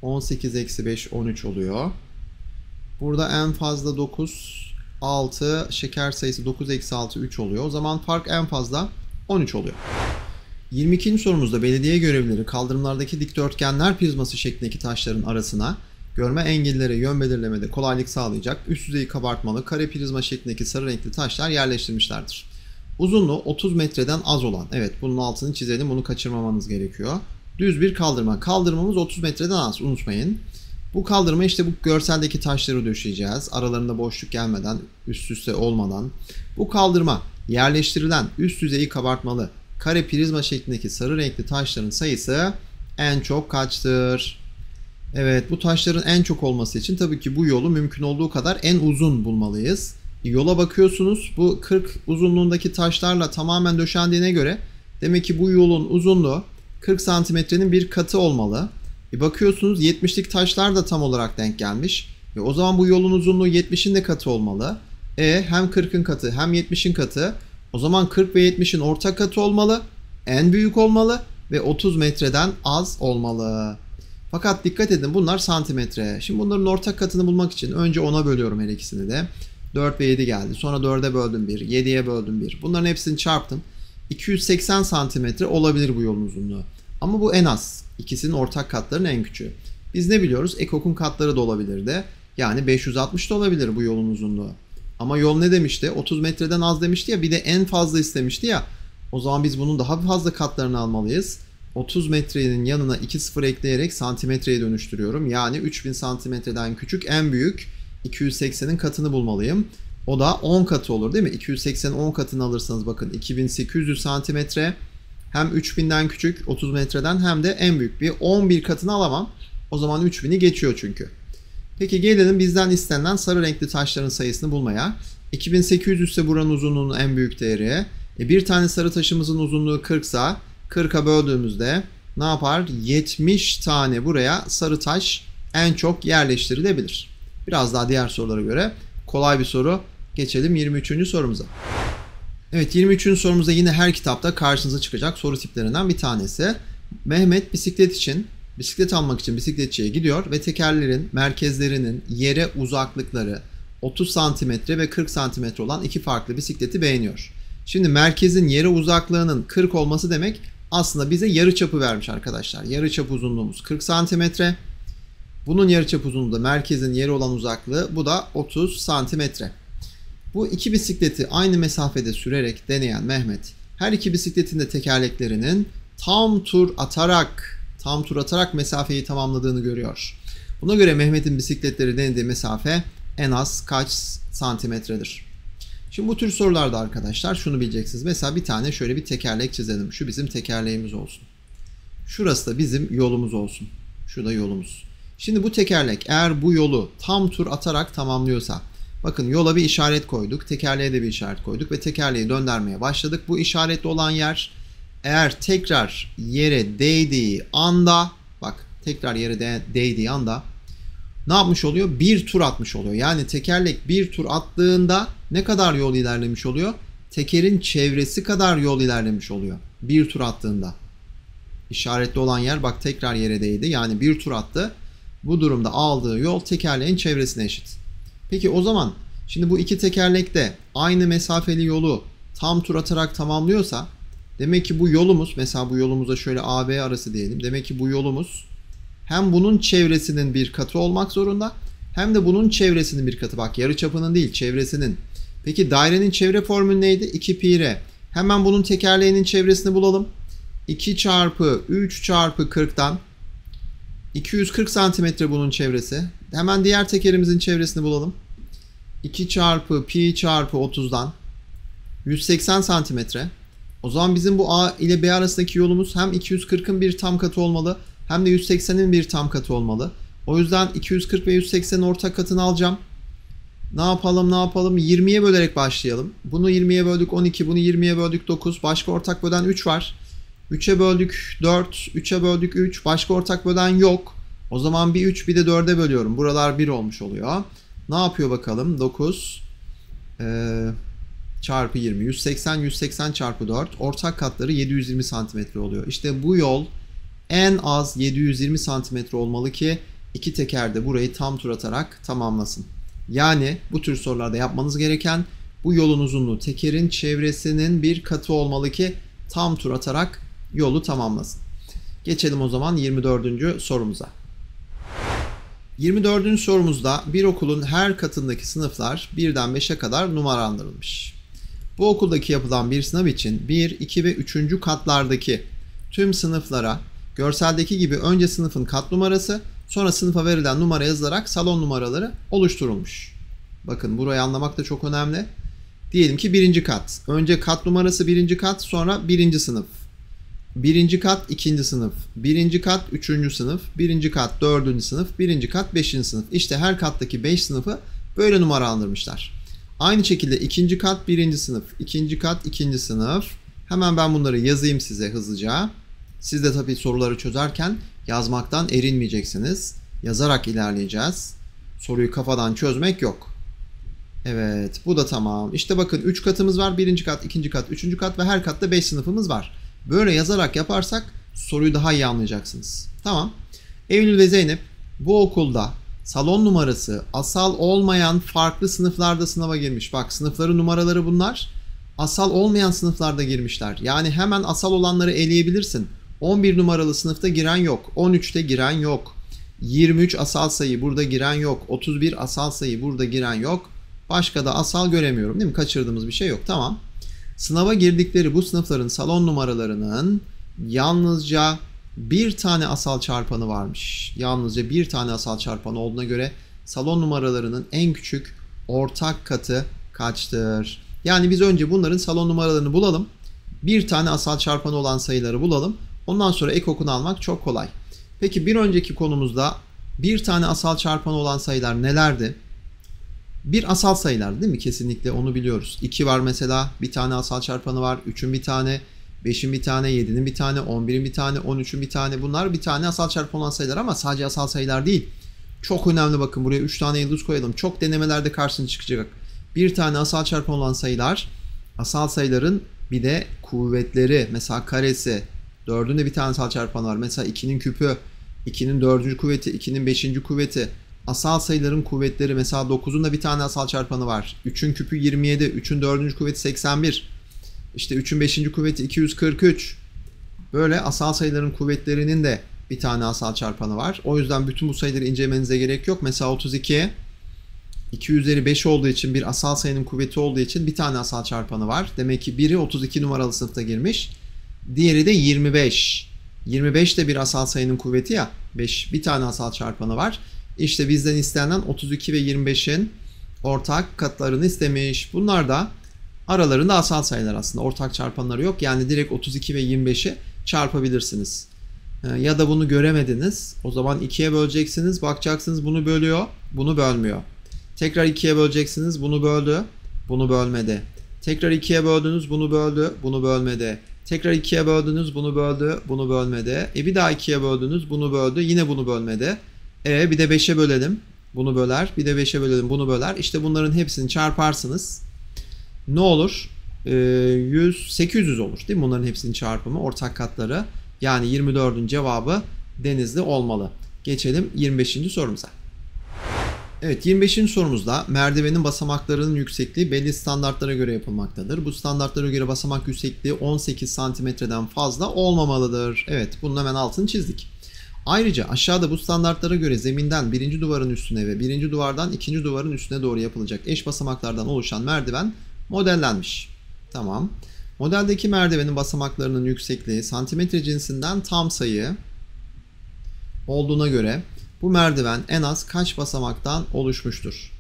18 eksi 5 13 oluyor. Burada en fazla 9 6 şeker sayısı 9 eksi 6 3 oluyor. O zaman fark en fazla 13 oluyor. 22. sorumuzda belediye görevlileri kaldırımlardaki dikdörtgenler prizması şeklindeki taşların arasına görme engellilere yön belirlemede kolaylık sağlayacak üst düzeyi kabartmalı kare prizma şeklindeki sarı renkli taşlar yerleştirmişlerdir. Uzunluğu 30 metreden az olan. Evet bunun altını çizelim. Bunu kaçırmamanız gerekiyor. Düz bir kaldırma. Kaldırmamız 30 metreden az unutmayın. Bu kaldırma işte bu görseldeki taşları döşeyeceğiz. Aralarında boşluk gelmeden, üst üste olmadan. Bu kaldırma yerleştirilen üst düzeyi kabartmalı kare prizma şeklindeki sarı renkli taşların sayısı en çok kaçtır? Evet bu taşların en çok olması için tabii ki bu yolu mümkün olduğu kadar en uzun bulmalıyız yola bakıyorsunuz. Bu 40 uzunluğundaki taşlarla tamamen döşendiğine göre demek ki bu yolun uzunluğu 40 santimetrenin bir katı olmalı. E bakıyorsunuz 70'lik taşlar da tam olarak denk gelmiş. E o zaman bu yolun uzunluğu 70'in de katı olmalı. E hem 40'ın katı hem 70'in katı. O zaman 40 ve 70'in ortak katı olmalı. En büyük olmalı ve 30 metreden az olmalı. Fakat dikkat edin bunlar santimetre. Şimdi bunların ortak katını bulmak için önce 10'a bölüyorum her ikisini de. 4 ve 7 geldi. Sonra 4'e böldüm 1, 7'ye böldüm 1. Bunların hepsini çarptım. 280 santimetre olabilir bu yolun uzunluğu. Ama bu en az. İkisinin ortak katlarının en küçüğü. Biz ne biliyoruz? Ekok'un katları da olabilirdi. Yani 560 da olabilir bu yolun uzunluğu. Ama yol ne demişti? 30 metreden az demişti ya bir de en fazla istemişti ya. O zaman biz bunun daha fazla katlarını almalıyız. 30 metrenin yanına 2 sıfır ekleyerek santimetreye dönüştürüyorum. Yani 3000 santimetreden küçük en büyük 280'in katını bulmalıyım. O da 10 katı olur değil mi? 280'in 10 katını alırsanız bakın 2800 santimetre hem 3000'den küçük 30 metreden hem de en büyük bir 11 katını alamam. O zaman 3000'i geçiyor çünkü. Peki gelelim bizden istenilen sarı renkli taşların sayısını bulmaya. 2800 ise buranın uzunluğunun en büyük değeri. E bir tane sarı taşımızın uzunluğu 40 ise, 40'a böldüğümüzde ne yapar? 70 tane buraya sarı taş en çok yerleştirilebilir. Biraz daha diğer sorulara göre kolay bir soru. Geçelim 23. sorumuza. Evet 23. sorumuzda yine her kitapta karşınıza çıkacak soru tiplerinden bir tanesi. Mehmet bisiklet için bisiklet almak için bisikletçiye gidiyor ve tekerlerin merkezlerinin yere uzaklıkları 30 cm ve 40 cm olan iki farklı bisikleti beğeniyor. Şimdi merkezin yere uzaklığının 40 olması demek aslında bize yarı çapı vermiş arkadaşlar. Yarı çap uzunluğumuz 40 santimetre. Bunun yarıçap uzunluğu da merkezin yeri olan uzaklığı bu da 30 santimetre. Bu iki bisikleti aynı mesafede sürerek deneyen Mehmet her iki bisikletin de tekerleklerinin tam tur atarak tam tur atarak mesafeyi tamamladığını görüyor. Buna göre Mehmet'in bisikletleri denediği mesafe en az kaç santimetredir? Şimdi bu tür sorularda arkadaşlar şunu bileceksiniz. Mesela bir tane şöyle bir tekerlek çizelim. Şu bizim tekerleğimiz olsun. Şurası da bizim yolumuz olsun. Şu da yolumuz. Şimdi bu tekerlek eğer bu yolu tam tur atarak tamamlıyorsa bakın yola bir işaret koyduk. Tekerleğe de bir işaret koyduk ve tekerleği döndürmeye başladık. Bu işaretli olan yer eğer tekrar yere değdiği anda bak tekrar yere de, değdiği anda ne yapmış oluyor? Bir tur atmış oluyor. Yani tekerlek bir tur attığında ne kadar yol ilerlemiş oluyor? Tekerin çevresi kadar yol ilerlemiş oluyor. Bir tur attığında. İşaretli olan yer bak tekrar yere değdi. Yani bir tur attı bu durumda aldığı yol tekerleğin çevresine eşit. Peki o zaman şimdi bu iki tekerlek de aynı mesafeli yolu tam tur atarak tamamlıyorsa demek ki bu yolumuz mesela bu yolumuza şöyle AB arası diyelim. Demek ki bu yolumuz hem bunun çevresinin bir katı olmak zorunda hem de bunun çevresinin bir katı. Bak yarı çapının değil çevresinin. Peki dairenin çevre formülü neydi? 2 pi r. Hemen bunun tekerleğinin çevresini bulalım. 2 çarpı 3 çarpı 40'tan. 240 santimetre bunun çevresi. Hemen diğer tekerimizin çevresini bulalım. 2 çarpı pi çarpı 30'dan 180 santimetre. O zaman bizim bu A ile B arasındaki yolumuz hem 240'ın bir tam katı olmalı hem de 180'in bir tam katı olmalı. O yüzden 240 ve 180'in ortak katını alacağım. Ne yapalım ne yapalım 20'ye bölerek başlayalım. Bunu 20'ye böldük 12, bunu 20'ye böldük 9. Başka ortak bölen 3 var. 3'e böldük 4, 3'e böldük 3. Başka ortak bölen yok. O zaman bir 3 bir de 4'e bölüyorum. Buralar 1 olmuş oluyor. Ne yapıyor bakalım? 9 ee, çarpı 20. 180, 180 çarpı 4. Ortak katları 720 santimetre oluyor. İşte bu yol en az 720 santimetre olmalı ki iki teker de burayı tam tur atarak tamamlasın. Yani bu tür sorularda yapmanız gereken bu yolun uzunluğu tekerin çevresinin bir katı olmalı ki tam tur atarak yolu tamamlasın. Geçelim o zaman 24. sorumuza. 24. sorumuzda bir okulun her katındaki sınıflar 1'den 5'e kadar numaralandırılmış. Bu okuldaki yapılan bir sınav için 1, 2 ve 3. katlardaki tüm sınıflara görseldeki gibi önce sınıfın kat numarası sonra sınıfa verilen numara yazılarak salon numaraları oluşturulmuş. Bakın burayı anlamak da çok önemli. Diyelim ki birinci kat. Önce kat numarası birinci kat sonra birinci sınıf. Birinci kat ikinci sınıf, birinci kat üçüncü sınıf, birinci kat dördüncü sınıf, birinci kat beşinci sınıf. İşte her kattaki beş sınıfı böyle numaralandırmışlar. Aynı şekilde ikinci kat birinci sınıf, ikinci kat ikinci sınıf. Hemen ben bunları yazayım size hızlıca. Siz de tabii soruları çözerken yazmaktan erinmeyeceksiniz. Yazarak ilerleyeceğiz. Soruyu kafadan çözmek yok. Evet bu da tamam. İşte bakın 3 katımız var. Birinci kat, ikinci kat, üçüncü kat ve her katta 5 sınıfımız var. Böyle yazarak yaparsak soruyu daha iyi anlayacaksınız. Tamam. Eylül ve Zeynep bu okulda salon numarası asal olmayan farklı sınıflarda sınava girmiş. Bak sınıfları numaraları bunlar. Asal olmayan sınıflarda girmişler. Yani hemen asal olanları eleyebilirsin. 11 numaralı sınıfta giren yok. 13'te giren yok. 23 asal sayı burada giren yok. 31 asal sayı burada giren yok. Başka da asal göremiyorum değil mi? Kaçırdığımız bir şey yok. Tamam. Sınava girdikleri bu sınıfların salon numaralarının yalnızca bir tane asal çarpanı varmış. Yalnızca bir tane asal çarpanı olduğuna göre salon numaralarının en küçük ortak katı kaçtır? Yani biz önce bunların salon numaralarını bulalım. Bir tane asal çarpanı olan sayıları bulalım. Ondan sonra ek okunu almak çok kolay. Peki bir önceki konumuzda bir tane asal çarpanı olan sayılar nelerdi? bir asal sayılar değil mi? Kesinlikle onu biliyoruz. 2 var mesela bir tane asal çarpanı var. 3'ün bir tane, 5'in bir tane, 7'nin bir tane, 11'in bir tane, 13'ün bir tane. Bunlar bir tane asal çarpı olan sayılar ama sadece asal sayılar değil. Çok önemli bakın buraya 3 tane yıldız koyalım. Çok denemelerde karşına çıkacak. Bir tane asal çarpan olan sayılar asal sayıların bir de kuvvetleri mesela karesi 4'ün de bir tane asal çarpan var. Mesela 2'nin küpü, 2'nin 4. kuvveti, 2'nin 5. kuvveti asal sayıların kuvvetleri mesela 9'un da bir tane asal çarpanı var. 3'ün küpü 27, 3'ün 4. kuvveti 81. İşte 3'ün 5. kuvveti 243. Böyle asal sayıların kuvvetlerinin de bir tane asal çarpanı var. O yüzden bütün bu sayıları incelemenize gerek yok. Mesela 32 2 üzeri 5 olduğu için bir asal sayının kuvveti olduğu için bir tane asal çarpanı var. Demek ki biri 32 numaralı sınıfta girmiş. Diğeri de 25. 25 de bir asal sayının kuvveti ya. 5 bir tane asal çarpanı var. İşte bizden istenen 32 ve 25'in ortak katlarını istemiş. Bunlar da aralarında asal sayılar aslında. Ortak çarpanları yok. Yani direkt 32 ve 25'i çarpabilirsiniz. Ee, ya da bunu göremediniz. O zaman 2'ye böleceksiniz. Bakacaksınız bunu bölüyor, bunu bölmüyor. Tekrar 2'ye böleceksiniz. Bunu böldü, bunu bölmedi. Tekrar 2'ye böldünüz, bunu böldü, bunu bölmedi. Tekrar 2'ye böldünüz, bunu böldü, bunu bölmedi. E bir daha 2'ye böldünüz, bunu böldü, yine bunu bölmedi. E bir de 5'e bölelim. Bunu böler. Bir de 5'e bölelim. Bunu böler. İşte bunların hepsini çarparsınız. Ne olur? E, 100, 800 olur değil mi? Bunların hepsinin çarpımı ortak katları. Yani 24'ün cevabı denizli olmalı. Geçelim 25. sorumuza. Evet 25. sorumuzda merdivenin basamaklarının yüksekliği belli standartlara göre yapılmaktadır. Bu standartlara göre basamak yüksekliği 18 santimetreden fazla olmamalıdır. Evet bunun hemen altını çizdik. Ayrıca aşağıda bu standartlara göre zeminden birinci duvarın üstüne ve birinci duvardan ikinci duvarın üstüne doğru yapılacak eş basamaklardan oluşan merdiven modellenmiş. Tamam. Modeldeki merdivenin basamaklarının yüksekliği santimetre cinsinden tam sayı olduğuna göre bu merdiven en az kaç basamaktan oluşmuştur?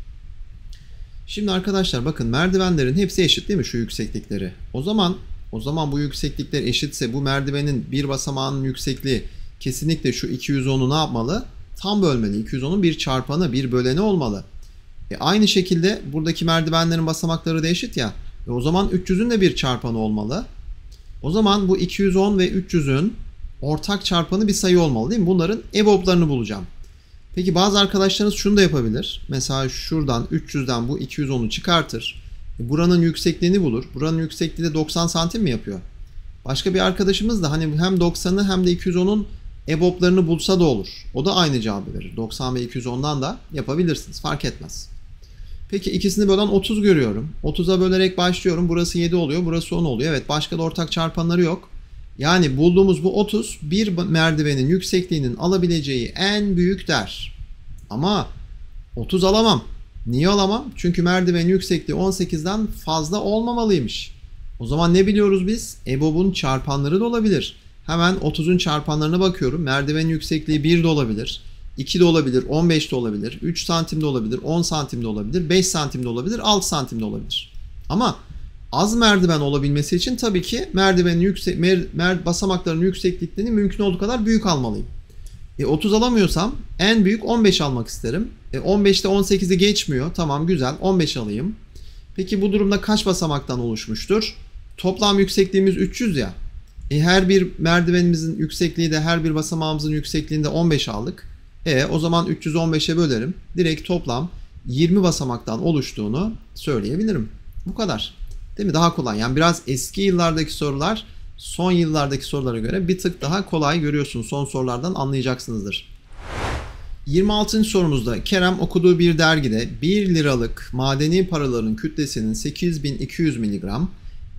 Şimdi arkadaşlar bakın merdivenlerin hepsi eşit değil mi şu yükseklikleri? O zaman o zaman bu yükseklikler eşitse bu merdivenin bir basamağının yüksekliği kesinlikle şu 210'u ne yapmalı? Tam bölmeli. 210'un bir çarpanı, bir böleni olmalı. E aynı şekilde buradaki merdivenlerin basamakları da eşit ya. E o zaman 300'ün de bir çarpanı olmalı. O zaman bu 210 ve 300'ün ortak çarpanı bir sayı olmalı değil mi? Bunların EBOB'larını bulacağım. Peki bazı arkadaşlarınız şunu da yapabilir. Mesela şuradan 300'den bu 210'u çıkartır. E, buranın yüksekliğini bulur. Buranın yüksekliği de 90 santim mi yapıyor? Başka bir arkadaşımız da hani hem 90'ı hem de 210'un EBOB'larını bulsa da olur. O da aynı cevabı verir. 90 ve 210'dan da yapabilirsiniz. Fark etmez. Peki ikisini bölen 30 görüyorum. 30'a bölerek başlıyorum. Burası 7 oluyor. Burası 10 oluyor. Evet başka da ortak çarpanları yok. Yani bulduğumuz bu 30 bir merdivenin yüksekliğinin alabileceği en büyük değer. Ama 30 alamam. Niye alamam? Çünkü merdivenin yüksekliği 18'den fazla olmamalıymış. O zaman ne biliyoruz biz? EBOB'un çarpanları da olabilir. Hemen 30'un çarpanlarına bakıyorum. Merdivenin yüksekliği 1 de olabilir. 2 de olabilir, 15 de olabilir, 3 santim de olabilir, 10 santim de olabilir, 5 santim de olabilir, 6 santim de olabilir. Ama az merdiven olabilmesi için tabii ki merdivenin yüksek mer, mer, basamaklarının yüksekliklerini mümkün olduğu kadar büyük almalıyım. E, 30 alamıyorsam en büyük 15 almak isterim. E, 15'te 18'i geçmiyor. Tamam güzel 15 alayım. Peki bu durumda kaç basamaktan oluşmuştur? Toplam yüksekliğimiz 300 ya. E, her bir merdivenimizin yüksekliği de her bir basamağımızın yüksekliğinde 15 aldık. E o zaman 315'e bölerim. Direkt toplam 20 basamaktan oluştuğunu söyleyebilirim. Bu kadar. Değil mi? Daha kolay. Yani biraz eski yıllardaki sorular son yıllardaki sorulara göre bir tık daha kolay görüyorsunuz. Son sorulardan anlayacaksınızdır. 26. sorumuzda Kerem okuduğu bir dergide 1 liralık madeni paraların kütlesinin 8200 miligram,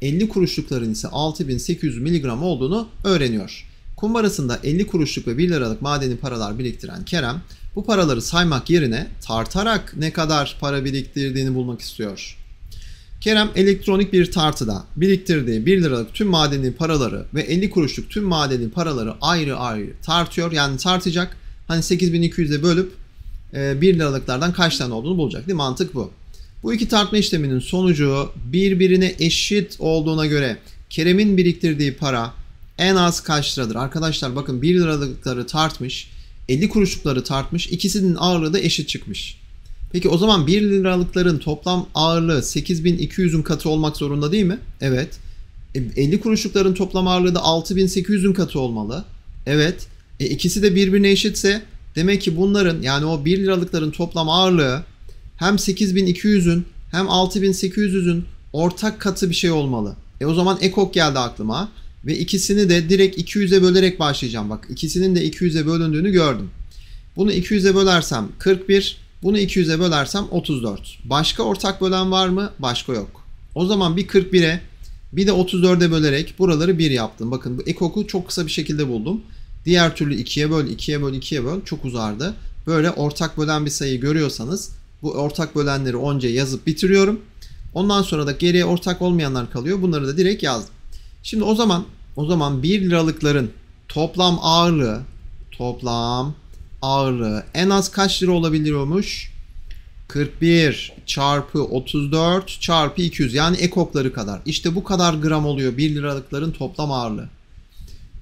50 kuruşlukların ise 6800 mg olduğunu öğreniyor. Kumbarasında 50 kuruşluk ve 1 liralık madeni paralar biriktiren Kerem bu paraları saymak yerine tartarak ne kadar para biriktirdiğini bulmak istiyor. Kerem elektronik bir tartıda biriktirdiği 1 liralık tüm madeni paraları ve 50 kuruşluk tüm madeni paraları ayrı ayrı tartıyor. Yani tartacak. Hani 8200'e bölüp 1 e, liralıklardan kaç tane olduğunu bulacak. Değil Mantık bu. Bu iki tartma işleminin sonucu birbirine eşit olduğuna göre Kerem'in biriktirdiği para en az kaç liradır? Arkadaşlar bakın 1 liralıkları tartmış, 50 kuruşlukları tartmış, ikisinin ağırlığı da eşit çıkmış. Peki o zaman 1 liralıkların toplam ağırlığı 8200'ün katı olmak zorunda değil mi? Evet. 50 e, kuruşlukların toplam ağırlığı da 6800'ün katı olmalı. Evet. E, ikisi de birbirine eşitse demek ki bunların yani o 1 liralıkların toplam ağırlığı hem 8200'ün hem 6800'ün ortak katı bir şey olmalı. E o zaman ekok geldi aklıma ve ikisini de direkt 200'e bölerek başlayacağım. Bak ikisinin de 200'e bölündüğünü gördüm. Bunu 200'e bölersem 41, bunu 200'e bölersem 34. Başka ortak bölen var mı? Başka yok. O zaman bir 41'e bir de 34'e bölerek buraları 1 yaptım. Bakın bu ekoku çok kısa bir şekilde buldum. Diğer türlü 2'ye böl, 2'ye böl, 2'ye böl çok uzardı. Böyle ortak bölen bir sayı görüyorsanız bu ortak bölenleri onca yazıp bitiriyorum. Ondan sonra da geriye ortak olmayanlar kalıyor. Bunları da direkt yazdım. Şimdi o zaman o zaman 1 liralıkların toplam ağırlığı toplam ağırlığı en az kaç lira olabiliyormuş? 41 çarpı 34 çarpı 200 yani ekokları kadar. İşte bu kadar gram oluyor 1 liralıkların toplam ağırlığı.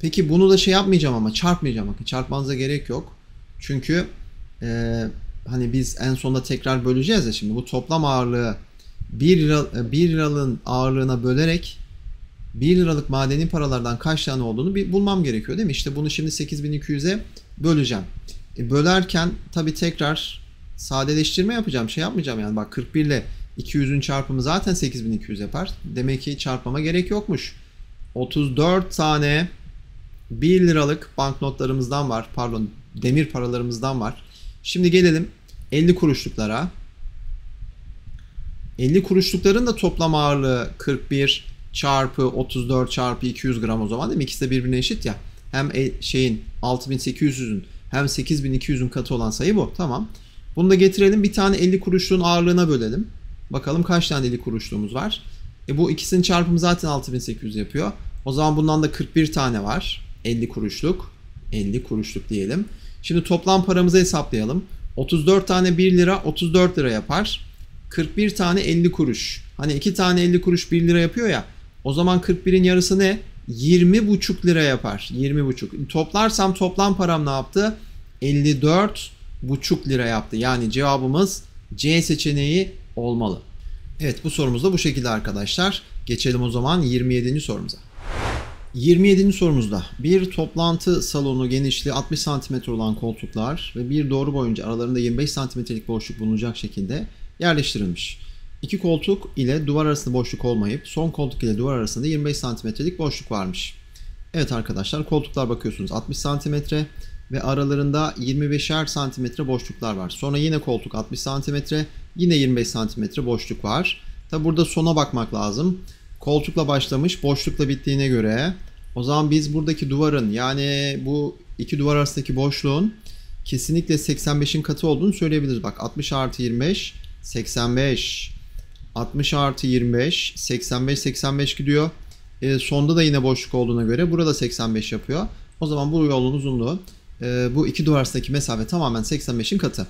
Peki bunu da şey yapmayacağım ama çarpmayacağım. Bakın çarpmanıza gerek yok. Çünkü e, hani biz en sonda tekrar böleceğiz ya şimdi bu toplam ağırlığı 1 lira, 1 liranın ağırlığına bölerek 1 liralık madeni paralardan kaç tane olduğunu bir bulmam gerekiyor değil mi? İşte bunu şimdi 8200'e böleceğim. E bölerken tabii tekrar sadeleştirme yapacağım. Şey yapmayacağım yani bak 41 ile 200'ün çarpımı zaten 8200 yapar. Demek ki çarpmama gerek yokmuş. 34 tane 1 liralık banknotlarımızdan var. Pardon demir paralarımızdan var. Şimdi gelelim 50 kuruşluklara. 50 kuruşlukların da toplam ağırlığı 41 çarpı 34 çarpı 200 gram o zaman değil mi? İkisi de birbirine eşit ya. Hem e, şeyin 6800'ün hem 8200'ün katı olan sayı bu. Tamam. Bunu da getirelim bir tane 50 kuruşluğun ağırlığına bölelim. Bakalım kaç tane 50 kuruşluğumuz var. E bu ikisinin çarpımı zaten 6800 yapıyor. O zaman bundan da 41 tane var. 50 kuruşluk. 50 kuruşluk diyelim. Şimdi toplam paramızı hesaplayalım. 34 tane 1 lira 34 lira yapar. 41 tane 50 kuruş. Hani 2 tane 50 kuruş 1 lira yapıyor ya. O zaman 41'in yarısı ne? 20,5 lira yapar. 20,5. Toplarsam toplam param ne yaptı? 54,5 lira yaptı. Yani cevabımız C seçeneği olmalı. Evet bu sorumuz da bu şekilde arkadaşlar. Geçelim o zaman 27. sorumuza. 27. sorumuzda bir toplantı salonu genişliği 60 cm olan koltuklar ve bir doğru boyunca aralarında 25 cm'lik boşluk bulunacak şekilde yerleştirilmiş. İki koltuk ile duvar arasında boşluk olmayıp son koltuk ile duvar arasında 25 cm'lik boşluk varmış. Evet arkadaşlar koltuklar bakıyorsunuz 60 cm ve aralarında 25'er cm boşluklar var. Sonra yine koltuk 60 cm, yine 25 cm boşluk var. Tabi burada sona bakmak lazım. Koltukla başlamış, boşlukla bittiğine göre o zaman biz buradaki duvarın yani bu iki duvar arasındaki boşluğun kesinlikle 85'in katı olduğunu söyleyebiliriz. Bak 60 artı 25, 85. 60 artı 25, 85, 85 gidiyor. E, sonda da yine boşluk olduğuna göre burada 85 yapıyor. O zaman bu yolun uzunluğu e, bu iki duvar arasındaki mesafe tamamen 85'in katı.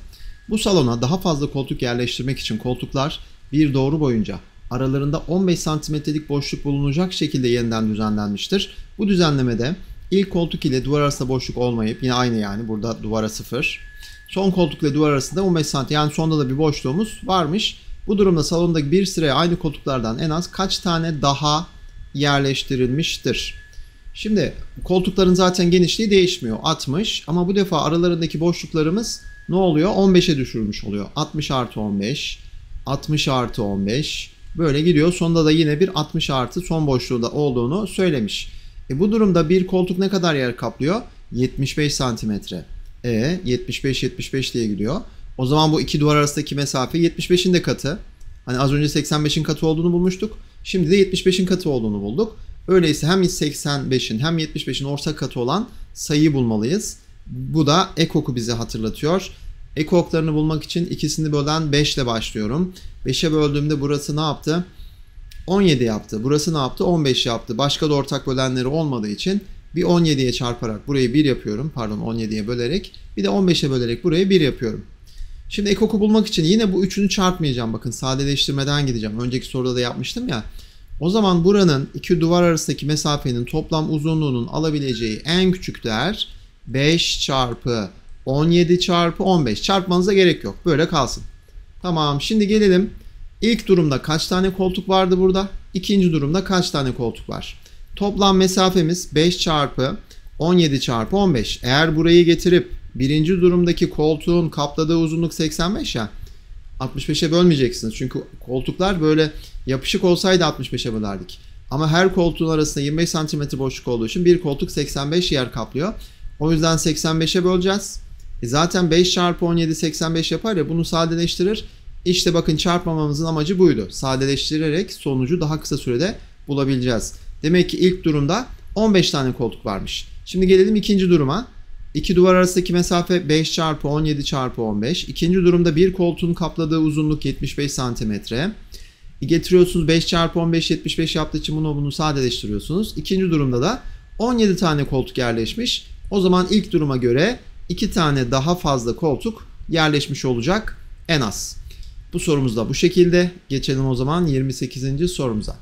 Bu salona daha fazla koltuk yerleştirmek için koltuklar bir doğru boyunca aralarında 15 santimetrelik boşluk bulunacak şekilde yeniden düzenlenmiştir. Bu düzenlemede ilk koltuk ile duvar arasında boşluk olmayıp yine aynı yani burada duvara sıfır. Son koltuk ile duvar arasında 15 santim yani sonda da bir boşluğumuz varmış. Bu durumda salondaki bir sıraya aynı koltuklardan en az kaç tane daha yerleştirilmiştir? Şimdi koltukların zaten genişliği değişmiyor 60 ama bu defa aralarındaki boşluklarımız ne oluyor? 15'e düşürmüş oluyor. 60 artı 15, 60 artı 15, Böyle gidiyor. Sonda da yine bir 60 artı son boşluğu da olduğunu söylemiş. E bu durumda bir koltuk ne kadar yer kaplıyor? 75 santimetre. E 75 75 diye gidiyor. O zaman bu iki duvar arasındaki mesafe 75'in de katı. Hani az önce 85'in katı olduğunu bulmuştuk. Şimdi de 75'in katı olduğunu bulduk. Öyleyse hem 85'in hem 75'in ortak katı olan sayıyı bulmalıyız. Bu da ekoku bize hatırlatıyor. Ek oklarını bulmak için ikisini bölen 5 ile başlıyorum. 5'e böldüğümde burası ne yaptı? 17 yaptı. Burası ne yaptı? 15 yaptı. Başka da ortak bölenleri olmadığı için bir 17'ye çarparak burayı 1 yapıyorum. Pardon 17'ye bölerek. Bir de 15'e bölerek burayı 1 yapıyorum. Şimdi ekoku bulmak için yine bu üçünü çarpmayacağım. Bakın sadeleştirmeden gideceğim. Önceki soruda da yapmıştım ya. O zaman buranın iki duvar arasındaki mesafenin toplam uzunluğunun alabileceği en küçük değer 5 çarpı 17 çarpı 15 çarpmanıza gerek yok. Böyle kalsın. Tamam şimdi gelelim. İlk durumda kaç tane koltuk vardı burada? İkinci durumda kaç tane koltuk var? Toplam mesafemiz 5 çarpı 17 çarpı 15. Eğer burayı getirip birinci durumdaki koltuğun kapladığı uzunluk 85 ya. 65'e bölmeyeceksiniz. Çünkü koltuklar böyle yapışık olsaydı 65'e bölerdik. Ama her koltuğun arasında 25 cm boşluk olduğu için bir koltuk 85 yer kaplıyor. O yüzden 85'e böleceğiz. E zaten 5 çarpı 17 85 yapar ya bunu sadeleştirir. İşte bakın çarpmamamızın amacı buydu. Sadeleştirerek sonucu daha kısa sürede bulabileceğiz. Demek ki ilk durumda 15 tane koltuk varmış. Şimdi gelelim ikinci duruma. İki duvar arasındaki mesafe 5 çarpı 17 çarpı 15. İkinci durumda bir koltuğun kapladığı uzunluk 75 santimetre. E getiriyorsunuz 5 çarpı 15 75 yaptığı için bunu bunu sadeleştiriyorsunuz. İkinci durumda da 17 tane koltuk yerleşmiş. O zaman ilk duruma göre 2 tane daha fazla koltuk yerleşmiş olacak en az. Bu sorumuz da bu şekilde. Geçelim o zaman 28. sorumuza.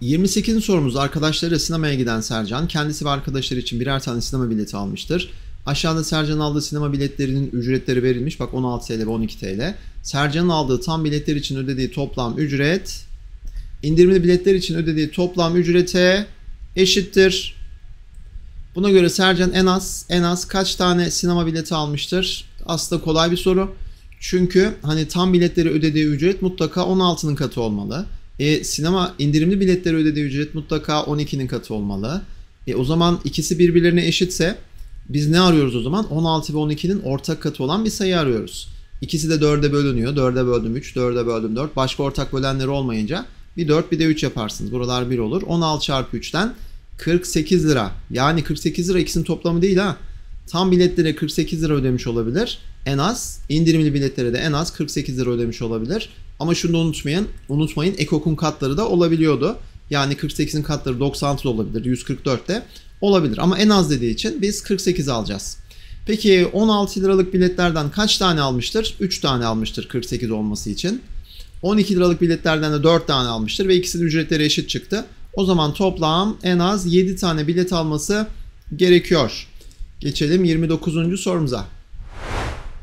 28. sorumuz arkadaşları sinemaya giden Sercan kendisi ve arkadaşları için birer tane sinema bileti almıştır. Aşağıda Sercan aldığı sinema biletlerinin ücretleri verilmiş. Bak 16 TL ve 12 TL. Sercan'ın aldığı tam biletler için ödediği toplam ücret indirimli biletler için ödediği toplam ücrete eşittir. Buna göre Sercan en az en az kaç tane sinema bileti almıştır? Aslında kolay bir soru. Çünkü hani tam biletleri ödediği ücret mutlaka 16'nın katı olmalı. E, sinema indirimli biletleri ödediği ücret mutlaka 12'nin katı olmalı. E, o zaman ikisi birbirlerine eşitse biz ne arıyoruz o zaman? 16 ve 12'nin ortak katı olan bir sayı arıyoruz. İkisi de 4'e bölünüyor. 4'e böldüm 3, 4'e böldüm 4. Başka ortak bölenleri olmayınca bir 4 bir de 3 yaparsınız. Buralar 1 olur. 16 çarpı 3'ten 48 lira. Yani 48 lira ikisinin toplamı değil ha. Tam biletlere 48 lira ödemiş olabilir. En az indirimli biletlere de en az 48 lira ödemiş olabilir. Ama şunu da unutmayın. Unutmayın Ekok'un katları da olabiliyordu. Yani 48'in katları 96 da olabilir. 144 de olabilir. Ama en az dediği için biz 48 alacağız. Peki 16 liralık biletlerden kaç tane almıştır? 3 tane almıştır 48 olması için. 12 liralık biletlerden de 4 tane almıştır ve ikisinin ücretleri eşit çıktı. O zaman toplam en az 7 tane bilet alması gerekiyor. Geçelim 29. sorumuza.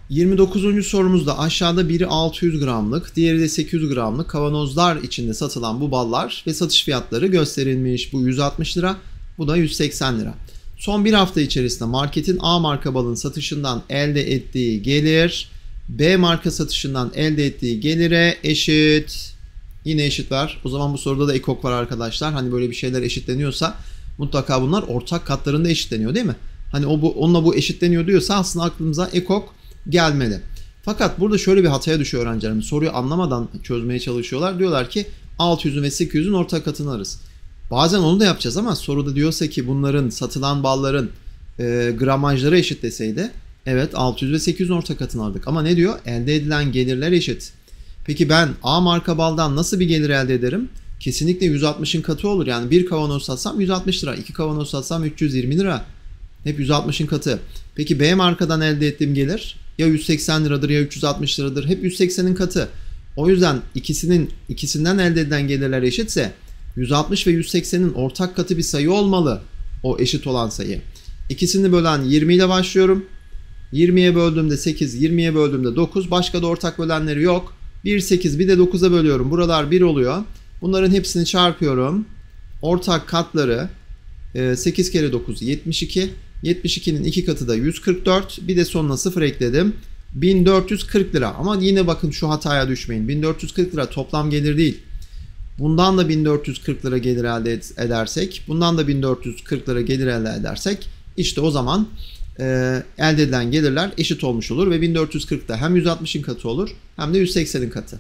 29. sorumuzda aşağıda biri 600 gramlık, diğeri de 800 gramlık kavanozlar içinde satılan bu ballar ve satış fiyatları gösterilmiş. Bu 160 lira, bu da 180 lira. Son bir hafta içerisinde marketin A marka balın satışından elde ettiği gelir B marka satışından elde ettiği gelire eşit. Yine eşitler. O zaman bu soruda da ekok var arkadaşlar. Hani böyle bir şeyler eşitleniyorsa mutlaka bunlar ortak katlarında eşitleniyor değil mi? Hani o bu, onunla bu eşitleniyor diyorsa aslında aklımıza ekok gelmedi. Fakat burada şöyle bir hataya düşüyor öğrencilerimiz. Soruyu anlamadan çözmeye çalışıyorlar. Diyorlar ki 600'ün ve 800'ün ortak katını arız. Bazen onu da yapacağız ama soruda diyorsa ki bunların satılan balların e, gramajları eşit deseydi evet 600 ve 800 ortak katını aldık. Ama ne diyor? Elde edilen gelirler eşit. Peki ben A marka baldan nasıl bir gelir elde ederim? Kesinlikle 160'ın katı olur. Yani bir kavanoz satsam 160 lira, iki kavanoz satsam 320 lira. Hep 160'ın katı. Peki B markadan elde ettiğim gelir ya 180 liradır ya 360 liradır. Hep 180'in katı. O yüzden ikisinin ikisinden elde edilen gelirler eşitse 160 ve 180'in ortak katı bir sayı olmalı. O eşit olan sayı. İkisini bölen 20 ile başlıyorum. 20'ye böldüğümde 8, 20'ye böldüğümde 9. Başka da ortak bölenleri yok. 1, 8 bir de 9'a bölüyorum. Buralar 1 oluyor. Bunların hepsini çarpıyorum. Ortak katları 8 e, kere 9 72. 72'nin 2 katı da 144. Bir de sonuna 0 ekledim. 1440 lira. Ama yine bakın şu hataya düşmeyin. 1440 lira toplam gelir değil. Bundan da 1440 lira gelir elde edersek, bundan da 1440 lira gelir elde edersek işte o zaman e, elde edilen gelirler eşit olmuş olur ve 1440'da hem 160'ın katı olur hem de 180'in katı.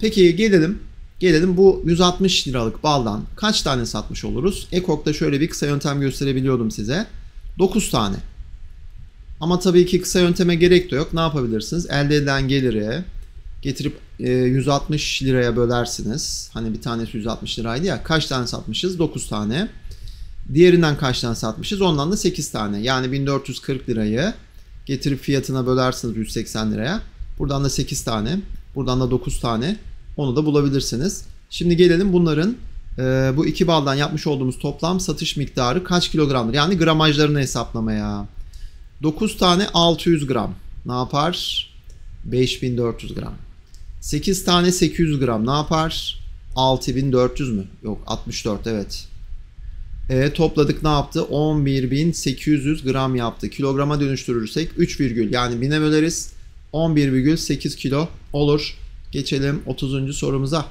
Peki gelelim gelelim bu 160 liralık baldan kaç tane satmış oluruz? Ekok'ta şöyle bir kısa yöntem gösterebiliyordum size. 9 tane. Ama tabii ki kısa yönteme gerek de yok. Ne yapabilirsiniz? Elde edilen geliri getirip 160 e, liraya bölersiniz. Hani bir tanesi 160 liraydı ya. Kaç tane satmışız? 9 tane. Diğerinden kaç tane satmışız? Ondan da 8 tane. Yani 1440 lirayı getirip fiyatına bölersiniz 180 liraya. Buradan da 8 tane, buradan da 9 tane. Onu da bulabilirsiniz. Şimdi gelelim bunların e, bu iki baldan yapmış olduğumuz toplam satış miktarı kaç kilogramdır? Yani gramajlarını hesaplamaya. 9 tane 600 gram. Ne yapar? 5400 gram. 8 tane 800 gram ne yapar? 6400 mü? Yok 64 evet. E, topladık ne yaptı? 11.800 gram yaptı. Kilograma dönüştürürsek 3 virgül yani bine böleriz. 11,8 kilo olur. Geçelim 30. sorumuza.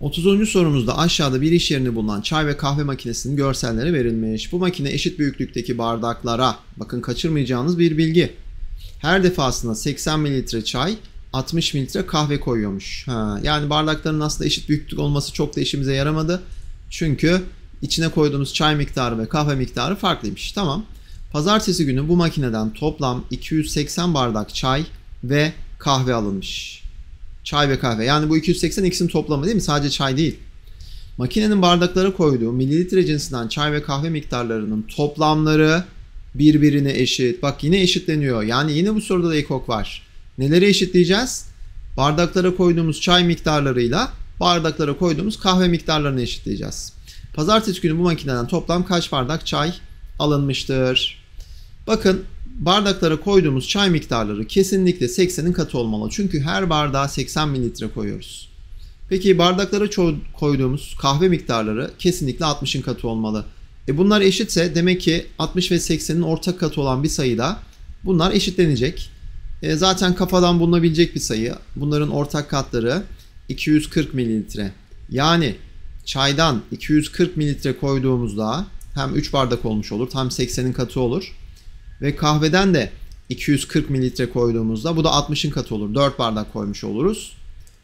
30. sorumuzda aşağıda bir iş yerinde bulunan çay ve kahve makinesinin görselleri verilmiş. Bu makine eşit büyüklükteki bardaklara, bakın kaçırmayacağınız bir bilgi. Her defasında 80 mililitre çay, 60 mililitre kahve koyuyormuş. Ha, yani bardakların aslında eşit büyüklük olması çok da işimize yaramadı. Çünkü İçine koyduğumuz çay miktarı ve kahve miktarı farklıymış. Tamam. Pazartesi günü bu makineden toplam 280 bardak çay ve kahve alınmış. Çay ve kahve. Yani bu 280 ikisinin toplamı değil mi? Sadece çay değil. Makinenin bardaklara koyduğu mililitre cinsinden çay ve kahve miktarlarının toplamları birbirine eşit. Bak yine eşitleniyor. Yani yine bu soruda da ekok var. Neleri eşitleyeceğiz? Bardaklara koyduğumuz çay miktarlarıyla bardaklara koyduğumuz kahve miktarlarını eşitleyeceğiz. Pazartesi günü bu makineden toplam kaç bardak çay alınmıştır? Bakın bardaklara koyduğumuz çay miktarları kesinlikle 80'in katı olmalı. Çünkü her bardağa 80 mililitre koyuyoruz. Peki bardaklara koyduğumuz kahve miktarları kesinlikle 60'ın katı olmalı. E bunlar eşitse demek ki 60 ve 80'in ortak katı olan bir sayıda bunlar eşitlenecek. E zaten kafadan bulunabilecek bir sayı. Bunların ortak katları 240 mililitre. Yani çaydan 240 mililitre koyduğumuzda hem 3 bardak olmuş olur tam 80'in katı olur. Ve kahveden de 240 mililitre koyduğumuzda bu da 60'ın katı olur. 4 bardak koymuş oluruz.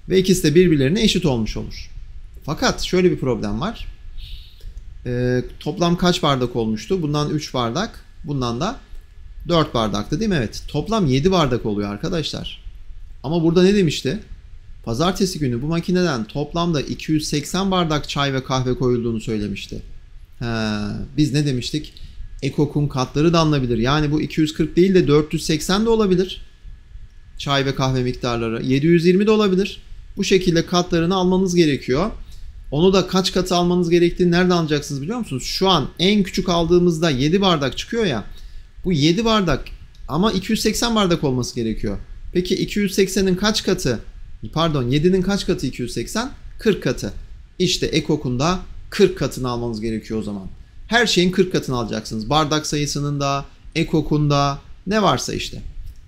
Ve ikisi de birbirlerine eşit olmuş olur. Fakat şöyle bir problem var. Ee, toplam kaç bardak olmuştu? Bundan 3 bardak, bundan da 4 bardaktı değil mi? Evet. Toplam 7 bardak oluyor arkadaşlar. Ama burada ne demişti? Pazartesi günü bu makineden toplamda 280 bardak çay ve kahve koyulduğunu söylemişti. He, biz ne demiştik? Ekokun katları da alınabilir. Yani bu 240 değil de 480 de olabilir. Çay ve kahve miktarları. 720 de olabilir. Bu şekilde katlarını almanız gerekiyor. Onu da kaç katı almanız gerektiğini nerede alacaksınız biliyor musunuz? Şu an en küçük aldığımızda 7 bardak çıkıyor ya. Bu 7 bardak ama 280 bardak olması gerekiyor. Peki 280'in kaç katı? Pardon 7'nin kaç katı 280? 40 katı. İşte ekokunda 40 katını almanız gerekiyor o zaman. Her şeyin 40 katını alacaksınız. Bardak sayısının da, ekokun da, ne varsa işte.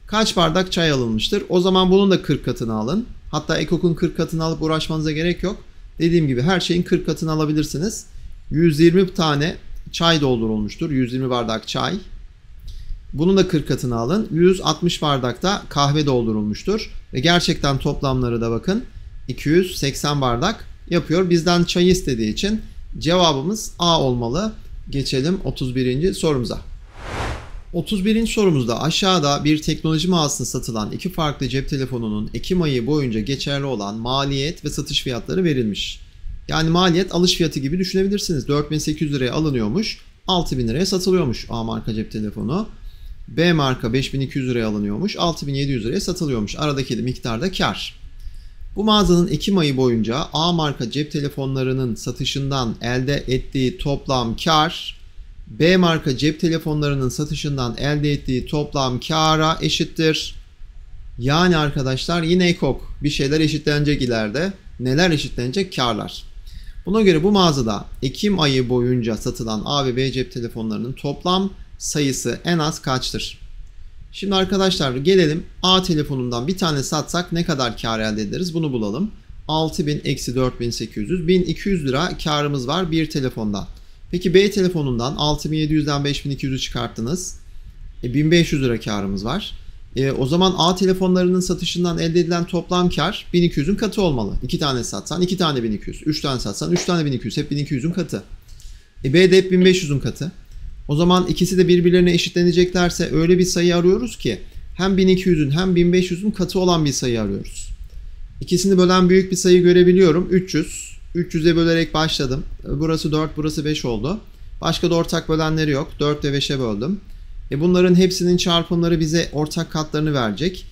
Kaç bardak çay alınmıştır? O zaman bunun da 40 katını alın. Hatta ekokun 40 katını alıp uğraşmanıza gerek yok. Dediğim gibi her şeyin 40 katını alabilirsiniz. 120 tane çay doldurulmuştur. 120 bardak çay. Bunu da 40 katına alın. 160 bardakta kahve doldurulmuştur. Ve gerçekten toplamları da bakın 280 bardak yapıyor. Bizden çay istediği için cevabımız A olmalı. Geçelim 31. sorumuza. 31. sorumuzda aşağıda bir teknoloji mağazasında satılan iki farklı cep telefonunun Ekim ayı boyunca geçerli olan maliyet ve satış fiyatları verilmiş. Yani maliyet alış fiyatı gibi düşünebilirsiniz. 4800 liraya alınıyormuş, 6000 liraya satılıyormuş A marka cep telefonu. B marka 5200 liraya alınıyormuş, 6700 liraya satılıyormuş. Aradaki de miktarda kar. Bu mağazanın Ekim ayı boyunca A marka cep telefonlarının satışından elde ettiği toplam kar B marka cep telefonlarının satışından elde ettiği toplam kara eşittir. Yani arkadaşlar yine ekok. Bir şeyler eşitlenecek ileride. Neler eşitlenecek? Karlar. Buna göre bu mağazada Ekim ayı boyunca satılan A ve B cep telefonlarının toplam sayısı en az kaçtır? Şimdi arkadaşlar gelelim A telefonundan bir tane satsak ne kadar kar elde ederiz bunu bulalım. 6000 eksi 4800 1200 lira karımız var bir telefondan. Peki B telefonundan 6700'den 5200'ü çıkarttınız. E, 1500 lira karımız var. E, o zaman A telefonlarının satışından elde edilen toplam kar 1200'ün katı olmalı. 2 tane satsan 2 tane 1200, 3 tane satsan 3 tane 1200 hep 1200'ün katı. E, B de hep 1500'ün katı. O zaman ikisi de birbirlerine eşitleneceklerse öyle bir sayı arıyoruz ki hem 1200'ün hem 1500'ün katı olan bir sayı arıyoruz. İkisini bölen büyük bir sayı görebiliyorum. 300. 300'e bölerek başladım. Burası 4, burası 5 oldu. Başka da ortak bölenleri yok. 4 ve 5'e böldüm. E bunların hepsinin çarpımları bize ortak katlarını verecek.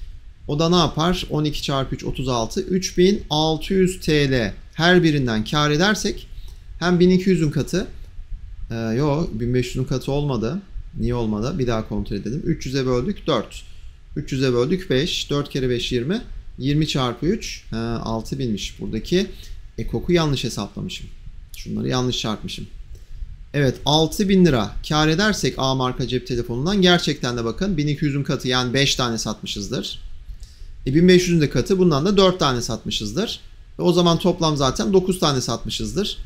O da ne yapar? 12 çarpı 3 36. 3600 TL her birinden kar edersek hem 1200'ün katı ee, yok 1500'ün katı olmadı. Niye olmadı? Bir daha kontrol edelim. 300'e böldük 4. 300'e böldük 5. 4 kere 5 20. 20 çarpı 3 e, 6000'miş. Buradaki ekoku yanlış hesaplamışım. Şunları yanlış çarpmışım. Evet 6000 lira kar edersek A marka cep telefonundan gerçekten de bakın 1200'ün katı yani 5 tane satmışızdır. E 1500'ün de katı bundan da 4 tane satmışızdır. Ve o zaman toplam zaten 9 tane satmışızdır.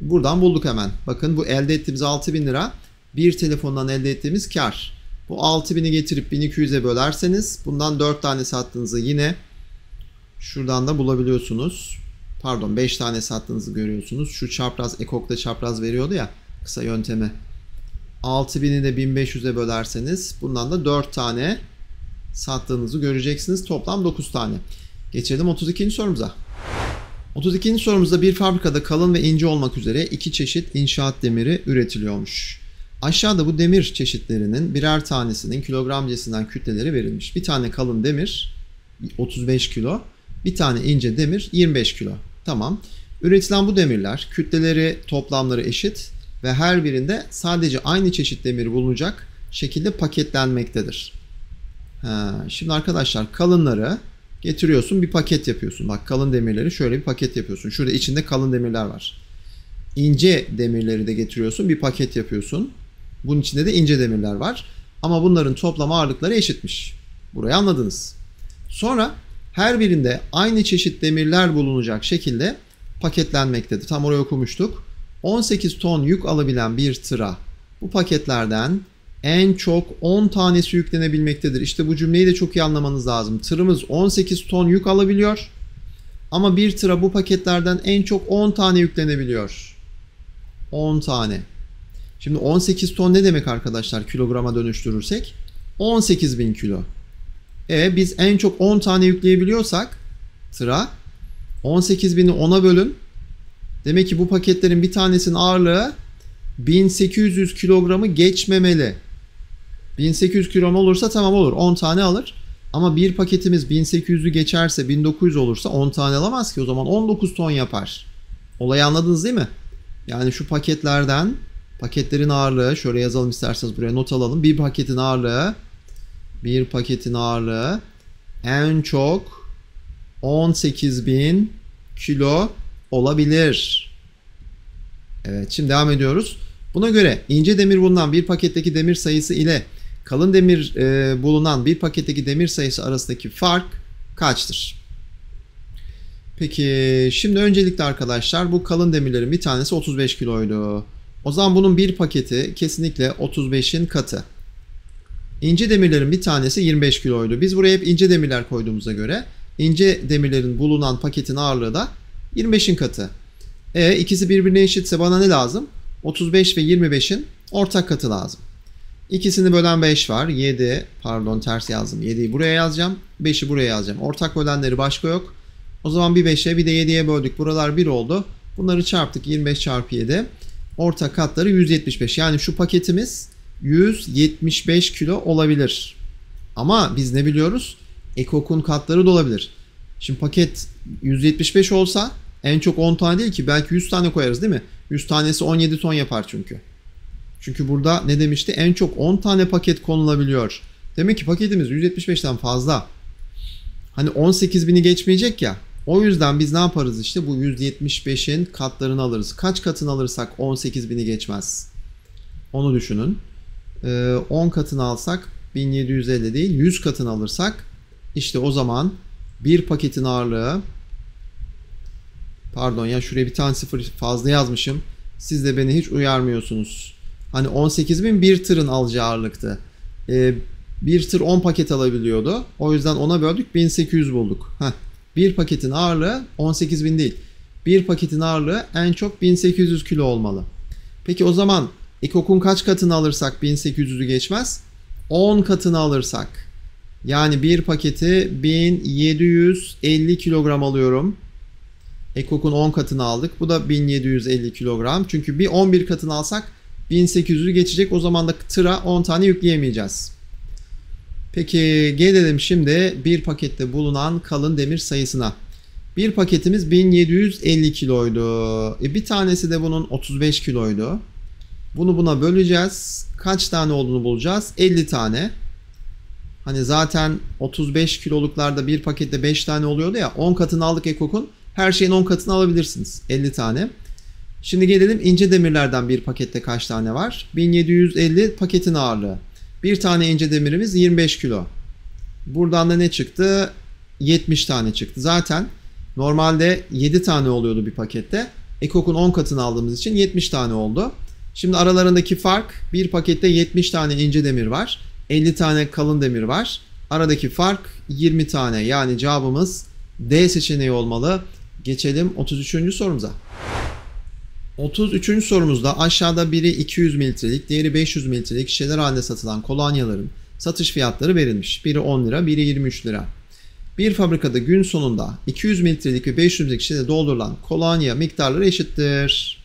Buradan bulduk hemen. Bakın bu elde ettiğimiz 6000 lira bir telefondan elde ettiğimiz kar. Bu 6000'i getirip 1200'e bölerseniz bundan 4 tane sattığınızı yine şuradan da bulabiliyorsunuz. Pardon 5 tane sattığınızı görüyorsunuz. Şu çapraz ekokta çapraz veriyordu ya kısa yöntemi. 6000'i de 1500'e bölerseniz bundan da 4 tane sattığınızı göreceksiniz. Toplam 9 tane. Geçelim 32. sorumuza. 32. sorumuzda bir fabrikada kalın ve ince olmak üzere iki çeşit inşaat demiri üretiliyormuş. Aşağıda bu demir çeşitlerinin birer tanesinin kilogram cinsinden kütleleri verilmiş. Bir tane kalın demir 35 kilo, bir tane ince demir 25 kilo. Tamam. Üretilen bu demirler kütleleri toplamları eşit ve her birinde sadece aynı çeşit demir bulunacak şekilde paketlenmektedir. Ha, şimdi arkadaşlar kalınları Getiriyorsun bir paket yapıyorsun. Bak kalın demirleri şöyle bir paket yapıyorsun. Şurada içinde kalın demirler var. İnce demirleri de getiriyorsun bir paket yapıyorsun. Bunun içinde de ince demirler var. Ama bunların toplam ağırlıkları eşitmiş. Burayı anladınız. Sonra her birinde aynı çeşit demirler bulunacak şekilde paketlenmektedir. Tam oraya okumuştuk. 18 ton yük alabilen bir tıra bu paketlerden en çok 10 tanesi yüklenebilmektedir. İşte bu cümleyi de çok iyi anlamanız lazım. Tırımız 18 ton yük alabiliyor ama bir tıra bu paketlerden en çok 10 tane yüklenebiliyor. 10 tane. Şimdi 18 ton ne demek arkadaşlar kilograma dönüştürürsek? 18 bin kilo. E biz en çok 10 tane yükleyebiliyorsak tıra 18 bini 10'a bölün. Demek ki bu paketlerin bir tanesinin ağırlığı 1800 kilogramı geçmemeli. 1800 kilom olursa tamam olur 10 tane alır. Ama bir paketimiz 1800'ü geçerse 1900 olursa 10 tane alamaz ki o zaman 19 ton yapar. Olayı anladınız değil mi? Yani şu paketlerden paketlerin ağırlığı şöyle yazalım isterseniz buraya not alalım. Bir paketin ağırlığı bir paketin ağırlığı en çok 18.000 kilo olabilir. Evet şimdi devam ediyoruz. Buna göre ince demir bundan bir paketteki demir sayısı ile kalın demir e, bulunan bir paketteki demir sayısı arasındaki fark kaçtır? Peki şimdi öncelikle arkadaşlar bu kalın demirlerin bir tanesi 35 kiloydu. O zaman bunun bir paketi kesinlikle 35'in katı. İnce demirlerin bir tanesi 25 kiloydu. Biz buraya hep ince demirler koyduğumuza göre ince demirlerin bulunan paketin ağırlığı da 25'in katı. E ikisi birbirine eşitse bana ne lazım? 35 ve 25'in ortak katı lazım. İkisini bölen 5 var. 7 pardon ters yazdım. 7'yi buraya yazacağım. 5'i buraya yazacağım. Ortak bölenleri başka yok. O zaman bir 5'e bir de 7'ye böldük. Buralar 1 oldu. Bunları çarptık. 25 çarpı 7. Ortak katları 175. Yani şu paketimiz 175 kilo olabilir. Ama biz ne biliyoruz? Ekok'un katları da olabilir. Şimdi paket 175 olsa en çok 10 tane değil ki belki 100 tane koyarız değil mi? 100 tanesi 17 ton yapar çünkü. Çünkü burada ne demişti? En çok 10 tane paket konulabiliyor. Demek ki paketimiz 175'ten fazla. Hani 18.000'i geçmeyecek ya. O yüzden biz ne yaparız işte bu 175'in katlarını alırız. Kaç katını alırsak 18.000'i geçmez. Onu düşünün. 10 ee, katını alsak 1750 değil 100 katını alırsak işte o zaman bir paketin ağırlığı pardon ya şuraya bir tane sıfır fazla yazmışım. Siz de beni hiç uyarmıyorsunuz. Hani 18 bin bir tırın alacağı ağırlıktı. E, bir tır 10 paket alabiliyordu. O yüzden ona böldük 1800 bulduk. Heh. Bir paketin ağırlığı 18 bin değil. Bir paketin ağırlığı en çok 1800 kilo olmalı. Peki o zaman ekokun kaç katını alırsak 1800'ü geçmez? 10 katını alırsak. Yani bir paketi 1750 kilogram alıyorum. Ekokun 10 katını aldık. Bu da 1750 kilogram. Çünkü bir 11 katını alsak 1800'ü geçecek. O zaman da tıra 10 tane yükleyemeyeceğiz. Peki gelelim şimdi bir pakette bulunan kalın demir sayısına. Bir paketimiz 1750 kiloydu. E bir tanesi de bunun 35 kiloydu. Bunu buna böleceğiz. Kaç tane olduğunu bulacağız? 50 tane. Hani zaten 35 kiloluklarda bir pakette 5 tane oluyordu ya. 10 katını aldık Ekok'un. Her şeyin 10 katını alabilirsiniz. 50 tane. Şimdi gelelim ince demirlerden bir pakette kaç tane var? 1750 paketin ağırlığı. Bir tane ince demirimiz 25 kilo. Buradan da ne çıktı? 70 tane çıktı. Zaten normalde 7 tane oluyordu bir pakette. Ekok'un 10 katını aldığımız için 70 tane oldu. Şimdi aralarındaki fark bir pakette 70 tane ince demir var. 50 tane kalın demir var. Aradaki fark 20 tane. Yani cevabımız D seçeneği olmalı. Geçelim 33. sorumuza. 33. sorumuzda aşağıda biri 200 mililitrelik, diğeri 500 mililitrelik şişeler halinde satılan kolonyaların satış fiyatları verilmiş. Biri 10 lira, biri 23 lira. Bir fabrikada gün sonunda 200 mililitrelik ve 500 mililitrelik şişede doldurulan kolonya miktarları eşittir.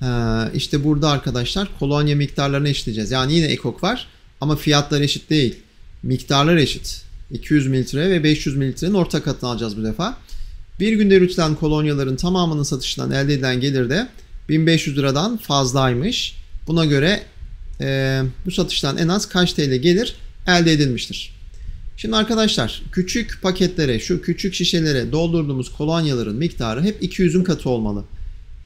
Ha, işte burada arkadaşlar kolonya miktarlarını eşitleyeceğiz. Yani yine ekok var ama fiyatlar eşit değil. Miktarlar eşit. 200 mililitre ve 500 mililitrenin ortak katını alacağız bu defa. Bir günde yürütülen kolonyaların tamamının satışından elde edilen gelir de 1500 liradan fazlaymış. Buna göre e, bu satıştan en az kaç TL gelir elde edilmiştir? Şimdi arkadaşlar küçük paketlere, şu küçük şişelere doldurduğumuz kolonyaların miktarı hep 200'ün katı olmalı.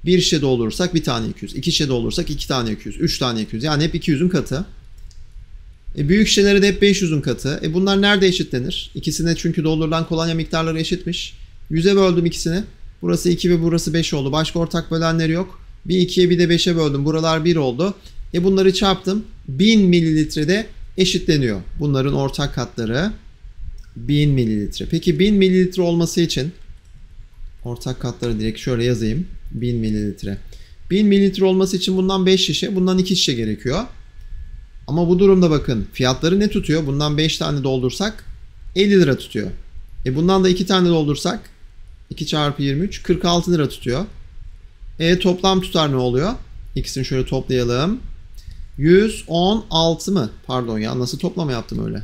Bir şişe doldurursak bir tane 200, iki şişe doldurursak iki tane 200, üç tane 200 yani hep 200'ün katı. E, büyük şişelere de hep 500'ün katı. E, bunlar nerede eşitlenir? İkisine çünkü doldurulan kolonya miktarları eşitmiş. 100'e böldüm ikisini. Burası 2 ve burası 5 oldu. Başka ortak bölenleri yok. Bir 2'ye bir de 5'e böldüm. Buralar 1 oldu. E bunları çarptım. 1000 mililitrede eşitleniyor. Bunların ortak katları 1000 mililitre. Peki 1000 mililitre olması için ortak katları direkt şöyle yazayım. 1000 mililitre. 1000 mililitre olması için bundan 5 şişe, bundan 2 şişe gerekiyor. Ama bu durumda bakın fiyatları ne tutuyor? Bundan 5 tane doldursak 50 lira tutuyor. E bundan da 2 tane doldursak 2 çarpı 23 46 lira tutuyor. E toplam tutar ne oluyor? İkisini şöyle toplayalım. 116 mı? Pardon ya nasıl toplama yaptım öyle?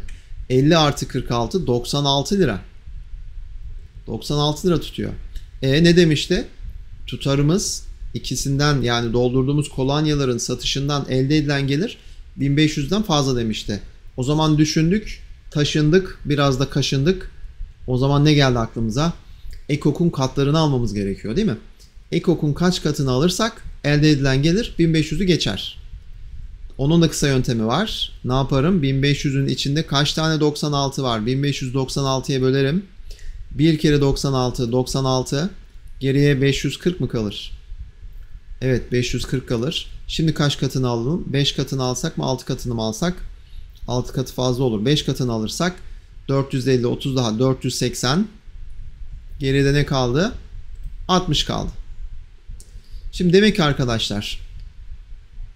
50 artı 46 96 lira. 96 lira tutuyor. E ne demişti? Tutarımız ikisinden yani doldurduğumuz kolonyaların satışından elde edilen gelir 1500'den fazla demişti. O zaman düşündük, taşındık, biraz da kaşındık. O zaman ne geldi aklımıza? EKOK'un katlarını almamız gerekiyor değil mi? EKOK'un kaç katını alırsak elde edilen gelir 1500'ü geçer. Onun da kısa yöntemi var. Ne yaparım? 1500'ün içinde kaç tane 96 var? 1596'ya bölerim. 1 kere 96, 96. Geriye 540 mı kalır? Evet 540 kalır. Şimdi kaç katını alalım? 5 katını alsak mı 6 katını mı alsak? 6 katı fazla olur. 5 katını alırsak 450, 30 daha 480. Geride ne kaldı? 60 kaldı. Şimdi demek ki arkadaşlar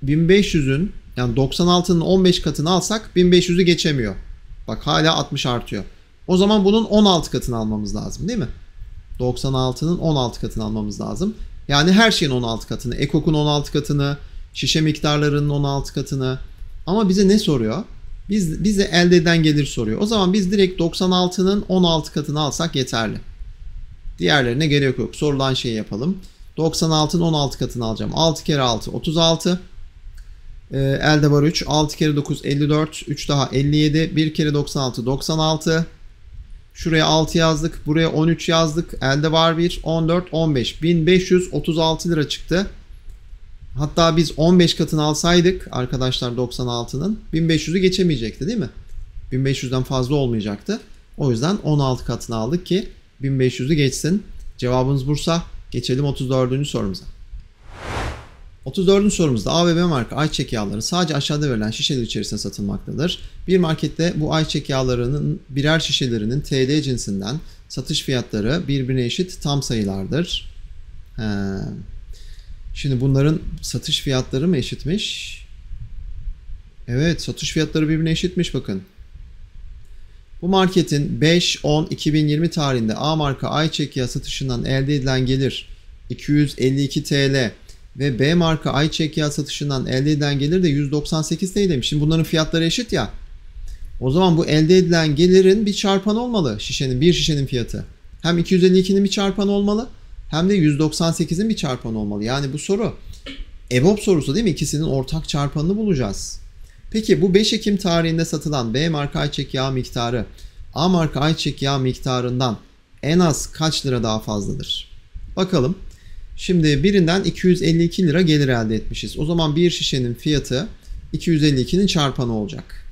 1500'ün yani 96'nın 15 katını alsak 1500'ü geçemiyor. Bak hala 60 artıyor. O zaman bunun 16 katını almamız lazım değil mi? 96'nın 16 katını almamız lazım. Yani her şeyin 16 katını. Ekok'un 16 katını, şişe miktarlarının 16 katını. Ama bize ne soruyor? Biz, bize elde eden gelir soruyor. O zaman biz direkt 96'nın 16 katını alsak yeterli. Diğerlerine gerek yok. Sorulan şeyi yapalım. 96'ın 16 katını alacağım. 6 kere 6 36. E, elde var 3. 6 kere 9 54. 3 daha 57. 1 kere 96 96. Şuraya 6 yazdık. Buraya 13 yazdık. Elde var 1. 14 15. 1536 lira çıktı. Hatta biz 15 katını alsaydık arkadaşlar 96'nın 1500'ü geçemeyecekti değil mi? 1500'den fazla olmayacaktı. O yüzden 16 katını aldık ki 1500'ü geçsin. Cevabınız Bursa. Geçelim 34. sorumuza. 34. sorumuzda ABB marka ayçiçek yağları sadece aşağıda verilen şişeler içerisinde satılmaktadır. Bir markette bu ayçiçek yağlarının birer şişelerinin TL cinsinden satış fiyatları birbirine eşit tam sayılardır. He. Şimdi bunların satış fiyatları mı eşitmiş? Evet satış fiyatları birbirine eşitmiş bakın. Bu marketin 5-10-2020 tarihinde A marka ay çekiya satışından elde edilen gelir 252 TL ve B marka ay çekiya satışından elde edilen gelir de 198 TL Şimdi bunların fiyatları eşit ya. O zaman bu elde edilen gelirin bir çarpan olmalı şişenin, bir şişenin fiyatı. Hem 252'nin bir çarpan olmalı hem de 198'in bir çarpan olmalı. Yani bu soru EBOB sorusu değil mi? İkisinin ortak çarpanını bulacağız. Peki bu 5 Ekim tarihinde satılan B marka ayçiçek yağı miktarı A marka ayçiçek yağı miktarından en az kaç lira daha fazladır? Bakalım. Şimdi birinden 252 lira gelir elde etmişiz. O zaman bir şişenin fiyatı 252'nin çarpanı olacak.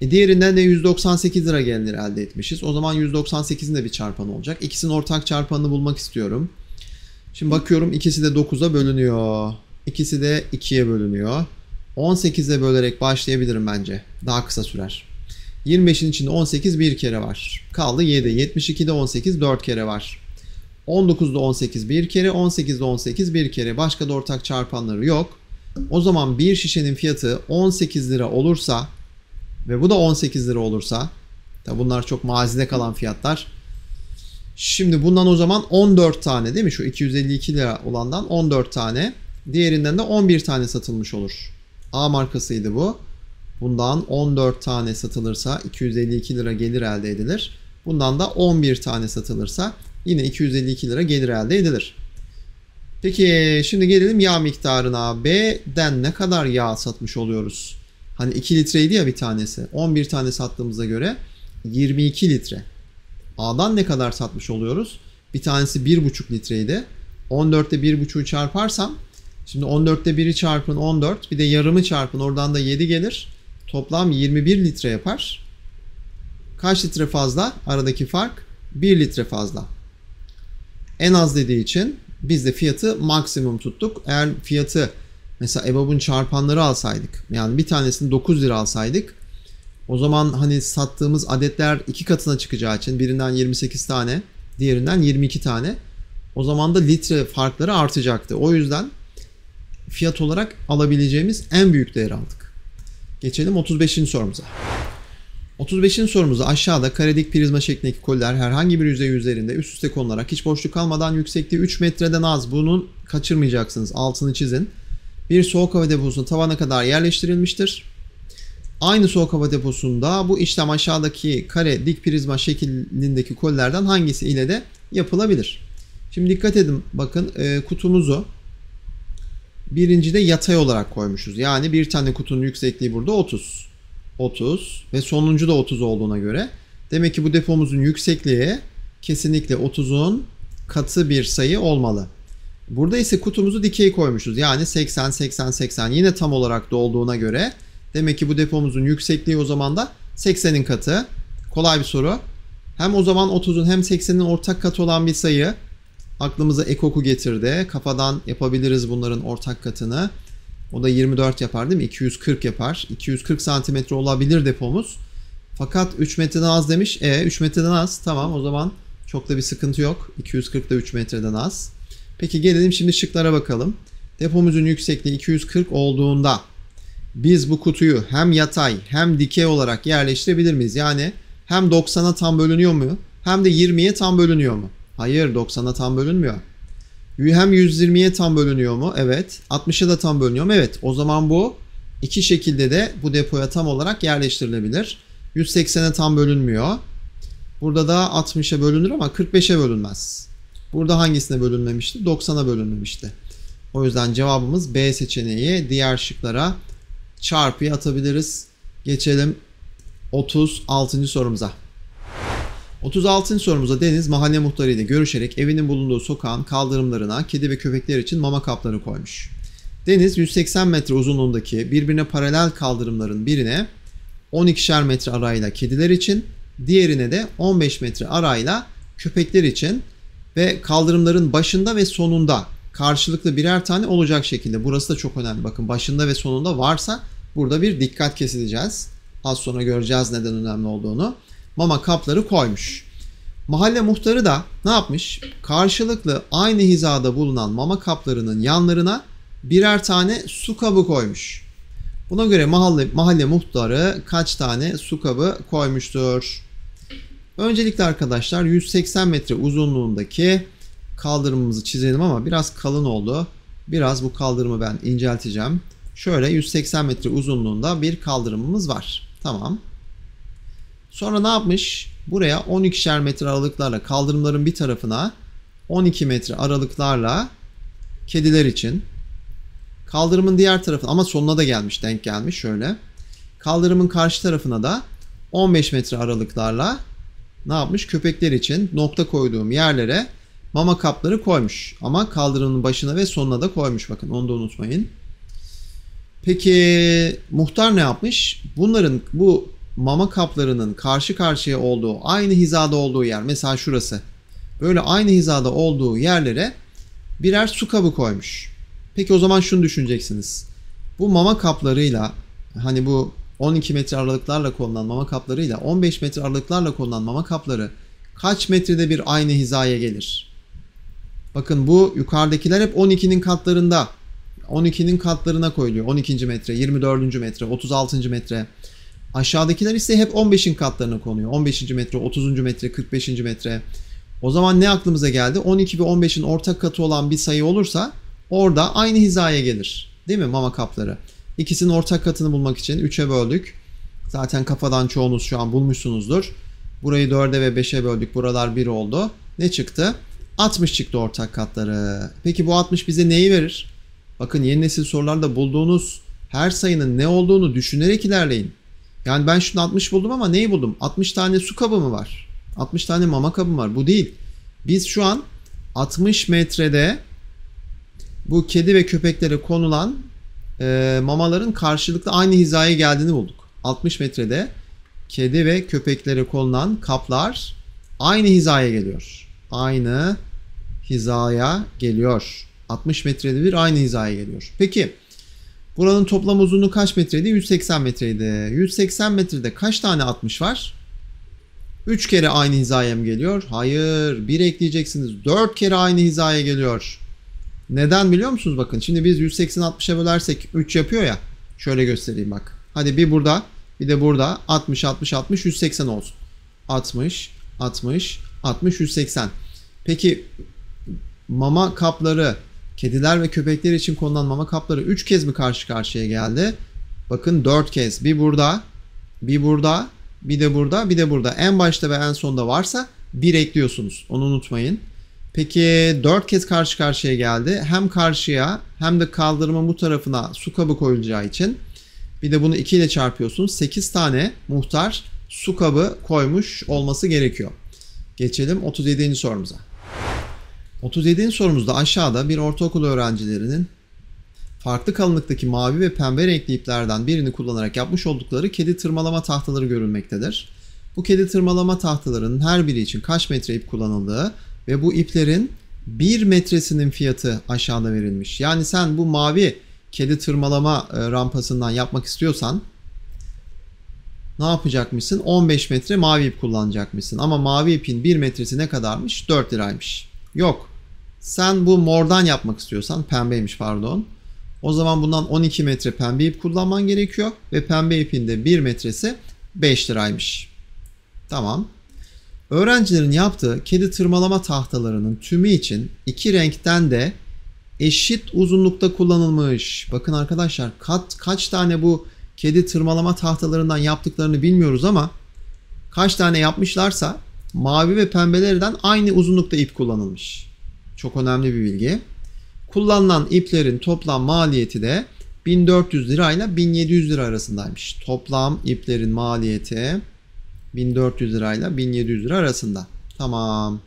E diğerinden de 198 lira gelir elde etmişiz. O zaman 198'in de bir çarpanı olacak. İkisinin ortak çarpanını bulmak istiyorum. Şimdi bakıyorum ikisi de 9'a bölünüyor. İkisi de 2'ye bölünüyor. 18'e bölerek başlayabilirim bence. Daha kısa sürer. 25'in içinde 18 bir kere var. Kaldı 7. 72'de 18 4 kere var. 19'da 18 bir kere, 18'de 18 bir kere. Başka da ortak çarpanları yok. O zaman bir şişenin fiyatı 18 lira olursa ve bu da 18 lira olursa tabi bunlar çok mazide kalan fiyatlar. Şimdi bundan o zaman 14 tane değil mi? Şu 252 lira olandan 14 tane. Diğerinden de 11 tane satılmış olur. A markasıydı bu. Bundan 14 tane satılırsa 252 lira gelir elde edilir. Bundan da 11 tane satılırsa yine 252 lira gelir elde edilir. Peki şimdi gelelim yağ miktarına. B'den ne kadar yağ satmış oluyoruz? Hani 2 litreydi ya bir tanesi. 11 tane sattığımıza göre 22 litre. A'dan ne kadar satmış oluyoruz? Bir tanesi 1,5 litreydi. 14'te 1,5'u çarparsam Şimdi 14'te 1'i çarpın 14 bir de yarımı çarpın oradan da 7 gelir. Toplam 21 litre yapar. Kaç litre fazla? Aradaki fark 1 litre fazla. En az dediği için biz de fiyatı maksimum tuttuk. Eğer fiyatı mesela EBAB'ın çarpanları alsaydık yani bir tanesini 9 lira alsaydık o zaman hani sattığımız adetler iki katına çıkacağı için birinden 28 tane diğerinden 22 tane o zaman da litre farkları artacaktı. O yüzden fiyat olarak alabileceğimiz en büyük değeri aldık. Geçelim 35'in sorumuza. 35'in sorumuzda aşağıda karedik prizma şeklindeki koliler herhangi bir yüzey üzerinde üst üste konularak hiç boşluk kalmadan yüksekliği 3 metreden az. Bunun kaçırmayacaksınız. Altını çizin. Bir soğuk hava deposuna tavana kadar yerleştirilmiştir. Aynı soğuk hava deposunda bu işlem aşağıdaki kare dik prizma şeklindeki kolilerden hangisi ile de yapılabilir. Şimdi dikkat edin bakın e, kutumuzu Birinci de yatay olarak koymuşuz. Yani bir tane kutunun yüksekliği burada 30. 30 ve sonuncu da 30 olduğuna göre demek ki bu depomuzun yüksekliği kesinlikle 30'un katı bir sayı olmalı. Burada ise kutumuzu dikey koymuşuz. Yani 80, 80, 80 yine tam olarak dolduğuna göre demek ki bu depomuzun yüksekliği o zaman da 80'in katı. Kolay bir soru. Hem o zaman 30'un hem 80'in ortak katı olan bir sayı Aklımıza ekoku getirdi. Kafadan yapabiliriz bunların ortak katını. O da 24 yapar değil mi? 240 yapar. 240 santimetre olabilir depomuz. Fakat 3 metreden az demiş. E 3 metreden az. Tamam o zaman çok da bir sıkıntı yok. 240 da 3 metreden az. Peki gelelim şimdi şıklara bakalım. Depomuzun yüksekliği 240 olduğunda biz bu kutuyu hem yatay hem dikey olarak yerleştirebilir miyiz? Yani hem 90'a tam bölünüyor mu hem de 20'ye tam bölünüyor mu? Hayır 90'a tam bölünmüyor. Hem 120'ye tam bölünüyor mu? Evet. 60'a da tam bölünüyor mu? Evet. O zaman bu iki şekilde de bu depoya tam olarak yerleştirilebilir. 180'e tam bölünmüyor. Burada da 60'a bölünür ama 45'e bölünmez. Burada hangisine bölünmemişti? 90'a bölünmemişti. O yüzden cevabımız B seçeneği. Diğer şıklara çarpıya atabiliriz. Geçelim 36. sorumuza. 36. sorumuza Deniz mahalle muhtarıyla görüşerek evinin bulunduğu sokağın kaldırımlarına kedi ve köpekler için mama kapları koymuş. Deniz 180 metre uzunluğundaki birbirine paralel kaldırımların birine 12'şer metre arayla kediler için, diğerine de 15 metre arayla köpekler için ve kaldırımların başında ve sonunda karşılıklı birer tane olacak şekilde. Burası da çok önemli. Bakın başında ve sonunda varsa burada bir dikkat kesileceğiz. Az sonra göreceğiz neden önemli olduğunu mama kapları koymuş. Mahalle muhtarı da ne yapmış? Karşılıklı aynı hizada bulunan mama kaplarının yanlarına birer tane su kabı koymuş. Buna göre mahalle, mahalle muhtarı kaç tane su kabı koymuştur? Öncelikle arkadaşlar 180 metre uzunluğundaki kaldırımımızı çizelim ama biraz kalın oldu. Biraz bu kaldırımı ben incelteceğim. Şöyle 180 metre uzunluğunda bir kaldırımımız var. Tamam. Sonra ne yapmış? Buraya 12'şer metre aralıklarla kaldırımların bir tarafına 12 metre aralıklarla kediler için kaldırımın diğer tarafına ama sonuna da gelmiş denk gelmiş şöyle. Kaldırımın karşı tarafına da 15 metre aralıklarla ne yapmış? Köpekler için nokta koyduğum yerlere mama kapları koymuş. Ama kaldırımın başına ve sonuna da koymuş. Bakın onu da unutmayın. Peki muhtar ne yapmış? Bunların bu mama kaplarının karşı karşıya olduğu, aynı hizada olduğu yer mesela şurası. Böyle aynı hizada olduğu yerlere birer su kabı koymuş. Peki o zaman şunu düşüneceksiniz. Bu mama kaplarıyla hani bu 12 metre aralıklarla konulan mama kaplarıyla 15 metre aralıklarla konulan mama kapları kaç metrede bir aynı hizaya gelir? Bakın bu yukarıdakiler hep 12'nin katlarında. 12'nin katlarına koyuluyor. 12. metre, 24. metre, 36. metre. Aşağıdakiler ise hep 15'in katlarına konuyor. 15. metre, 30. metre, 45. metre. O zaman ne aklımıza geldi? 12 ve 15'in ortak katı olan bir sayı olursa orada aynı hizaya gelir. Değil mi mama kapları? İkisinin ortak katını bulmak için 3'e böldük. Zaten kafadan çoğunuz şu an bulmuşsunuzdur. Burayı 4'e ve 5'e böldük. Buralar 1 oldu. Ne çıktı? 60 çıktı ortak katları. Peki bu 60 bize neyi verir? Bakın yeni nesil sorularda bulduğunuz her sayının ne olduğunu düşünerek ilerleyin. Yani ben şunu 60 buldum ama neyi buldum? 60 tane su kabı mı var? 60 tane mama kabı mı var? Bu değil. Biz şu an 60 metrede bu kedi ve köpeklere konulan e, mamaların karşılıklı aynı hizaya geldiğini bulduk. 60 metrede kedi ve köpeklere konulan kaplar aynı hizaya geliyor. Aynı hizaya geliyor. 60 metrede bir aynı hizaya geliyor. Peki Buranın toplam uzunluğu kaç metreydi? 180 metreydi. 180 metrede kaç tane 60 var? 3 kere aynı hizaya mı geliyor? Hayır. 1 ekleyeceksiniz. 4 kere aynı hizaya geliyor. Neden biliyor musunuz? Bakın şimdi biz 180 60'a bölersek 3 yapıyor ya. Şöyle göstereyim bak. Hadi bir burada bir de burada 60 60 60 180 olsun. 60 60 60 180. Peki mama kapları Kediler ve köpekler için konulan mama kapları 3 kez mi karşı karşıya geldi? Bakın 4 kez. Bir burada, bir burada, bir de burada, bir de burada. En başta ve en sonda varsa bir ekliyorsunuz. Onu unutmayın. Peki 4 kez karşı karşıya geldi. Hem karşıya hem de kaldırımın bu tarafına su kabı koyulacağı için bir de bunu 2 ile çarpıyorsunuz. 8 tane muhtar su kabı koymuş olması gerekiyor. Geçelim 37. sorumuza. 37. sorumuzda aşağıda bir ortaokul öğrencilerinin farklı kalınlıktaki mavi ve pembe renkli iplerden birini kullanarak yapmış oldukları kedi tırmalama tahtaları görülmektedir. Bu kedi tırmalama tahtalarının her biri için kaç metre ip kullanıldığı ve bu iplerin 1 metresinin fiyatı aşağıda verilmiş. Yani sen bu mavi kedi tırmalama e, rampasından yapmak istiyorsan ne yapacakmışsın? 15 metre mavi ip kullanacakmışsın. Ama mavi ipin 1 metresi ne kadarmış? 4 liraymış. Yok. Sen bu mordan yapmak istiyorsan pembeymiş pardon. O zaman bundan 12 metre pembe ip kullanman gerekiyor ve pembe ipin de 1 metresi 5 liraymış. Tamam. Öğrencilerin yaptığı kedi tırmalama tahtalarının tümü için iki renkten de eşit uzunlukta kullanılmış. Bakın arkadaşlar kat, kaç tane bu kedi tırmalama tahtalarından yaptıklarını bilmiyoruz ama kaç tane yapmışlarsa mavi ve pembelerden aynı uzunlukta ip kullanılmış. Çok önemli bir bilgi. Kullanılan iplerin toplam maliyeti de 1400 lira ile 1700 lira arasındaymış. Toplam iplerin maliyeti 1400 lira ile 1700 lira arasında. Tamam.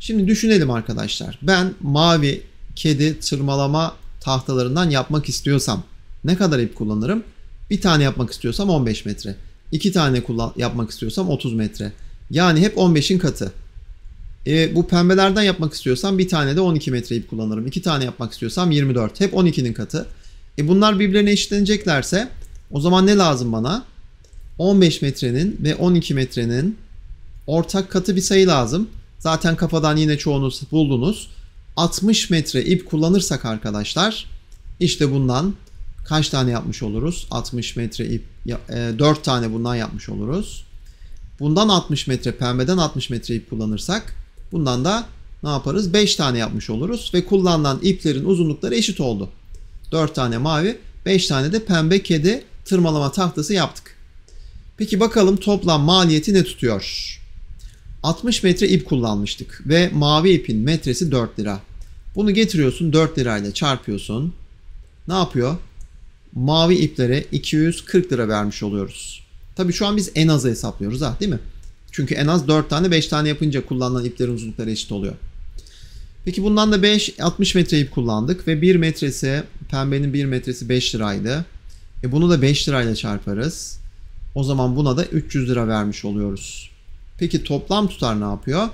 Şimdi düşünelim arkadaşlar. Ben mavi kedi tırmalama tahtalarından yapmak istiyorsam ne kadar ip kullanırım? Bir tane yapmak istiyorsam 15 metre. İki tane yapmak istiyorsam 30 metre. Yani hep 15'in katı. E, bu pembelerden yapmak istiyorsam bir tane de 12 metre ip kullanırım. İki tane yapmak istiyorsam 24. Hep 12'nin katı. E, bunlar birbirlerine eşitleneceklerse o zaman ne lazım bana? 15 metrenin ve 12 metrenin ortak katı bir sayı lazım. Zaten kafadan yine çoğunuz buldunuz. 60 metre ip kullanırsak arkadaşlar işte bundan kaç tane yapmış oluruz? 60 metre ip 4 e, tane bundan yapmış oluruz. Bundan 60 metre pembeden 60 metreyi kullanırsak bundan da ne yaparız? 5 tane yapmış oluruz ve kullanılan iplerin uzunlukları eşit oldu. 4 tane mavi, 5 tane de pembe kedi tırmalama tahtası yaptık. Peki bakalım toplam maliyeti ne tutuyor? 60 metre ip kullanmıştık ve mavi ipin metresi 4 lira. Bunu getiriyorsun 4 lirayla çarpıyorsun. Ne yapıyor? Mavi iplere 240 lira vermiş oluyoruz. Tabi şu an biz en azı hesaplıyoruz ha değil mi? Çünkü en az 4 tane 5 tane yapınca kullanılan iplerin uzunlukları eşit oluyor. Peki bundan da 5 60 metre ip kullandık ve 1 metresi pembenin 1 metresi 5 liraydı. E bunu da 5 lirayla çarparız. O zaman buna da 300 lira vermiş oluyoruz. Peki toplam tutar ne yapıyor?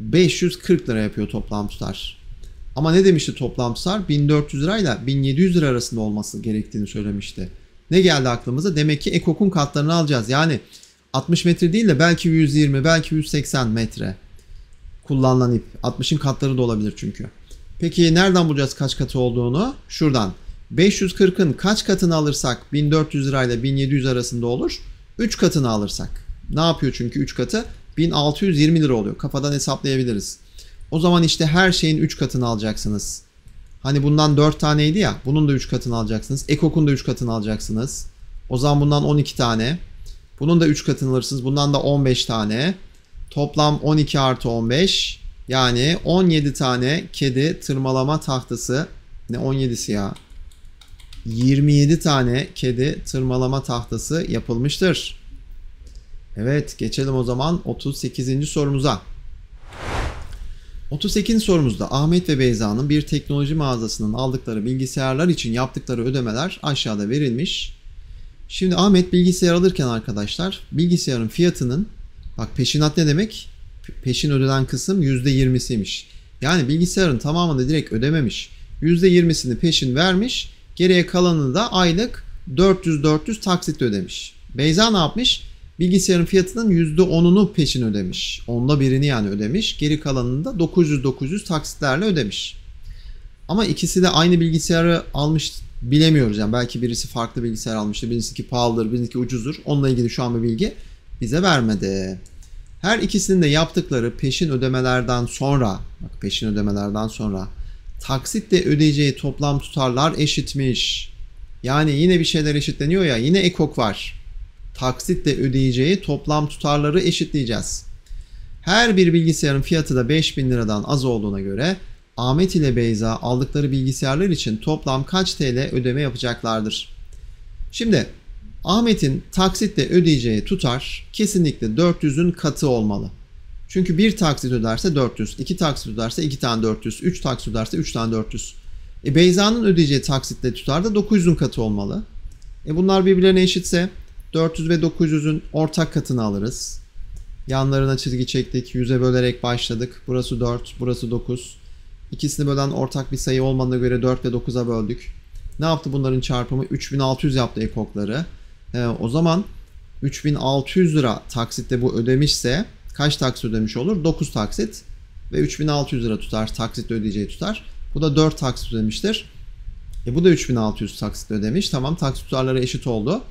540 lira yapıyor toplam tutar. Ama ne demişti toplam tutar? 1400 lirayla 1700 lira arasında olması gerektiğini söylemişti. Ne geldi aklımıza? Demek ki ekokun katlarını alacağız. Yani 60 metre değil de belki 120, belki 180 metre kullanılan ip. 60'ın katları da olabilir çünkü. Peki nereden bulacağız kaç katı olduğunu? Şuradan. 540'ın kaç katını alırsak 1400 lirayla 1700 arasında olur. 3 katını alırsak. Ne yapıyor çünkü 3 katı? 1620 lira oluyor. Kafadan hesaplayabiliriz. O zaman işte her şeyin 3 katını alacaksınız. Hani bundan 4 taneydi ya. Bunun da 3 katını alacaksınız. Ekok'un da 3 katını alacaksınız. O zaman bundan 12 tane. Bunun da 3 katını alırsınız. Bundan da 15 tane. Toplam 12 artı 15. Yani 17 tane kedi tırmalama tahtası. Ne 17'si ya? 27 tane kedi tırmalama tahtası yapılmıştır. Evet geçelim o zaman 38. sorumuza. 38. sorumuzda Ahmet ve Beyza'nın bir teknoloji mağazasından aldıkları bilgisayarlar için yaptıkları ödemeler aşağıda verilmiş. Şimdi Ahmet bilgisayar alırken arkadaşlar bilgisayarın fiyatının bak peşinat ne demek? Peşin ödenen kısım %20'siymiş. Yani bilgisayarın tamamını direkt ödememiş. %20'sini peşin vermiş. Geriye kalanını da aylık 400-400 taksitle ödemiş. Beyza ne yapmış? bilgisayarın fiyatının %10'unu peşin ödemiş. Onda birini yani ödemiş. Geri kalanını da 900-900 taksitlerle ödemiş. Ama ikisi de aynı bilgisayarı almış bilemiyoruz. Yani belki birisi farklı bilgisayar almıştı. Birisi pahalıdır, birisi ucuzdur. Onunla ilgili şu an bir bilgi bize vermedi. Her ikisinin de yaptıkları peşin ödemelerden sonra, bak peşin ödemelerden sonra taksitle ödeyeceği toplam tutarlar eşitmiş. Yani yine bir şeyler eşitleniyor ya, yine ekok var taksitle ödeyeceği toplam tutarları eşitleyeceğiz. Her bir bilgisayarın fiyatı da 5000 liradan az olduğuna göre Ahmet ile Beyza aldıkları bilgisayarlar için toplam kaç TL ödeme yapacaklardır? Şimdi Ahmet'in taksitle ödeyeceği tutar kesinlikle 400'ün katı olmalı. Çünkü bir taksit öderse 400, iki taksit öderse iki tane 400, üç taksit öderse üç tane 400. E Beyza'nın ödeyeceği taksitle tutar da 900'ün katı olmalı. E bunlar birbirlerine eşitse 400 ve 900'ün ortak katını alırız. Yanlarına çizgi çektik. 100'e bölerek başladık. Burası 4, burası 9. İkisini bölen ortak bir sayı olmadığına göre 4 ve 9'a böldük. Ne yaptı bunların çarpımı? 3600 yaptı ekokları. Ee, o zaman 3600 lira taksitte bu ödemişse kaç taksit ödemiş olur? 9 taksit ve 3600 lira tutar taksit ödeyeceği tutar. Bu da 4 taksit ödemiştir. E bu da 3600 taksit ödemiş. Tamam taksit tutarları eşit oldu.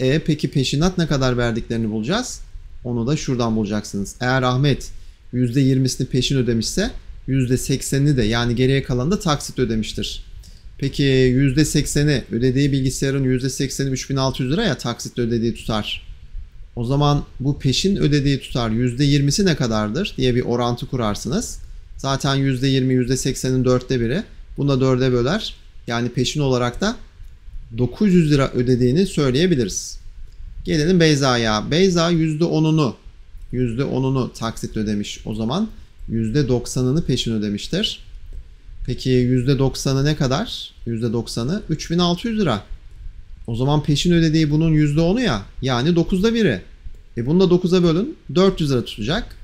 E peki peşinat ne kadar verdiklerini bulacağız. Onu da şuradan bulacaksınız. Eğer Ahmet %20'sini peşin ödemişse %80'ini de yani geriye kalanı da taksit ödemiştir. Peki %80'i ödediği bilgisayarın %80'i 3600 lira ya taksit ödediği tutar. O zaman bu peşin ödediği tutar %20'si ne kadardır diye bir orantı kurarsınız. Zaten %20 %80'in dörtte biri. Bunu da dörde böler. Yani peşin olarak da 900 lira ödediğini söyleyebiliriz. Gelelim Beyza'ya. Beyza %10'unu %10'unu taksit ödemiş o zaman. %90'ını peşin ödemiştir. Peki %90'ı ne kadar? %90'ı 3600 lira. O zaman peşin ödediği bunun %10'u ya. Yani 9'da biri. E bunu da 9'a bölün. 400 lira tutacak.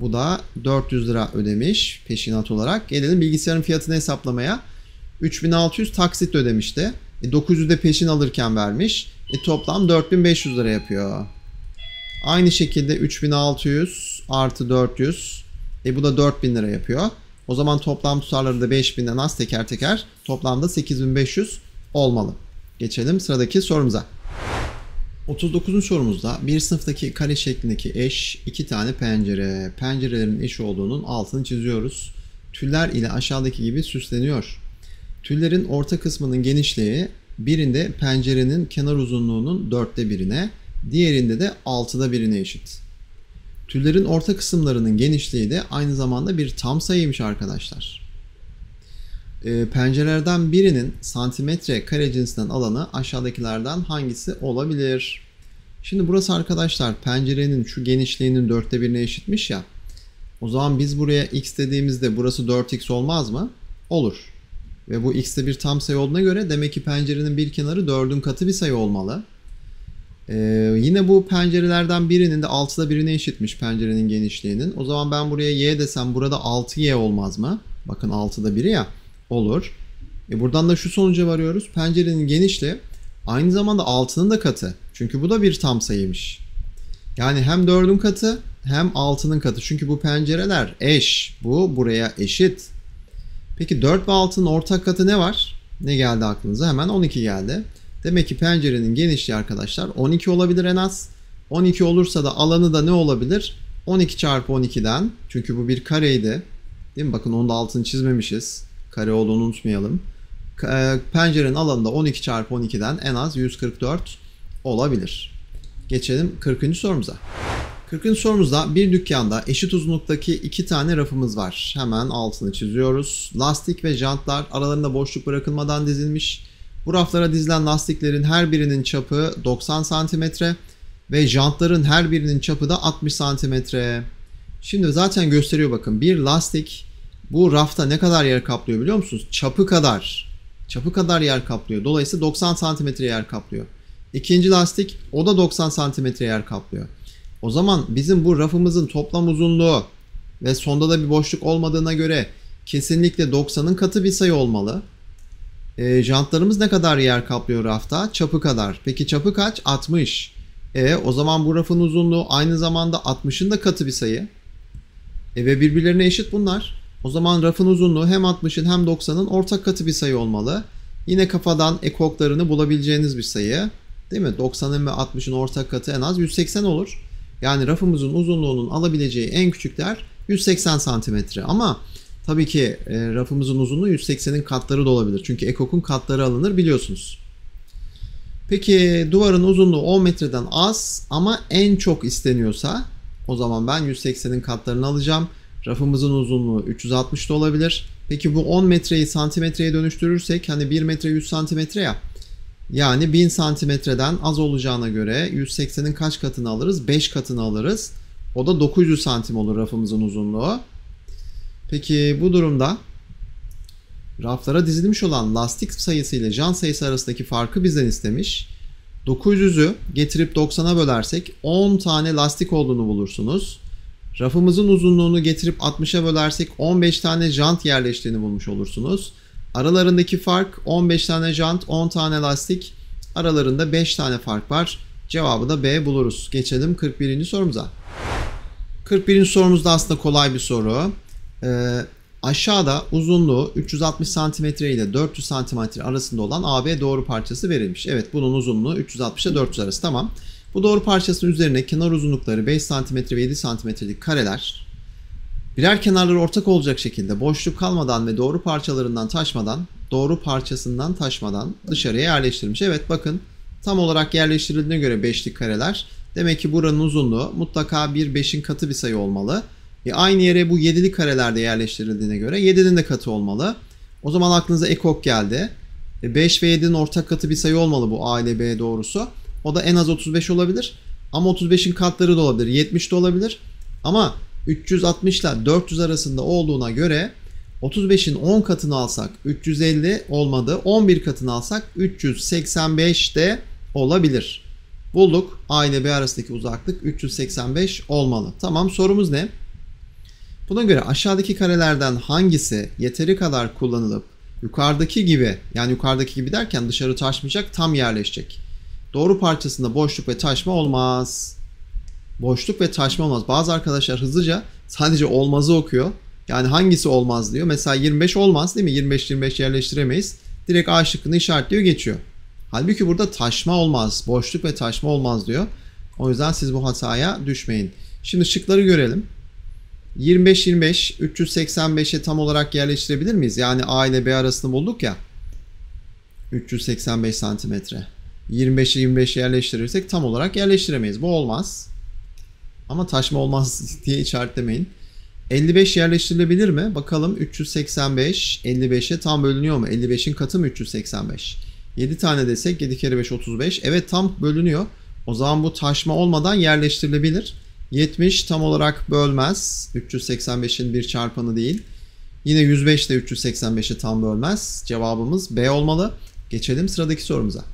Bu da 400 lira ödemiş peşinat olarak. Gelelim bilgisayarın fiyatını hesaplamaya. 3600 taksit ödemişti. E, 900 de peşin alırken vermiş. E, toplam 4500 lira yapıyor. Aynı şekilde 3600 artı 400. E bu da 4000 lira yapıyor. O zaman toplam tutarları da 5000'den az teker teker toplamda 8500 olmalı. Geçelim sıradaki sorumuza. 39. sorumuzda bir sınıftaki kare şeklindeki eş iki tane pencere. Pencerelerin eş olduğunun altını çiziyoruz. Tüller ile aşağıdaki gibi süsleniyor. Tüllerin orta kısmının genişliği birinde pencerenin kenar uzunluğunun dörtte birine, diğerinde de altıda birine eşit. Tüllerin orta kısımlarının genişliği de aynı zamanda bir tam sayıymış arkadaşlar. E, pencerelerden birinin santimetre kare cinsinden alanı aşağıdakilerden hangisi olabilir? Şimdi burası arkadaşlar pencerenin şu genişliğinin dörtte birine eşitmiş ya. O zaman biz buraya x dediğimizde burası 4x olmaz mı? Olur. Ve bu x de bir tam sayı olduğuna göre demek ki pencerenin bir kenarı 4'ün katı bir sayı olmalı. Ee, yine bu pencerelerden birinin de 6'da birine eşitmiş pencerenin genişliğinin. O zaman ben buraya y desem burada 6y olmaz mı? Bakın 6'da biri ya. Olur. E buradan da şu sonuca varıyoruz. Pencerenin genişliği aynı zamanda 6'nın da katı. Çünkü bu da bir tam sayıymış. Yani hem 4'ün katı hem 6'nın katı. Çünkü bu pencereler eş. Bu buraya eşit. Peki 4 ve 6'nın ortak katı ne var? Ne geldi aklınıza? Hemen 12 geldi. Demek ki pencerenin genişliği arkadaşlar 12 olabilir en az. 12 olursa da alanı da ne olabilir? 12 çarpı 12'den. Çünkü bu bir kareydi. Değil mi? Bakın onun altını çizmemişiz. Kare olduğunu unutmayalım. E, pencerenin alanı da 12 çarpı 12'den en az 144 olabilir. Geçelim 40. sorumuza. 40. sorumuzda bir dükkanda eşit uzunluktaki iki tane rafımız var. Hemen altını çiziyoruz. Lastik ve jantlar aralarında boşluk bırakılmadan dizilmiş. Bu raflara dizilen lastiklerin her birinin çapı 90 cm ve jantların her birinin çapı da 60 cm. Şimdi zaten gösteriyor bakın bir lastik bu rafta ne kadar yer kaplıyor biliyor musunuz? Çapı kadar. Çapı kadar yer kaplıyor. Dolayısıyla 90 cm yer kaplıyor. İkinci lastik o da 90 cm yer kaplıyor. O zaman bizim bu rafımızın toplam uzunluğu ve sonda da bir boşluk olmadığına göre kesinlikle 90'ın katı bir sayı olmalı. E, jantlarımız ne kadar yer kaplıyor rafta? Çapı kadar. Peki çapı kaç? 60. E, o zaman bu rafın uzunluğu aynı zamanda 60'ın da katı bir sayı. E, ve birbirlerine eşit bunlar. O zaman rafın uzunluğu hem 60'ın hem 90'ın ortak katı bir sayı olmalı. Yine kafadan ekoklarını bulabileceğiniz bir sayı. Değil mi? 90'ın ve 60'ın ortak katı en az 180 olur. Yani rafımızın uzunluğunun alabileceği en küçük değer 180 santimetre. Ama tabii ki e, rafımızın uzunluğu 180'in katları da olabilir. Çünkü ekokun katları alınır biliyorsunuz. Peki duvarın uzunluğu 10 metreden az ama en çok isteniyorsa o zaman ben 180'in katlarını alacağım. Rafımızın uzunluğu 360 da olabilir. Peki bu 10 metreyi santimetreye dönüştürürsek hani 1 metre 100 santimetre ya yani 1000 santimetreden az olacağına göre 180'in kaç katını alırız? 5 katını alırız. O da 900 santim olur rafımızın uzunluğu. Peki bu durumda raflara dizilmiş olan lastik sayısı ile jant sayısı arasındaki farkı bizden istemiş. 900'ü getirip 90'a bölersek 10 tane lastik olduğunu bulursunuz. Rafımızın uzunluğunu getirip 60'a bölersek 15 tane jant yerleştiğini bulmuş olursunuz. Aralarındaki fark 15 tane jant, 10 tane lastik. Aralarında 5 tane fark var. Cevabı da B buluruz. Geçelim 41. sorumuza. 41. sorumuz da aslında kolay bir soru. Ee, aşağıda uzunluğu 360 cm ile 400 cm arasında olan AB doğru parçası verilmiş. Evet bunun uzunluğu 360 ile 400 arası tamam. Bu doğru parçasının üzerine kenar uzunlukları 5 cm ve 7 cm'lik kareler Birer kenarları ortak olacak şekilde boşluk kalmadan ve doğru parçalarından taşmadan, doğru parçasından taşmadan dışarıya yerleştirmiş. Evet bakın tam olarak yerleştirildiğine göre beşlik kareler. Demek ki buranın uzunluğu mutlaka bir beşin katı bir sayı olmalı. E aynı yere bu yedilik karelerde yerleştirildiğine göre yedinin de katı olmalı. O zaman aklınıza ekok geldi. E ve 7'nin ortak katı bir sayı olmalı bu A ile B doğrusu. O da en az 35 olabilir. Ama 35'in katları da olabilir. 70 de olabilir. Ama 360 ile 400 arasında olduğuna göre 35'in 10 katını alsak 350 olmadı. 11 katını alsak 385 de olabilir. Bulduk. A ile B arasındaki uzaklık 385 olmalı. Tamam sorumuz ne? Buna göre aşağıdaki karelerden hangisi yeteri kadar kullanılıp yukarıdaki gibi yani yukarıdaki gibi derken dışarı taşmayacak tam yerleşecek. Doğru parçasında boşluk ve taşma olmaz. Boşluk ve taşma olmaz. Bazı arkadaşlar hızlıca sadece olmazı okuyor. Yani hangisi olmaz diyor. Mesela 25 olmaz değil mi? 25-25 yerleştiremeyiz. Direkt A şıkkını işaretliyor geçiyor. Halbuki burada taşma olmaz. Boşluk ve taşma olmaz diyor. O yüzden siz bu hataya düşmeyin. Şimdi şıkları görelim. 25-25 385'e tam olarak yerleştirebilir miyiz? Yani A ile B arasında bulduk ya. 385 santimetre. 25'i 25'e yerleştirirsek tam olarak yerleştiremeyiz. Bu olmaz. Ama taşma olmaz diye işaretlemeyin. 55 yerleştirilebilir mi? Bakalım 385, 55'e tam bölünüyor mu? 55'in katı mı 385? 7 tane desek 7 kere 5 35. Evet tam bölünüyor. O zaman bu taşma olmadan yerleştirilebilir. 70 tam olarak bölmez. 385'in bir çarpanı değil. Yine 105 de 385'i tam bölmez. Cevabımız B olmalı. Geçelim sıradaki sorumuza.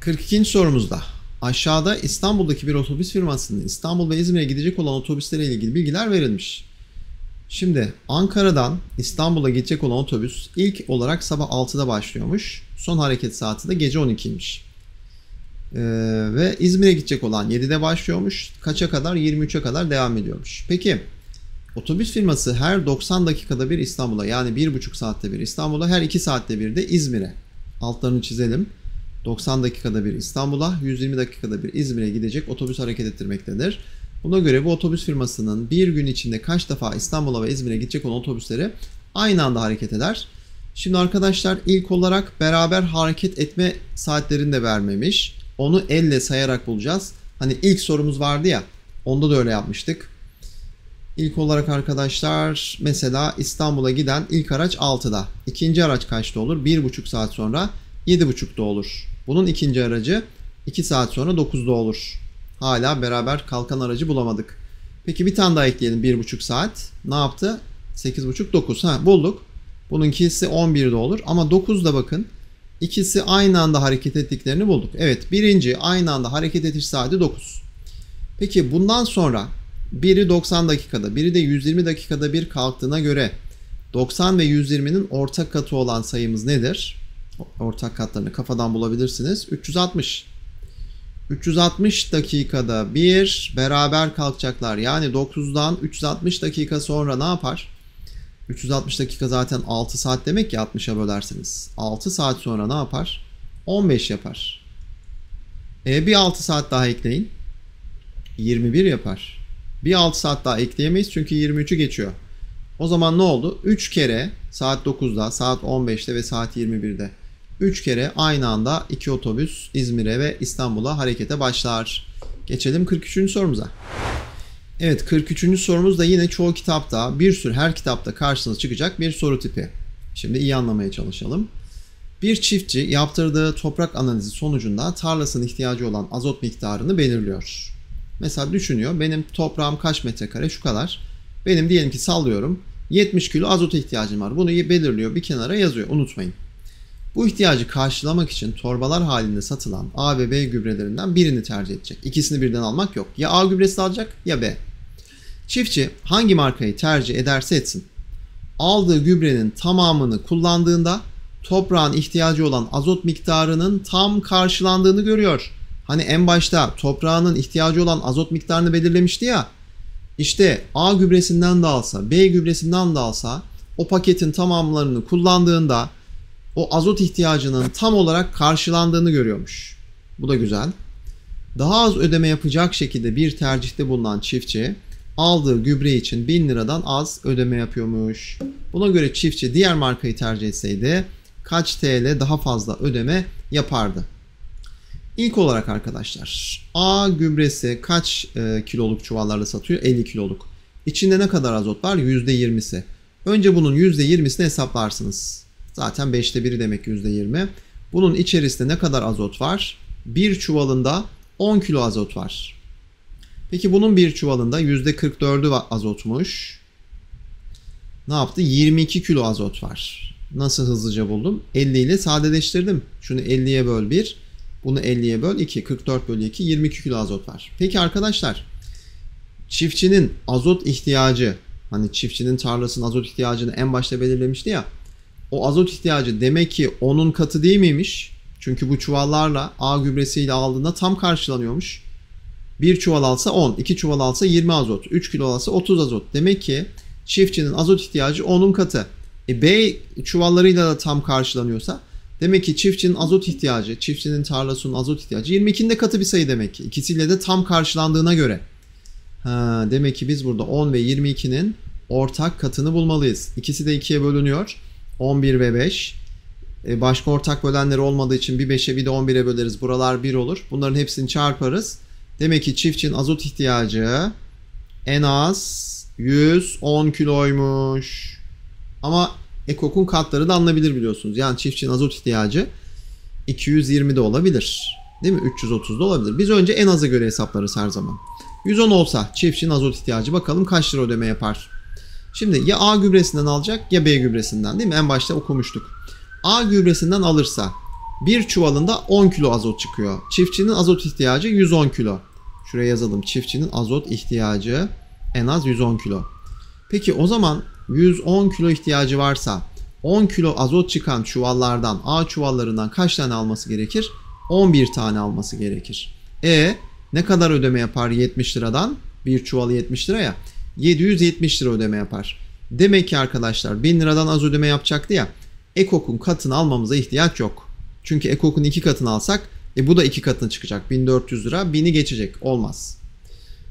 42. sorumuzda Aşağıda İstanbul'daki bir otobüs firmasının İstanbul ve İzmir'e gidecek olan otobüslere ilgili bilgiler verilmiş. Şimdi Ankara'dan İstanbul'a gidecek olan otobüs ilk olarak sabah 6'da başlıyormuş. Son hareket saati de gece 12'ymiş. Ee, ve İzmir'e gidecek olan 7'de başlıyormuş. Kaça kadar? 23'e kadar devam ediyormuş. Peki otobüs firması her 90 dakikada bir İstanbul'a yani 1,5 saatte bir İstanbul'a her 2 saatte bir de İzmir'e. Altlarını çizelim. 90 dakikada bir İstanbul'a, 120 dakikada bir İzmir'e gidecek otobüs hareket ettirmektedir. Buna göre bu otobüs firmasının bir gün içinde kaç defa İstanbul'a ve İzmir'e gidecek olan otobüsleri aynı anda hareket eder. Şimdi arkadaşlar ilk olarak beraber hareket etme saatlerini de vermemiş. Onu elle sayarak bulacağız. Hani ilk sorumuz vardı ya. Onda da öyle yapmıştık. İlk olarak arkadaşlar mesela İstanbul'a giden ilk araç 6'da. İkinci araç kaçta olur? 1,5 saat sonra 7.30'da olur. Bunun ikinci aracı 2 saat sonra 9'da olur. Hala beraber kalkan aracı bulamadık. Peki bir tane daha ekleyelim 1,5 saat. Ne yaptı? 8,5 9. Ha bulduk. Bununkisi 11'de olur ama 9'da bakın ikisi aynı anda hareket ettiklerini bulduk. Evet birinci aynı anda hareket ediş saati 9. Peki bundan sonra biri 90 dakikada biri de 120 dakikada bir kalktığına göre 90 ve 120'nin ortak katı olan sayımız nedir? ortak katlarını kafadan bulabilirsiniz. 360. 360 dakikada bir beraber kalkacaklar. Yani 9'dan 360 dakika sonra ne yapar? 360 dakika zaten 6 saat demek ki 60'a bölerseniz. 6 saat sonra ne yapar? 15 yapar. E bir 6 saat daha ekleyin. 21 yapar. Bir 6 saat daha ekleyemeyiz çünkü 23'ü geçiyor. O zaman ne oldu? 3 kere saat 9'da, saat 15'te ve saat 21'de 3 kere aynı anda 2 otobüs İzmir'e ve İstanbul'a harekete başlar. Geçelim 43. sorumuza. Evet 43. sorumuz da yine çoğu kitapta bir sürü her kitapta karşınıza çıkacak bir soru tipi. Şimdi iyi anlamaya çalışalım. Bir çiftçi yaptırdığı toprak analizi sonucunda tarlasının ihtiyacı olan azot miktarını belirliyor. Mesela düşünüyor benim toprağım kaç metrekare şu kadar. Benim diyelim ki sallıyorum 70 kilo azot ihtiyacım var. Bunu belirliyor bir kenara yazıyor unutmayın. Bu ihtiyacı karşılamak için torbalar halinde satılan A ve B gübrelerinden birini tercih edecek. İkisini birden almak yok. Ya A gübresi alacak ya B. Çiftçi hangi markayı tercih ederse etsin. Aldığı gübrenin tamamını kullandığında toprağın ihtiyacı olan azot miktarının tam karşılandığını görüyor. Hani en başta toprağının ihtiyacı olan azot miktarını belirlemişti ya. İşte A gübresinden de alsa, B gübresinden de alsa o paketin tamamlarını kullandığında o azot ihtiyacının tam olarak karşılandığını görüyormuş. Bu da güzel. Daha az ödeme yapacak şekilde bir tercihte bulunan çiftçi aldığı gübre için 1000 liradan az ödeme yapıyormuş. Buna göre çiftçi diğer markayı tercih etseydi kaç TL daha fazla ödeme yapardı? İlk olarak arkadaşlar A gübresi kaç e, kiloluk çuvallarda satıyor? 50 kiloluk. İçinde ne kadar azot var? %20'si. Önce bunun %20'sini hesaplarsınız. Zaten 5'te 1 demek %20. Bunun içerisinde ne kadar azot var? Bir çuvalında 10 kilo azot var. Peki bunun bir çuvalında %44'ü azotmuş. Ne yaptı? 22 kilo azot var. Nasıl hızlıca buldum? 50 ile sadeleştirdim. Şunu 50'ye böl 1. Bunu 50'ye böl 2. 44 bölü 2 22 kilo azot var. Peki arkadaşlar çiftçinin azot ihtiyacı hani çiftçinin tarlasının azot ihtiyacını en başta belirlemişti ya o azot ihtiyacı demek ki onun katı değil miymiş? Çünkü bu çuvallarla A gübresiyle aldığında tam karşılanıyormuş. Bir çuval alsa 10, iki çuval alsa 20 azot, 3 kilo alsa 30 azot. Demek ki çiftçinin azot ihtiyacı onun katı. E B çuvallarıyla da tam karşılanıyorsa demek ki çiftçinin azot ihtiyacı, çiftçinin tarlasının azot ihtiyacı 22'nin de katı bir sayı demek ki. İkisiyle de tam karşılandığına göre. Ha, demek ki biz burada 10 ve 22'nin ortak katını bulmalıyız. İkisi de 2'ye bölünüyor. 11 ve 5. E, başka ortak bölenleri olmadığı için bir 5'e bir de 11'e böleriz. Buralar 1 olur. Bunların hepsini çarparız. Demek ki çiftçinin azot ihtiyacı en az 110 kiloymuş. Ama ekokun katları da anlayabilir biliyorsunuz. Yani çiftçinin azot ihtiyacı 220 de olabilir. Değil mi? 330 da olabilir. Biz önce en azı göre hesaplarız her zaman. 110 olsa çiftçinin azot ihtiyacı bakalım kaç lira ödeme yapar? Şimdi ya A gübresinden alacak ya B gübresinden değil mi? En başta okumuştuk. A gübresinden alırsa bir çuvalında 10 kilo azot çıkıyor. Çiftçinin azot ihtiyacı 110 kilo. Şuraya yazalım. Çiftçinin azot ihtiyacı en az 110 kilo. Peki o zaman 110 kilo ihtiyacı varsa 10 kilo azot çıkan çuvallardan, A çuvallarından kaç tane alması gerekir? 11 tane alması gerekir. E ne kadar ödeme yapar 70 liradan? Bir çuvalı 70 liraya. 770 lira ödeme yapar. Demek ki arkadaşlar 1000 liradan az ödeme yapacaktı ya. Ekok'un katını almamıza ihtiyaç yok. Çünkü Ekok'un iki katını alsak e bu da iki katına çıkacak. 1400 lira 1000'i geçecek. Olmaz.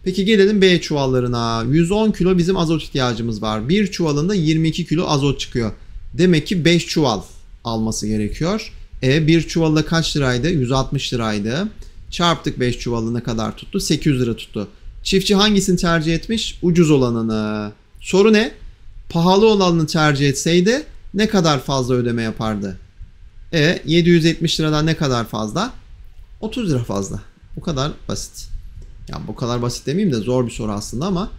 Peki gelelim B çuvallarına. 110 kilo bizim azot ihtiyacımız var. Bir çuvalında 22 kilo azot çıkıyor. Demek ki 5 çuval alması gerekiyor. E bir çuvalda kaç liraydı? 160 liraydı. Çarptık 5 ne kadar tuttu. 800 lira tuttu. Çiftçi hangisini tercih etmiş? Ucuz olanını. Soru ne? Pahalı olanını tercih etseydi ne kadar fazla ödeme yapardı? E 770 liradan ne kadar fazla? 30 lira fazla. Bu kadar basit. Ya bu kadar basit demeyeyim de zor bir soru aslında ama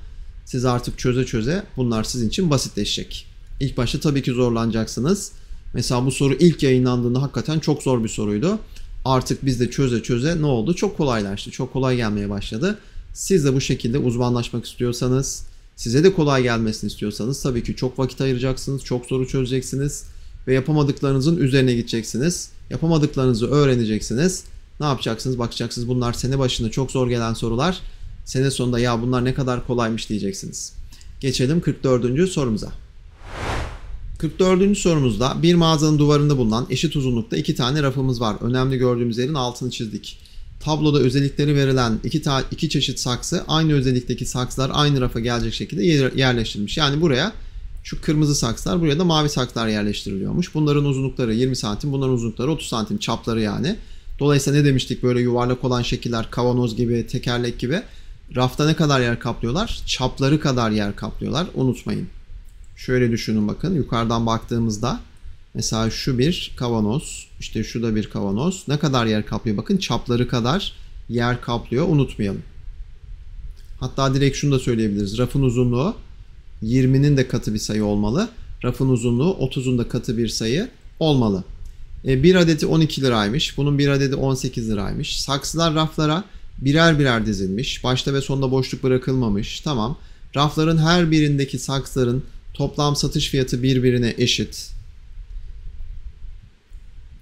siz artık çöze çöze bunlar sizin için basitleşecek. İlk başta tabii ki zorlanacaksınız. Mesela bu soru ilk yayınlandığında hakikaten çok zor bir soruydu. Artık biz de çöze çöze ne oldu? Çok kolaylaştı. Çok kolay gelmeye başladı. Siz de bu şekilde uzmanlaşmak istiyorsanız, size de kolay gelmesini istiyorsanız tabii ki çok vakit ayıracaksınız, çok soru çözeceksiniz ve yapamadıklarınızın üzerine gideceksiniz. Yapamadıklarınızı öğreneceksiniz. Ne yapacaksınız? Bakacaksınız bunlar sene başında çok zor gelen sorular. Sene sonunda ya bunlar ne kadar kolaymış diyeceksiniz. Geçelim 44. sorumuza. 44. sorumuzda bir mağazanın duvarında bulunan eşit uzunlukta iki tane rafımız var. Önemli gördüğümüz yerin altını çizdik. Tabloda özellikleri verilen iki, ta- iki çeşit saksı aynı özellikteki saksılar aynı rafa gelecek şekilde yerleştirilmiş. Yani buraya şu kırmızı saksılar buraya da mavi saksılar yerleştiriliyormuş. Bunların uzunlukları 20 santim bunların uzunlukları 30 santim çapları yani. Dolayısıyla ne demiştik böyle yuvarlak olan şekiller kavanoz gibi tekerlek gibi rafta ne kadar yer kaplıyorlar? Çapları kadar yer kaplıyorlar unutmayın. Şöyle düşünün bakın yukarıdan baktığımızda Mesela şu bir kavanoz, işte şu da bir kavanoz. Ne kadar yer kaplıyor? Bakın çapları kadar yer kaplıyor. Unutmayalım. Hatta direkt şunu da söyleyebiliriz. Rafın uzunluğu 20'nin de katı bir sayı olmalı. Rafın uzunluğu 30'un da katı bir sayı olmalı. E, bir adeti 12 liraymış. Bunun bir adeti 18 liraymış. Saksılar raflara birer birer dizilmiş. Başta ve sonda boşluk bırakılmamış. Tamam. Rafların her birindeki saksıların toplam satış fiyatı birbirine eşit.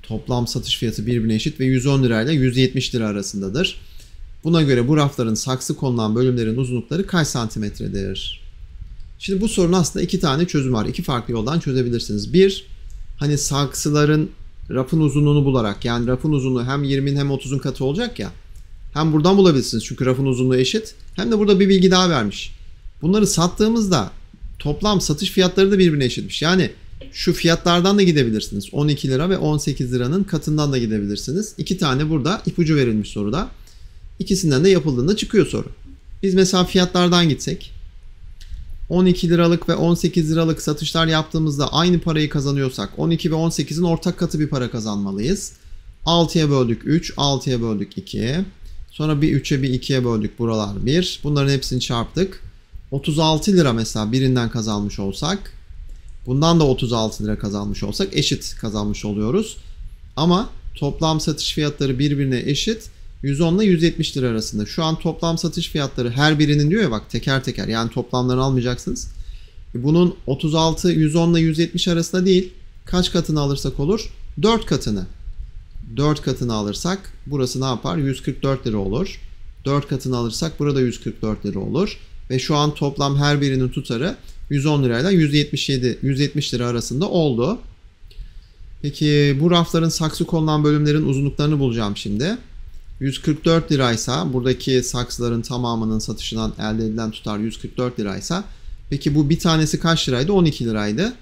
Toplam satış fiyatı birbirine eşit ve 110 lirayla 170 lira arasındadır. Buna göre bu rafların saksı konulan bölümlerin uzunlukları kaç santimetredir? Şimdi bu sorun aslında iki tane çözüm var. İki farklı yoldan çözebilirsiniz. Bir, hani saksıların rafın uzunluğunu bularak yani rafın uzunluğu hem 20'nin hem 30'un katı olacak ya. Hem buradan bulabilirsiniz çünkü rafın uzunluğu eşit. Hem de burada bir bilgi daha vermiş. Bunları sattığımızda toplam satış fiyatları da birbirine eşitmiş. Yani şu fiyatlardan da gidebilirsiniz. 12 lira ve 18 liranın katından da gidebilirsiniz. İki tane burada ipucu verilmiş soruda. İkisinden de yapıldığında çıkıyor soru. Biz mesela fiyatlardan gitsek 12 liralık ve 18 liralık satışlar yaptığımızda aynı parayı kazanıyorsak 12 ve 18'in ortak katı bir para kazanmalıyız. 6'ya böldük 3, 6'ya böldük 2. Sonra bir 3'e bir 2'ye böldük buralar 1. Bunların hepsini çarptık. 36 lira mesela birinden kazanmış olsak Bundan da 36 lira kazanmış olsak eşit kazanmış oluyoruz. Ama toplam satış fiyatları birbirine eşit. 110 ile 170 lira arasında. Şu an toplam satış fiyatları her birinin diyor ya bak teker teker yani toplamlarını almayacaksınız. E, bunun 36 110 ile 170 arasında değil. Kaç katını alırsak olur? 4 katını. 4 katını alırsak burası ne yapar? 144 lira olur. 4 katını alırsak burada 144 lira olur ve şu an toplam her birinin tutarı 110 lirayla 177 170 lira arasında oldu. Peki bu rafların saksı konulan bölümlerin uzunluklarını bulacağım şimdi. 144 liraysa buradaki saksıların tamamının satışından elde edilen tutar 144 liraysa peki bu bir tanesi kaç liraydı? 12 liraydı.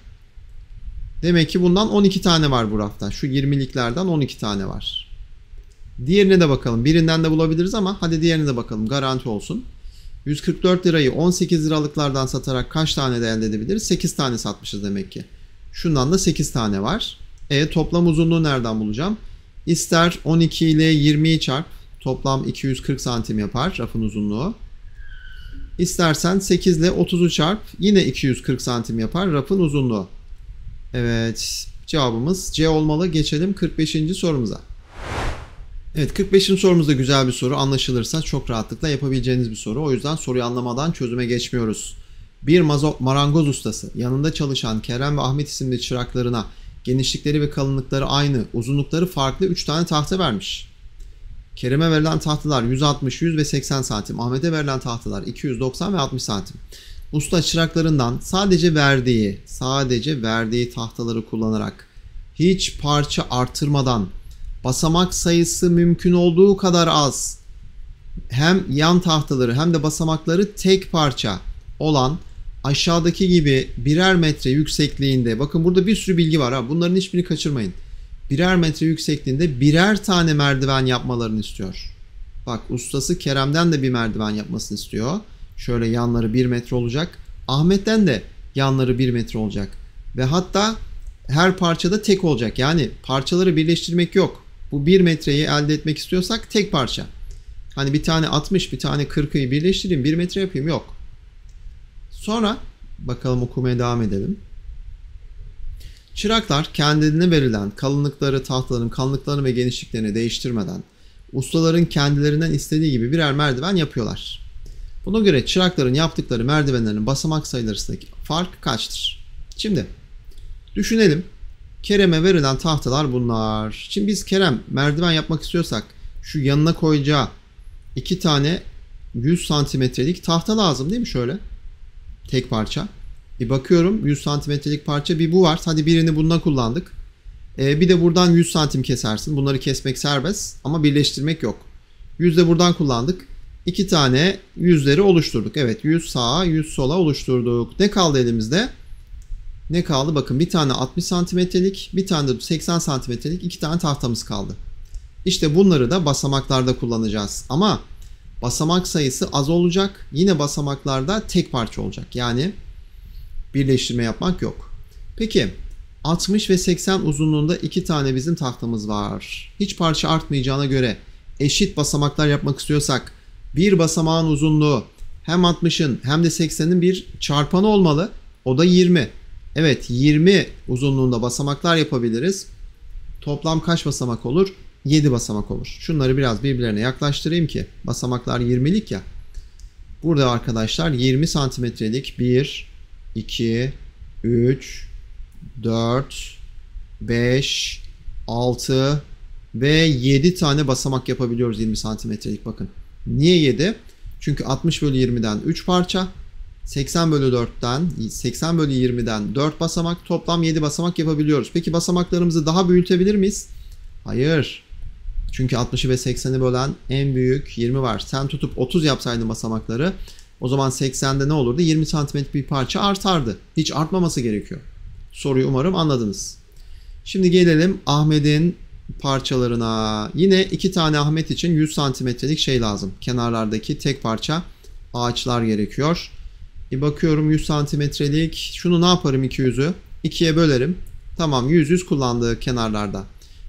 Demek ki bundan 12 tane var bu rafta. Şu 20'liklerden 12 tane var. Diğerine de bakalım. Birinden de bulabiliriz ama hadi diğerine de bakalım. Garanti olsun. 144 lirayı 18 liralıklardan satarak kaç tane de elde edebiliriz? 8 tane satmışız demek ki. Şundan da 8 tane var. E toplam uzunluğu nereden bulacağım? İster 12 ile 20'yi çarp. Toplam 240 santim yapar rafın uzunluğu. İstersen 8 ile 30'u çarp. Yine 240 santim yapar rafın uzunluğu. Evet cevabımız C olmalı. Geçelim 45. sorumuza. Evet 45. sorumuz da güzel bir soru. Anlaşılırsa çok rahatlıkla yapabileceğiniz bir soru. O yüzden soruyu anlamadan çözüme geçmiyoruz. Bir marangoz ustası yanında çalışan Kerem ve Ahmet isimli çıraklarına genişlikleri ve kalınlıkları aynı, uzunlukları farklı 3 tane tahta vermiş. Kerem'e verilen tahtalar 160, 100 ve 80 santim. Ahmet'e verilen tahtalar 290 ve 60 santim. Usta çıraklarından sadece verdiği, sadece verdiği tahtaları kullanarak hiç parça artırmadan basamak sayısı mümkün olduğu kadar az hem yan tahtaları hem de basamakları tek parça olan aşağıdaki gibi birer metre yüksekliğinde bakın burada bir sürü bilgi var ha bunların hiçbirini kaçırmayın. Birer metre yüksekliğinde birer tane merdiven yapmalarını istiyor. Bak ustası Kerem'den de bir merdiven yapmasını istiyor. Şöyle yanları bir metre olacak. Ahmet'ten de yanları bir metre olacak. Ve hatta her parçada tek olacak. Yani parçaları birleştirmek yok. Bu 1 metreyi elde etmek istiyorsak tek parça. Hani bir tane 60 bir tane 40'ı birleştireyim 1 metre yapayım yok. Sonra bakalım okumaya devam edelim. Çıraklar kendilerine verilen kalınlıkları, tahtaların kalınlıklarını ve genişliklerini değiştirmeden ustaların kendilerinden istediği gibi birer merdiven yapıyorlar. Buna göre çırakların yaptıkları merdivenlerin basamak sayılarındaki fark kaçtır? Şimdi düşünelim. Kerem'e verilen tahtalar bunlar. Şimdi biz Kerem merdiven yapmak istiyorsak şu yanına koyacağı iki tane 100 santimetrelik tahta lazım değil mi şöyle? Tek parça. Bir bakıyorum 100 santimetrelik parça bir bu var. Hadi birini bundan kullandık. E, bir de buradan 100 santim kesersin. Bunları kesmek serbest ama birleştirmek yok. 100 de buradan kullandık. İki tane yüzleri oluşturduk. Evet 100 sağa 100 sola oluşturduk. Ne kaldı elimizde? ne kaldı? Bakın bir tane 60 santimetrelik, bir tane de 80 santimetrelik iki tane tahtamız kaldı. İşte bunları da basamaklarda kullanacağız. Ama basamak sayısı az olacak. Yine basamaklarda tek parça olacak. Yani birleştirme yapmak yok. Peki 60 ve 80 uzunluğunda iki tane bizim tahtamız var. Hiç parça artmayacağına göre eşit basamaklar yapmak istiyorsak bir basamağın uzunluğu hem 60'ın hem de 80'in bir çarpanı olmalı. O da 20. Evet 20 uzunluğunda basamaklar yapabiliriz. Toplam kaç basamak olur? 7 basamak olur. Şunları biraz birbirlerine yaklaştırayım ki basamaklar 20'lik ya. Burada arkadaşlar 20 santimetrelik 1, 2, 3, 4, 5, 6 ve 7 tane basamak yapabiliyoruz 20 santimetrelik bakın. Niye 7? Çünkü 60 bölü 20'den 3 parça 80 bölü 4'ten 80 bölü 20'den 4 basamak toplam 7 basamak yapabiliyoruz. Peki basamaklarımızı daha büyütebilir miyiz? Hayır. Çünkü 60'ı ve 80'i bölen en büyük 20 var. Sen tutup 30 yapsaydın basamakları o zaman 80'de ne olurdu? 20 santimetrelik bir parça artardı. Hiç artmaması gerekiyor. Soruyu umarım anladınız. Şimdi gelelim Ahmet'in parçalarına. Yine iki tane Ahmet için 100 santimetrelik şey lazım. Kenarlardaki tek parça ağaçlar gerekiyor. E bakıyorum 100 santimetrelik. Şunu ne yaparım 200'ü? 2'ye bölerim. Tamam 100 100 kullandı kenarlarda.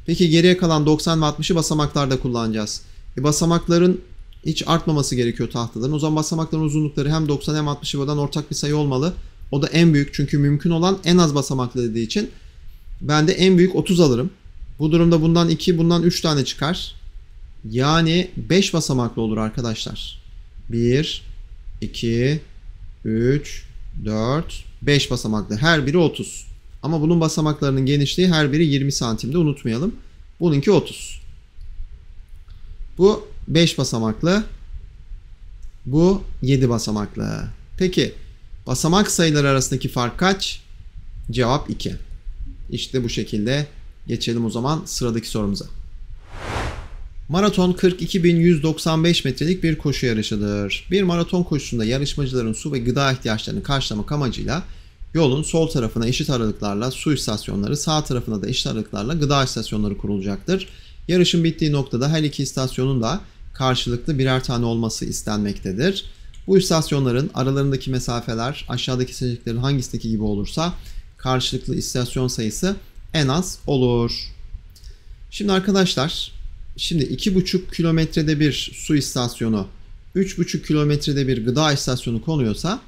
Peki geriye kalan 90 ve 60'ı basamaklarda kullanacağız. E basamakların hiç artmaması gerekiyor tahtaların. O zaman basamakların uzunlukları hem 90 hem 60'ı buradan ortak bir sayı olmalı. O da en büyük çünkü mümkün olan en az basamaklı dediği için ben de en büyük 30 alırım. Bu durumda bundan 2, bundan 3 tane çıkar. Yani 5 basamaklı olur arkadaşlar. 1, 2, 3, 4, 5 basamaklı. Her biri 30. Ama bunun basamaklarının genişliği her biri 20 santimde unutmayalım. Bununki 30. Bu 5 basamaklı. Bu 7 basamaklı. Peki basamak sayıları arasındaki fark kaç? Cevap 2. İşte bu şekilde geçelim o zaman sıradaki sorumuza. Maraton 42.195 metrelik bir koşu yarışıdır. Bir maraton koşusunda yarışmacıların su ve gıda ihtiyaçlarını karşılamak amacıyla yolun sol tarafına eşit aralıklarla su istasyonları, sağ tarafına da eşit aralıklarla gıda istasyonları kurulacaktır. Yarışın bittiği noktada her iki istasyonun da karşılıklı birer tane olması istenmektedir. Bu istasyonların aralarındaki mesafeler aşağıdaki seçeneklerin hangisindeki gibi olursa karşılıklı istasyon sayısı en az olur. Şimdi arkadaşlar Şimdi 2,5 kilometrede bir su istasyonu, 3,5 kilometrede bir gıda istasyonu konuyorsa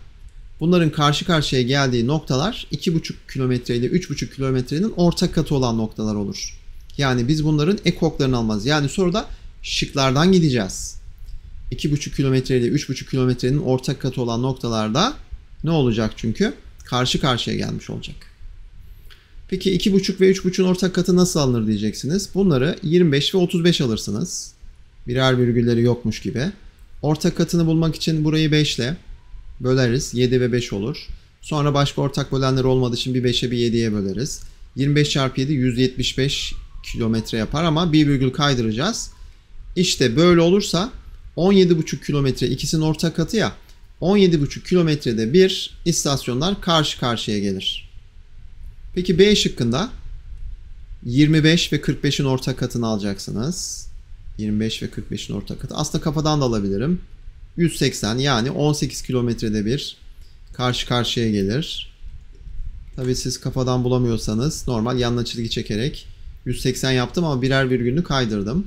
bunların karşı karşıya geldiği noktalar 2,5 kilometre ile 3,5 kilometrenin orta katı olan noktalar olur. Yani biz bunların ekoklarını almaz. Yani soruda şıklardan gideceğiz. 2,5 kilometre ile 3,5 kilometrenin orta katı olan noktalarda ne olacak çünkü? Karşı karşıya gelmiş olacak. Peki 2,5 ve 3,5'un ortak katı nasıl alınır diyeceksiniz. Bunları 25 ve 35 alırsınız. Birer virgülleri yokmuş gibi. Ortak katını bulmak için burayı 5 ile böleriz. 7 ve 5 olur. Sonra başka ortak bölenler olmadığı için bir 5'e bir 7'ye böleriz. 25 çarpı 7 175 kilometre yapar ama bir virgül kaydıracağız. İşte böyle olursa 17,5 kilometre ikisinin ortak katı ya 17,5 kilometrede bir istasyonlar karşı karşıya gelir. Peki B şıkkında 25 ve 45'in ortak katını alacaksınız. 25 ve 45'in ortak katı. Aslında kafadan da alabilirim. 180 yani 18 kilometrede bir karşı karşıya gelir. Tabi siz kafadan bulamıyorsanız normal yanına çizgi çekerek 180 yaptım ama birer virgülünü kaydırdım.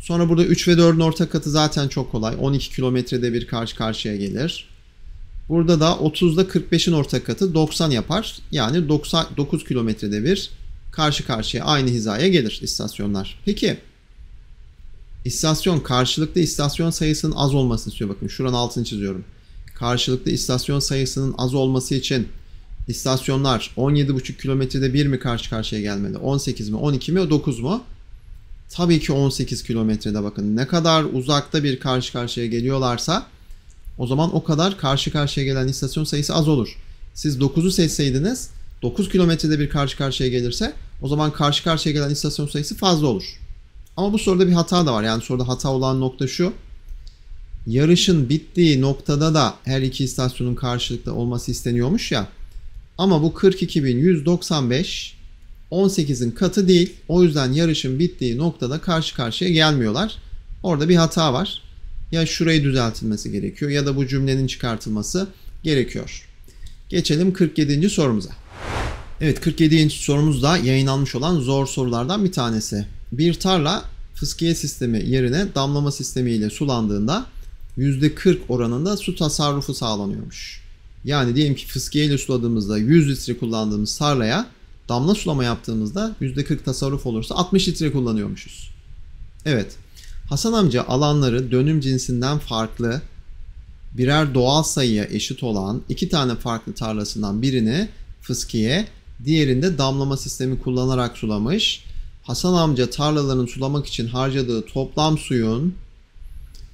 Sonra burada 3 ve 4'ün ortak katı zaten çok kolay. 12 kilometrede bir karşı karşıya gelir. Burada da 30'da 45'in ortak katı 90 yapar. Yani 99 kilometrede bir karşı karşıya aynı hizaya gelir istasyonlar. Peki istasyon karşılıklı istasyon sayısının az olması istiyor. Bakın şuranın altını çiziyorum. Karşılıklı istasyon sayısının az olması için istasyonlar 17,5 kilometrede bir mi karşı karşıya gelmeli? 18 mi, 12 mi, 9 mu? Tabii ki 18 kilometrede bakın ne kadar uzakta bir karşı karşıya geliyorlarsa o zaman o kadar karşı karşıya gelen istasyon sayısı az olur. Siz 9'u seçseydiniz 9 kilometrede bir karşı karşıya gelirse o zaman karşı karşıya gelen istasyon sayısı fazla olur. Ama bu soruda bir hata da var. Yani soruda hata olan nokta şu. Yarışın bittiği noktada da her iki istasyonun karşılıklı olması isteniyormuş ya. Ama bu 42.195 18'in katı değil. O yüzden yarışın bittiği noktada karşı karşıya gelmiyorlar. Orada bir hata var ya şurayı düzeltilmesi gerekiyor ya da bu cümlenin çıkartılması gerekiyor. Geçelim 47. sorumuza. Evet 47. sorumuz da yayınlanmış olan zor sorulardan bir tanesi. Bir tarla fıskiye sistemi yerine damlama sistemi ile sulandığında %40 oranında su tasarrufu sağlanıyormuş. Yani diyelim ki fıskiye ile suladığımızda 100 litre kullandığımız tarlaya damla sulama yaptığımızda %40 tasarruf olursa 60 litre kullanıyormuşuz. Evet Hasan amca alanları dönüm cinsinden farklı birer doğal sayıya eşit olan iki tane farklı tarlasından birini fıskiye, diğerinde damlama sistemi kullanarak sulamış. Hasan amca tarlalarını sulamak için harcadığı toplam suyun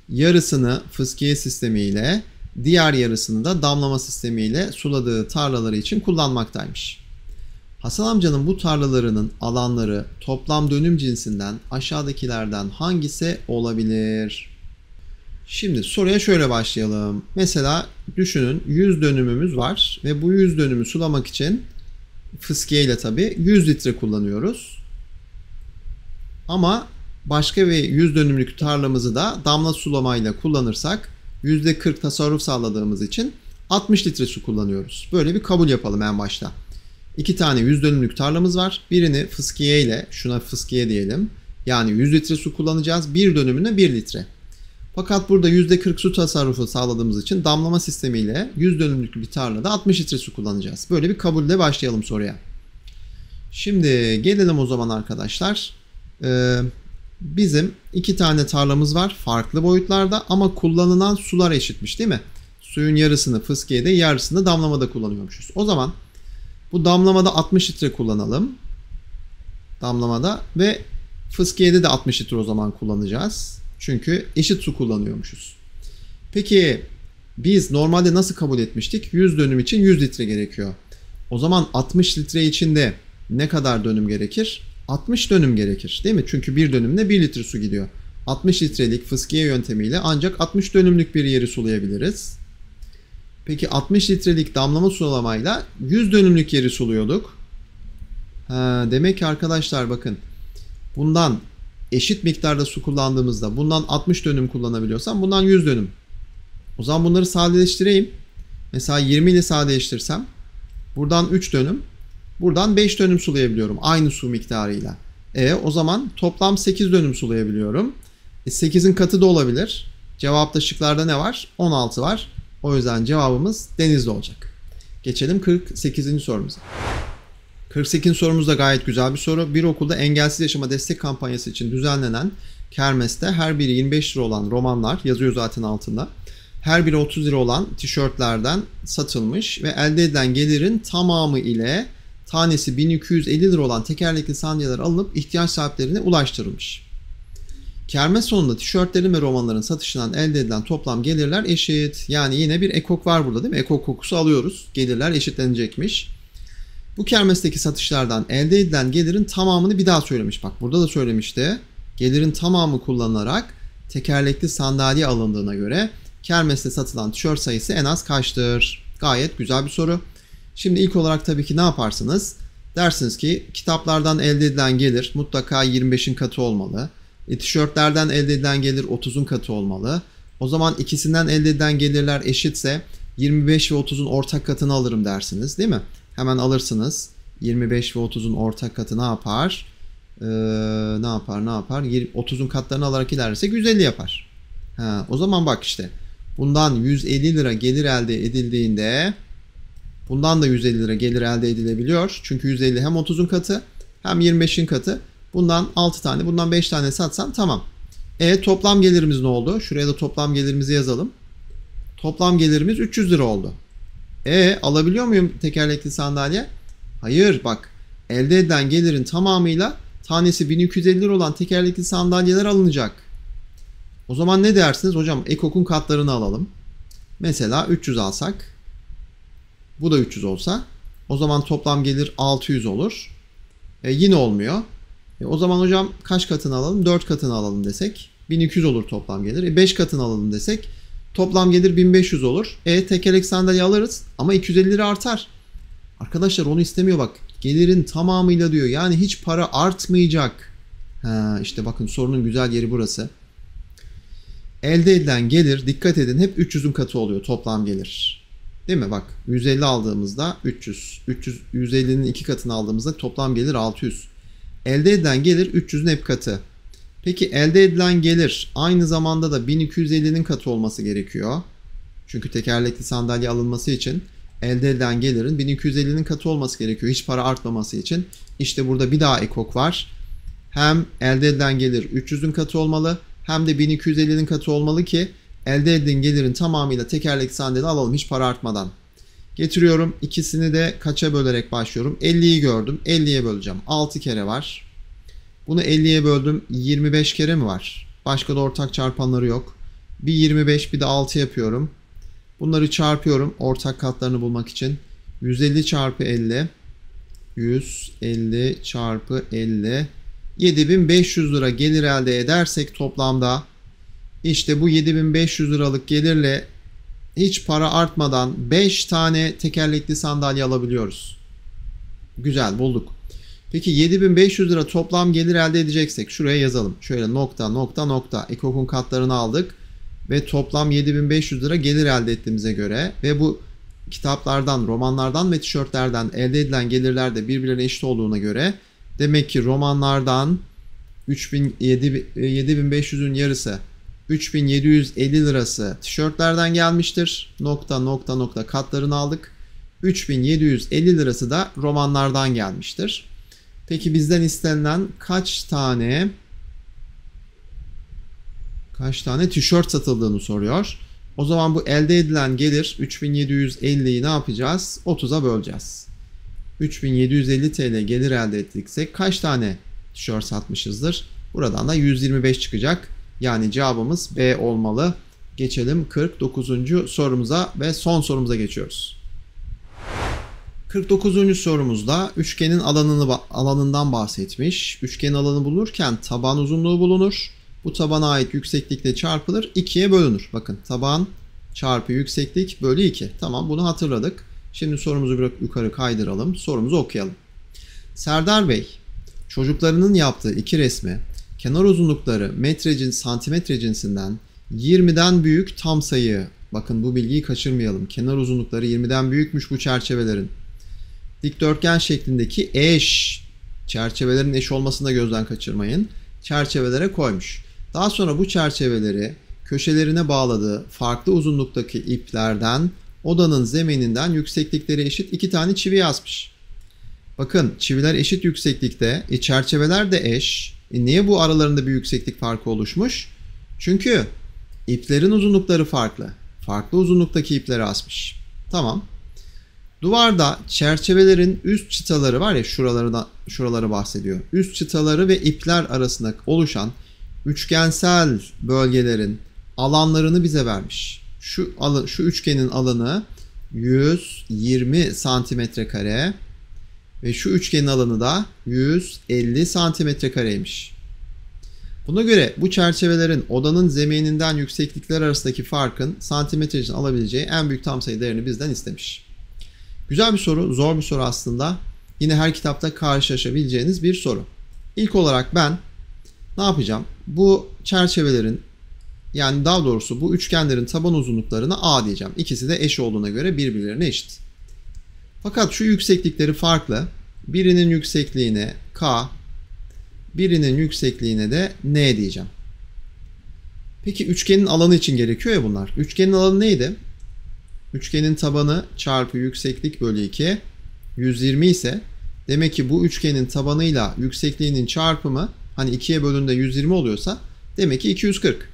yarısını fıskiye sistemiyle, diğer yarısını da damlama sistemiyle suladığı tarlaları için kullanmaktaymış. Hasan amcanın bu tarlalarının alanları toplam dönüm cinsinden aşağıdakilerden hangisi olabilir? Şimdi soruya şöyle başlayalım. Mesela düşünün 100 dönümümüz var ve bu 100 dönümü sulamak için fıskiye ile tabi 100 litre kullanıyoruz. Ama başka bir 100 dönümlük tarlamızı da damla sulamayla kullanırsak %40 tasarruf sağladığımız için 60 litre su kullanıyoruz. Böyle bir kabul yapalım en başta. İki tane 100 dönümlük tarlamız var. Birini fıskiye ile şuna fıskiye diyelim. Yani 100 litre su kullanacağız. Bir dönümüne 1 litre. Fakat burada %40 su tasarrufu sağladığımız için damlama sistemiyle 100 dönümlük bir tarlada 60 litre su kullanacağız. Böyle bir kabulle başlayalım soruya. Şimdi gelelim o zaman arkadaşlar. Ee, bizim iki tane tarlamız var farklı boyutlarda ama kullanılan sular eşitmiş değil mi? Suyun yarısını fıskiyede yarısını damlamada kullanıyormuşuz. O zaman bu damlamada 60 litre kullanalım. Damlamada ve fıskiyede de 60 litre o zaman kullanacağız. Çünkü eşit su kullanıyormuşuz. Peki biz normalde nasıl kabul etmiştik? 100 dönüm için 100 litre gerekiyor. O zaman 60 litre içinde ne kadar dönüm gerekir? 60 dönüm gerekir değil mi? Çünkü bir dönümde 1 litre su gidiyor. 60 litrelik fıskiye yöntemiyle ancak 60 dönümlük bir yeri sulayabiliriz. Peki 60 litrelik damlama sulamayla 100 dönümlük yeri suluyorduk. Ha, demek ki arkadaşlar bakın bundan eşit miktarda su kullandığımızda bundan 60 dönüm kullanabiliyorsam bundan 100 dönüm. O zaman bunları sadeleştireyim. Mesela 20 ile sadeleştirsem buradan 3 dönüm buradan 5 dönüm sulayabiliyorum aynı su miktarıyla. E o zaman toplam 8 dönüm sulayabiliyorum. E, 8'in katı da olabilir. Cevapta şıklarda ne var? 16 var. O yüzden cevabımız denizde olacak. Geçelim 48. sorumuza. 48. sorumuz da gayet güzel bir soru. Bir okulda engelsiz yaşama destek kampanyası için düzenlenen kermeste her biri 25 lira olan romanlar yazıyor zaten altında. Her biri 30 lira olan tişörtlerden satılmış ve elde edilen gelirin tamamı ile tanesi 1250 lira olan tekerlekli sandalyeler alınıp ihtiyaç sahiplerine ulaştırılmış. Kerme sonunda tişörtlerin ve romanların satışından elde edilen toplam gelirler eşit. Yani yine bir ekok var burada değil mi? Ekok kokusu alıyoruz. Gelirler eşitlenecekmiş. Bu kermesteki satışlardan elde edilen gelirin tamamını bir daha söylemiş. Bak burada da söylemişti. Gelirin tamamı kullanılarak tekerlekli sandalye alındığına göre kermeste satılan tişört sayısı en az kaçtır? Gayet güzel bir soru. Şimdi ilk olarak tabii ki ne yaparsınız? Dersiniz ki kitaplardan elde edilen gelir mutlaka 25'in katı olmalı. E, tişörtlerden elde edilen gelir 30'un katı olmalı. O zaman ikisinden elde edilen gelirler eşitse 25 ve 30'un ortak katını alırım dersiniz değil mi? Hemen alırsınız. 25 ve 30'un ortak katı ne yapar? Ee, ne yapar ne yapar? 30'un katlarını alarak ilerlersek 150 yapar. Ha, o zaman bak işte bundan 150 lira gelir elde edildiğinde bundan da 150 lira gelir elde edilebiliyor. Çünkü 150 hem 30'un katı hem 25'in katı. Bundan 6 tane, bundan 5 tane satsam tamam. E toplam gelirimiz ne oldu? Şuraya da toplam gelirimizi yazalım. Toplam gelirimiz 300 lira oldu. E alabiliyor muyum tekerlekli sandalye? Hayır bak elde edilen gelirin tamamıyla tanesi 1250 lira olan tekerlekli sandalyeler alınacak. O zaman ne dersiniz? Hocam Ekok'un katlarını alalım. Mesela 300 alsak. Bu da 300 olsa. O zaman toplam gelir 600 olur. E, yine olmuyor. E, o zaman hocam kaç katını alalım? 4 katını alalım desek 1200 olur toplam gelir. E, 5 katını alalım desek toplam gelir 1500 olur. E tekerlek sandalye alırız ama 250 lira artar. Arkadaşlar onu istemiyor bak. Gelirin tamamıyla diyor. Yani hiç para artmayacak. Ha, işte bakın sorunun güzel yeri burası. Elde edilen gelir dikkat edin hep 300'ün katı oluyor toplam gelir. Değil mi? Bak 150 aldığımızda 300. 300 150'nin iki katını aldığımızda toplam gelir 600. Elde edilen gelir 300'ün hep katı. Peki elde edilen gelir aynı zamanda da 1250'nin katı olması gerekiyor. Çünkü tekerlekli sandalye alınması için elde edilen gelirin 1250'nin katı olması gerekiyor. Hiç para artmaması için. İşte burada bir daha ekok var. Hem elde edilen gelir 300'ün katı olmalı hem de 1250'nin katı olmalı ki elde edilen gelirin tamamıyla tekerlekli sandalye alalım hiç para artmadan. Getiriyorum ikisini de kaça bölerek başlıyorum? 50'yi gördüm. 50'ye böleceğim. 6 kere var. Bunu 50'ye böldüm. 25 kere mi var? Başka da ortak çarpanları yok. Bir 25 bir de 6 yapıyorum. Bunları çarpıyorum ortak katlarını bulmak için. 150 çarpı 50. 150 çarpı 50. 7500 lira gelir elde edersek toplamda işte bu 7500 liralık gelirle hiç para artmadan 5 tane tekerlekli sandalye alabiliyoruz. Güzel bulduk. Peki 7500 lira toplam gelir elde edeceksek şuraya yazalım. Şöyle nokta nokta nokta Ekok'un katlarını aldık ve toplam 7500 lira gelir elde ettiğimize göre ve bu kitaplardan, romanlardan ve tişörtlerden elde edilen gelirler de birbirlerine eşit olduğuna göre demek ki romanlardan 3000 7500'ün e, yarısı 3750 lirası tişörtlerden gelmiştir. Nokta nokta nokta katlarını aldık. 3750 lirası da romanlardan gelmiştir. Peki bizden istenilen kaç tane kaç tane tişört satıldığını soruyor. O zaman bu elde edilen gelir 3750'yi ne yapacağız? 30'a böleceğiz. 3750 TL gelir elde ettiksek kaç tane tişört satmışızdır? Buradan da 125 çıkacak. Yani cevabımız B olmalı. Geçelim 49. sorumuza ve son sorumuza geçiyoruz. 49. sorumuzda üçgenin alanını alanından bahsetmiş. Üçgenin alanı bulunurken taban uzunluğu bulunur. Bu tabana ait yükseklikle çarpılır, 2'ye bölünür. Bakın taban çarpı yükseklik bölü 2. Tamam bunu hatırladık. Şimdi sorumuzu biraz yukarı kaydıralım. Sorumuzu okuyalım. Serdar Bey, çocuklarının yaptığı iki resmi kenar uzunlukları metre metrecin santimetre cinsinden 20'den büyük tam sayı. Bakın bu bilgiyi kaçırmayalım. Kenar uzunlukları 20'den büyükmüş bu çerçevelerin. Dikdörtgen şeklindeki eş çerçevelerin eş olmasını da gözden kaçırmayın. Çerçevelere koymuş. Daha sonra bu çerçeveleri köşelerine bağladığı farklı uzunluktaki iplerden odanın zemininden yükseklikleri eşit iki tane çivi yazmış. Bakın çiviler eşit yükseklikte, e, çerçeveler de eş. E niye bu aralarında bir yükseklik farkı oluşmuş? Çünkü iplerin uzunlukları farklı. Farklı uzunluktaki ipleri asmış. Tamam. Duvarda çerçevelerin üst çıtaları var ya şuraları da şuraları bahsediyor. Üst çıtaları ve ipler arasında oluşan üçgensel bölgelerin alanlarını bize vermiş. Şu alan, şu üçgenin alanı 120 santimetre kare. Ve şu üçgenin alanı da 150 santimetre kareymiş. Buna göre bu çerçevelerin odanın zemininden yükseklikler arasındaki farkın santimetre için alabileceği en büyük tam sayı değerini bizden istemiş. Güzel bir soru, zor bir soru aslında. Yine her kitapta karşılaşabileceğiniz bir soru. İlk olarak ben ne yapacağım? Bu çerçevelerin yani daha doğrusu bu üçgenlerin taban uzunluklarını A diyeceğim. İkisi de eş olduğuna göre birbirlerine eşit. Fakat şu yükseklikleri farklı. Birinin yüksekliğine k, birinin yüksekliğine de n diyeceğim. Peki üçgenin alanı için gerekiyor ya bunlar. Üçgenin alanı neydi? Üçgenin tabanı çarpı yükseklik bölü 2 120 ise demek ki bu üçgenin tabanıyla yüksekliğinin çarpımı hani 2'ye bölündüğünde 120 oluyorsa demek ki 240.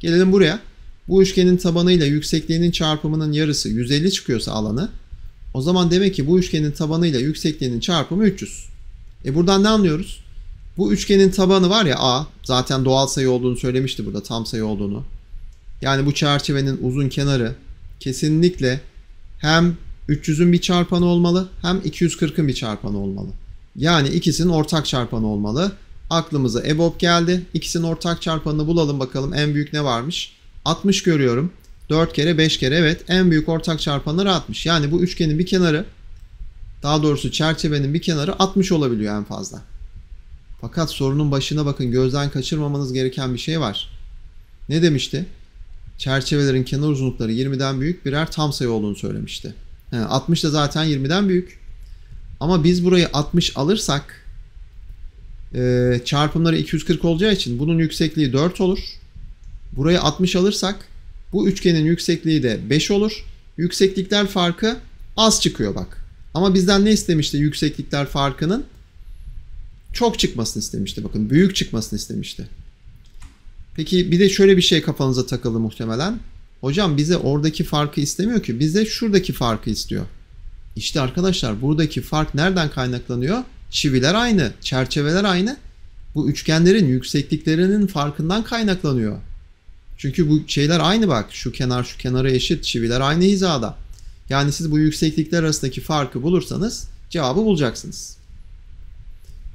Gelelim buraya. Bu üçgenin tabanıyla yüksekliğinin çarpımının yarısı 150 çıkıyorsa alanı o zaman demek ki bu üçgenin tabanıyla yüksekliğinin çarpımı 300. E buradan ne anlıyoruz? Bu üçgenin tabanı var ya A zaten doğal sayı olduğunu söylemişti burada tam sayı olduğunu. Yani bu çerçevenin uzun kenarı kesinlikle hem 300'ün bir çarpanı olmalı hem 240'ın bir çarpanı olmalı. Yani ikisinin ortak çarpanı olmalı. Aklımıza EBOB geldi. İkisinin ortak çarpanını bulalım bakalım en büyük ne varmış. 60 görüyorum. 4 kere 5 kere evet en büyük ortak çarpanları 60. Yani bu üçgenin bir kenarı daha doğrusu çerçevenin bir kenarı 60 olabiliyor en fazla. Fakat sorunun başına bakın gözden kaçırmamanız gereken bir şey var. Ne demişti? Çerçevelerin kenar uzunlukları 20'den büyük birer tam sayı olduğunu söylemişti. Yani 60 da zaten 20'den büyük. Ama biz burayı 60 alırsak e, çarpımları 240 olacağı için bunun yüksekliği 4 olur. Burayı 60 alırsak bu üçgenin yüksekliği de 5 olur. Yükseklikler farkı az çıkıyor bak. Ama bizden ne istemişti yükseklikler farkının? Çok çıkmasını istemişti bakın. Büyük çıkmasını istemişti. Peki bir de şöyle bir şey kafanıza takıldı muhtemelen. Hocam bize oradaki farkı istemiyor ki. Bize şuradaki farkı istiyor. İşte arkadaşlar buradaki fark nereden kaynaklanıyor? Çiviler aynı, çerçeveler aynı. Bu üçgenlerin yüksekliklerinin farkından kaynaklanıyor. Çünkü bu şeyler aynı bak. Şu kenar şu kenara eşit. Çiviler aynı hizada. Yani siz bu yükseklikler arasındaki farkı bulursanız cevabı bulacaksınız.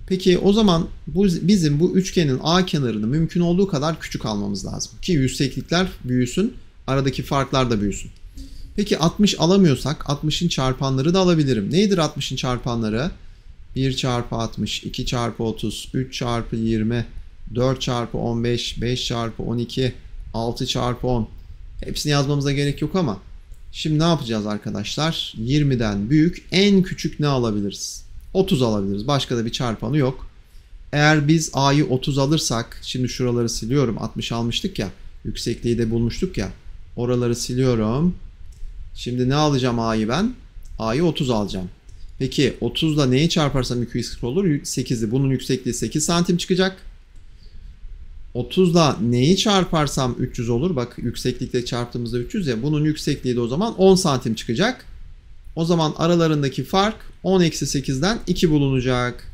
Peki o zaman bu, bizim bu üçgenin A kenarını mümkün olduğu kadar küçük almamız lazım. Ki yükseklikler büyüsün, aradaki farklar da büyüsün. Peki 60 alamıyorsak 60'ın çarpanları da alabilirim. Neydir 60'ın çarpanları? 1 çarpı 60, 2 çarpı 30, 3 çarpı 20, 4 çarpı 15, 5 çarpı 12, 6 çarpı 10. Hepsini yazmamıza gerek yok ama şimdi ne yapacağız arkadaşlar? 20'den büyük en küçük ne alabiliriz? 30 alabiliriz. Başka da bir çarpanı yok. Eğer biz A'yı 30 alırsak şimdi şuraları siliyorum. 60 almıştık ya. Yüksekliği de bulmuştuk ya. Oraları siliyorum. Şimdi ne alacağım A'yı ben? A'yı 30 alacağım. Peki 30 ile neyi çarparsam 240 olur? 8'i. Bunun yüksekliği 8 santim çıkacak. 30'la neyi çarparsam 300 olur. Bak yükseklikte çarptığımızda 300 ya. Bunun yüksekliği de o zaman 10 santim çıkacak. O zaman aralarındaki fark 10 eksi 8'den 2 bulunacak.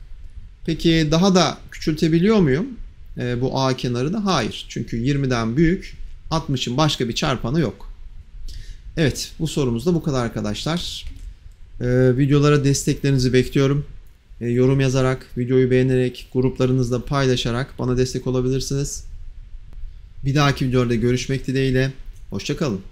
Peki daha da küçültebiliyor muyum? E, bu A kenarını? Hayır. Çünkü 20'den büyük 60'ın başka bir çarpanı yok. Evet bu sorumuz da bu kadar arkadaşlar. Ee, videolara desteklerinizi bekliyorum. E, yorum yazarak, videoyu beğenerek, gruplarınızda paylaşarak bana destek olabilirsiniz. Bir dahaki videoda görüşmek dileğiyle. Hoşçakalın.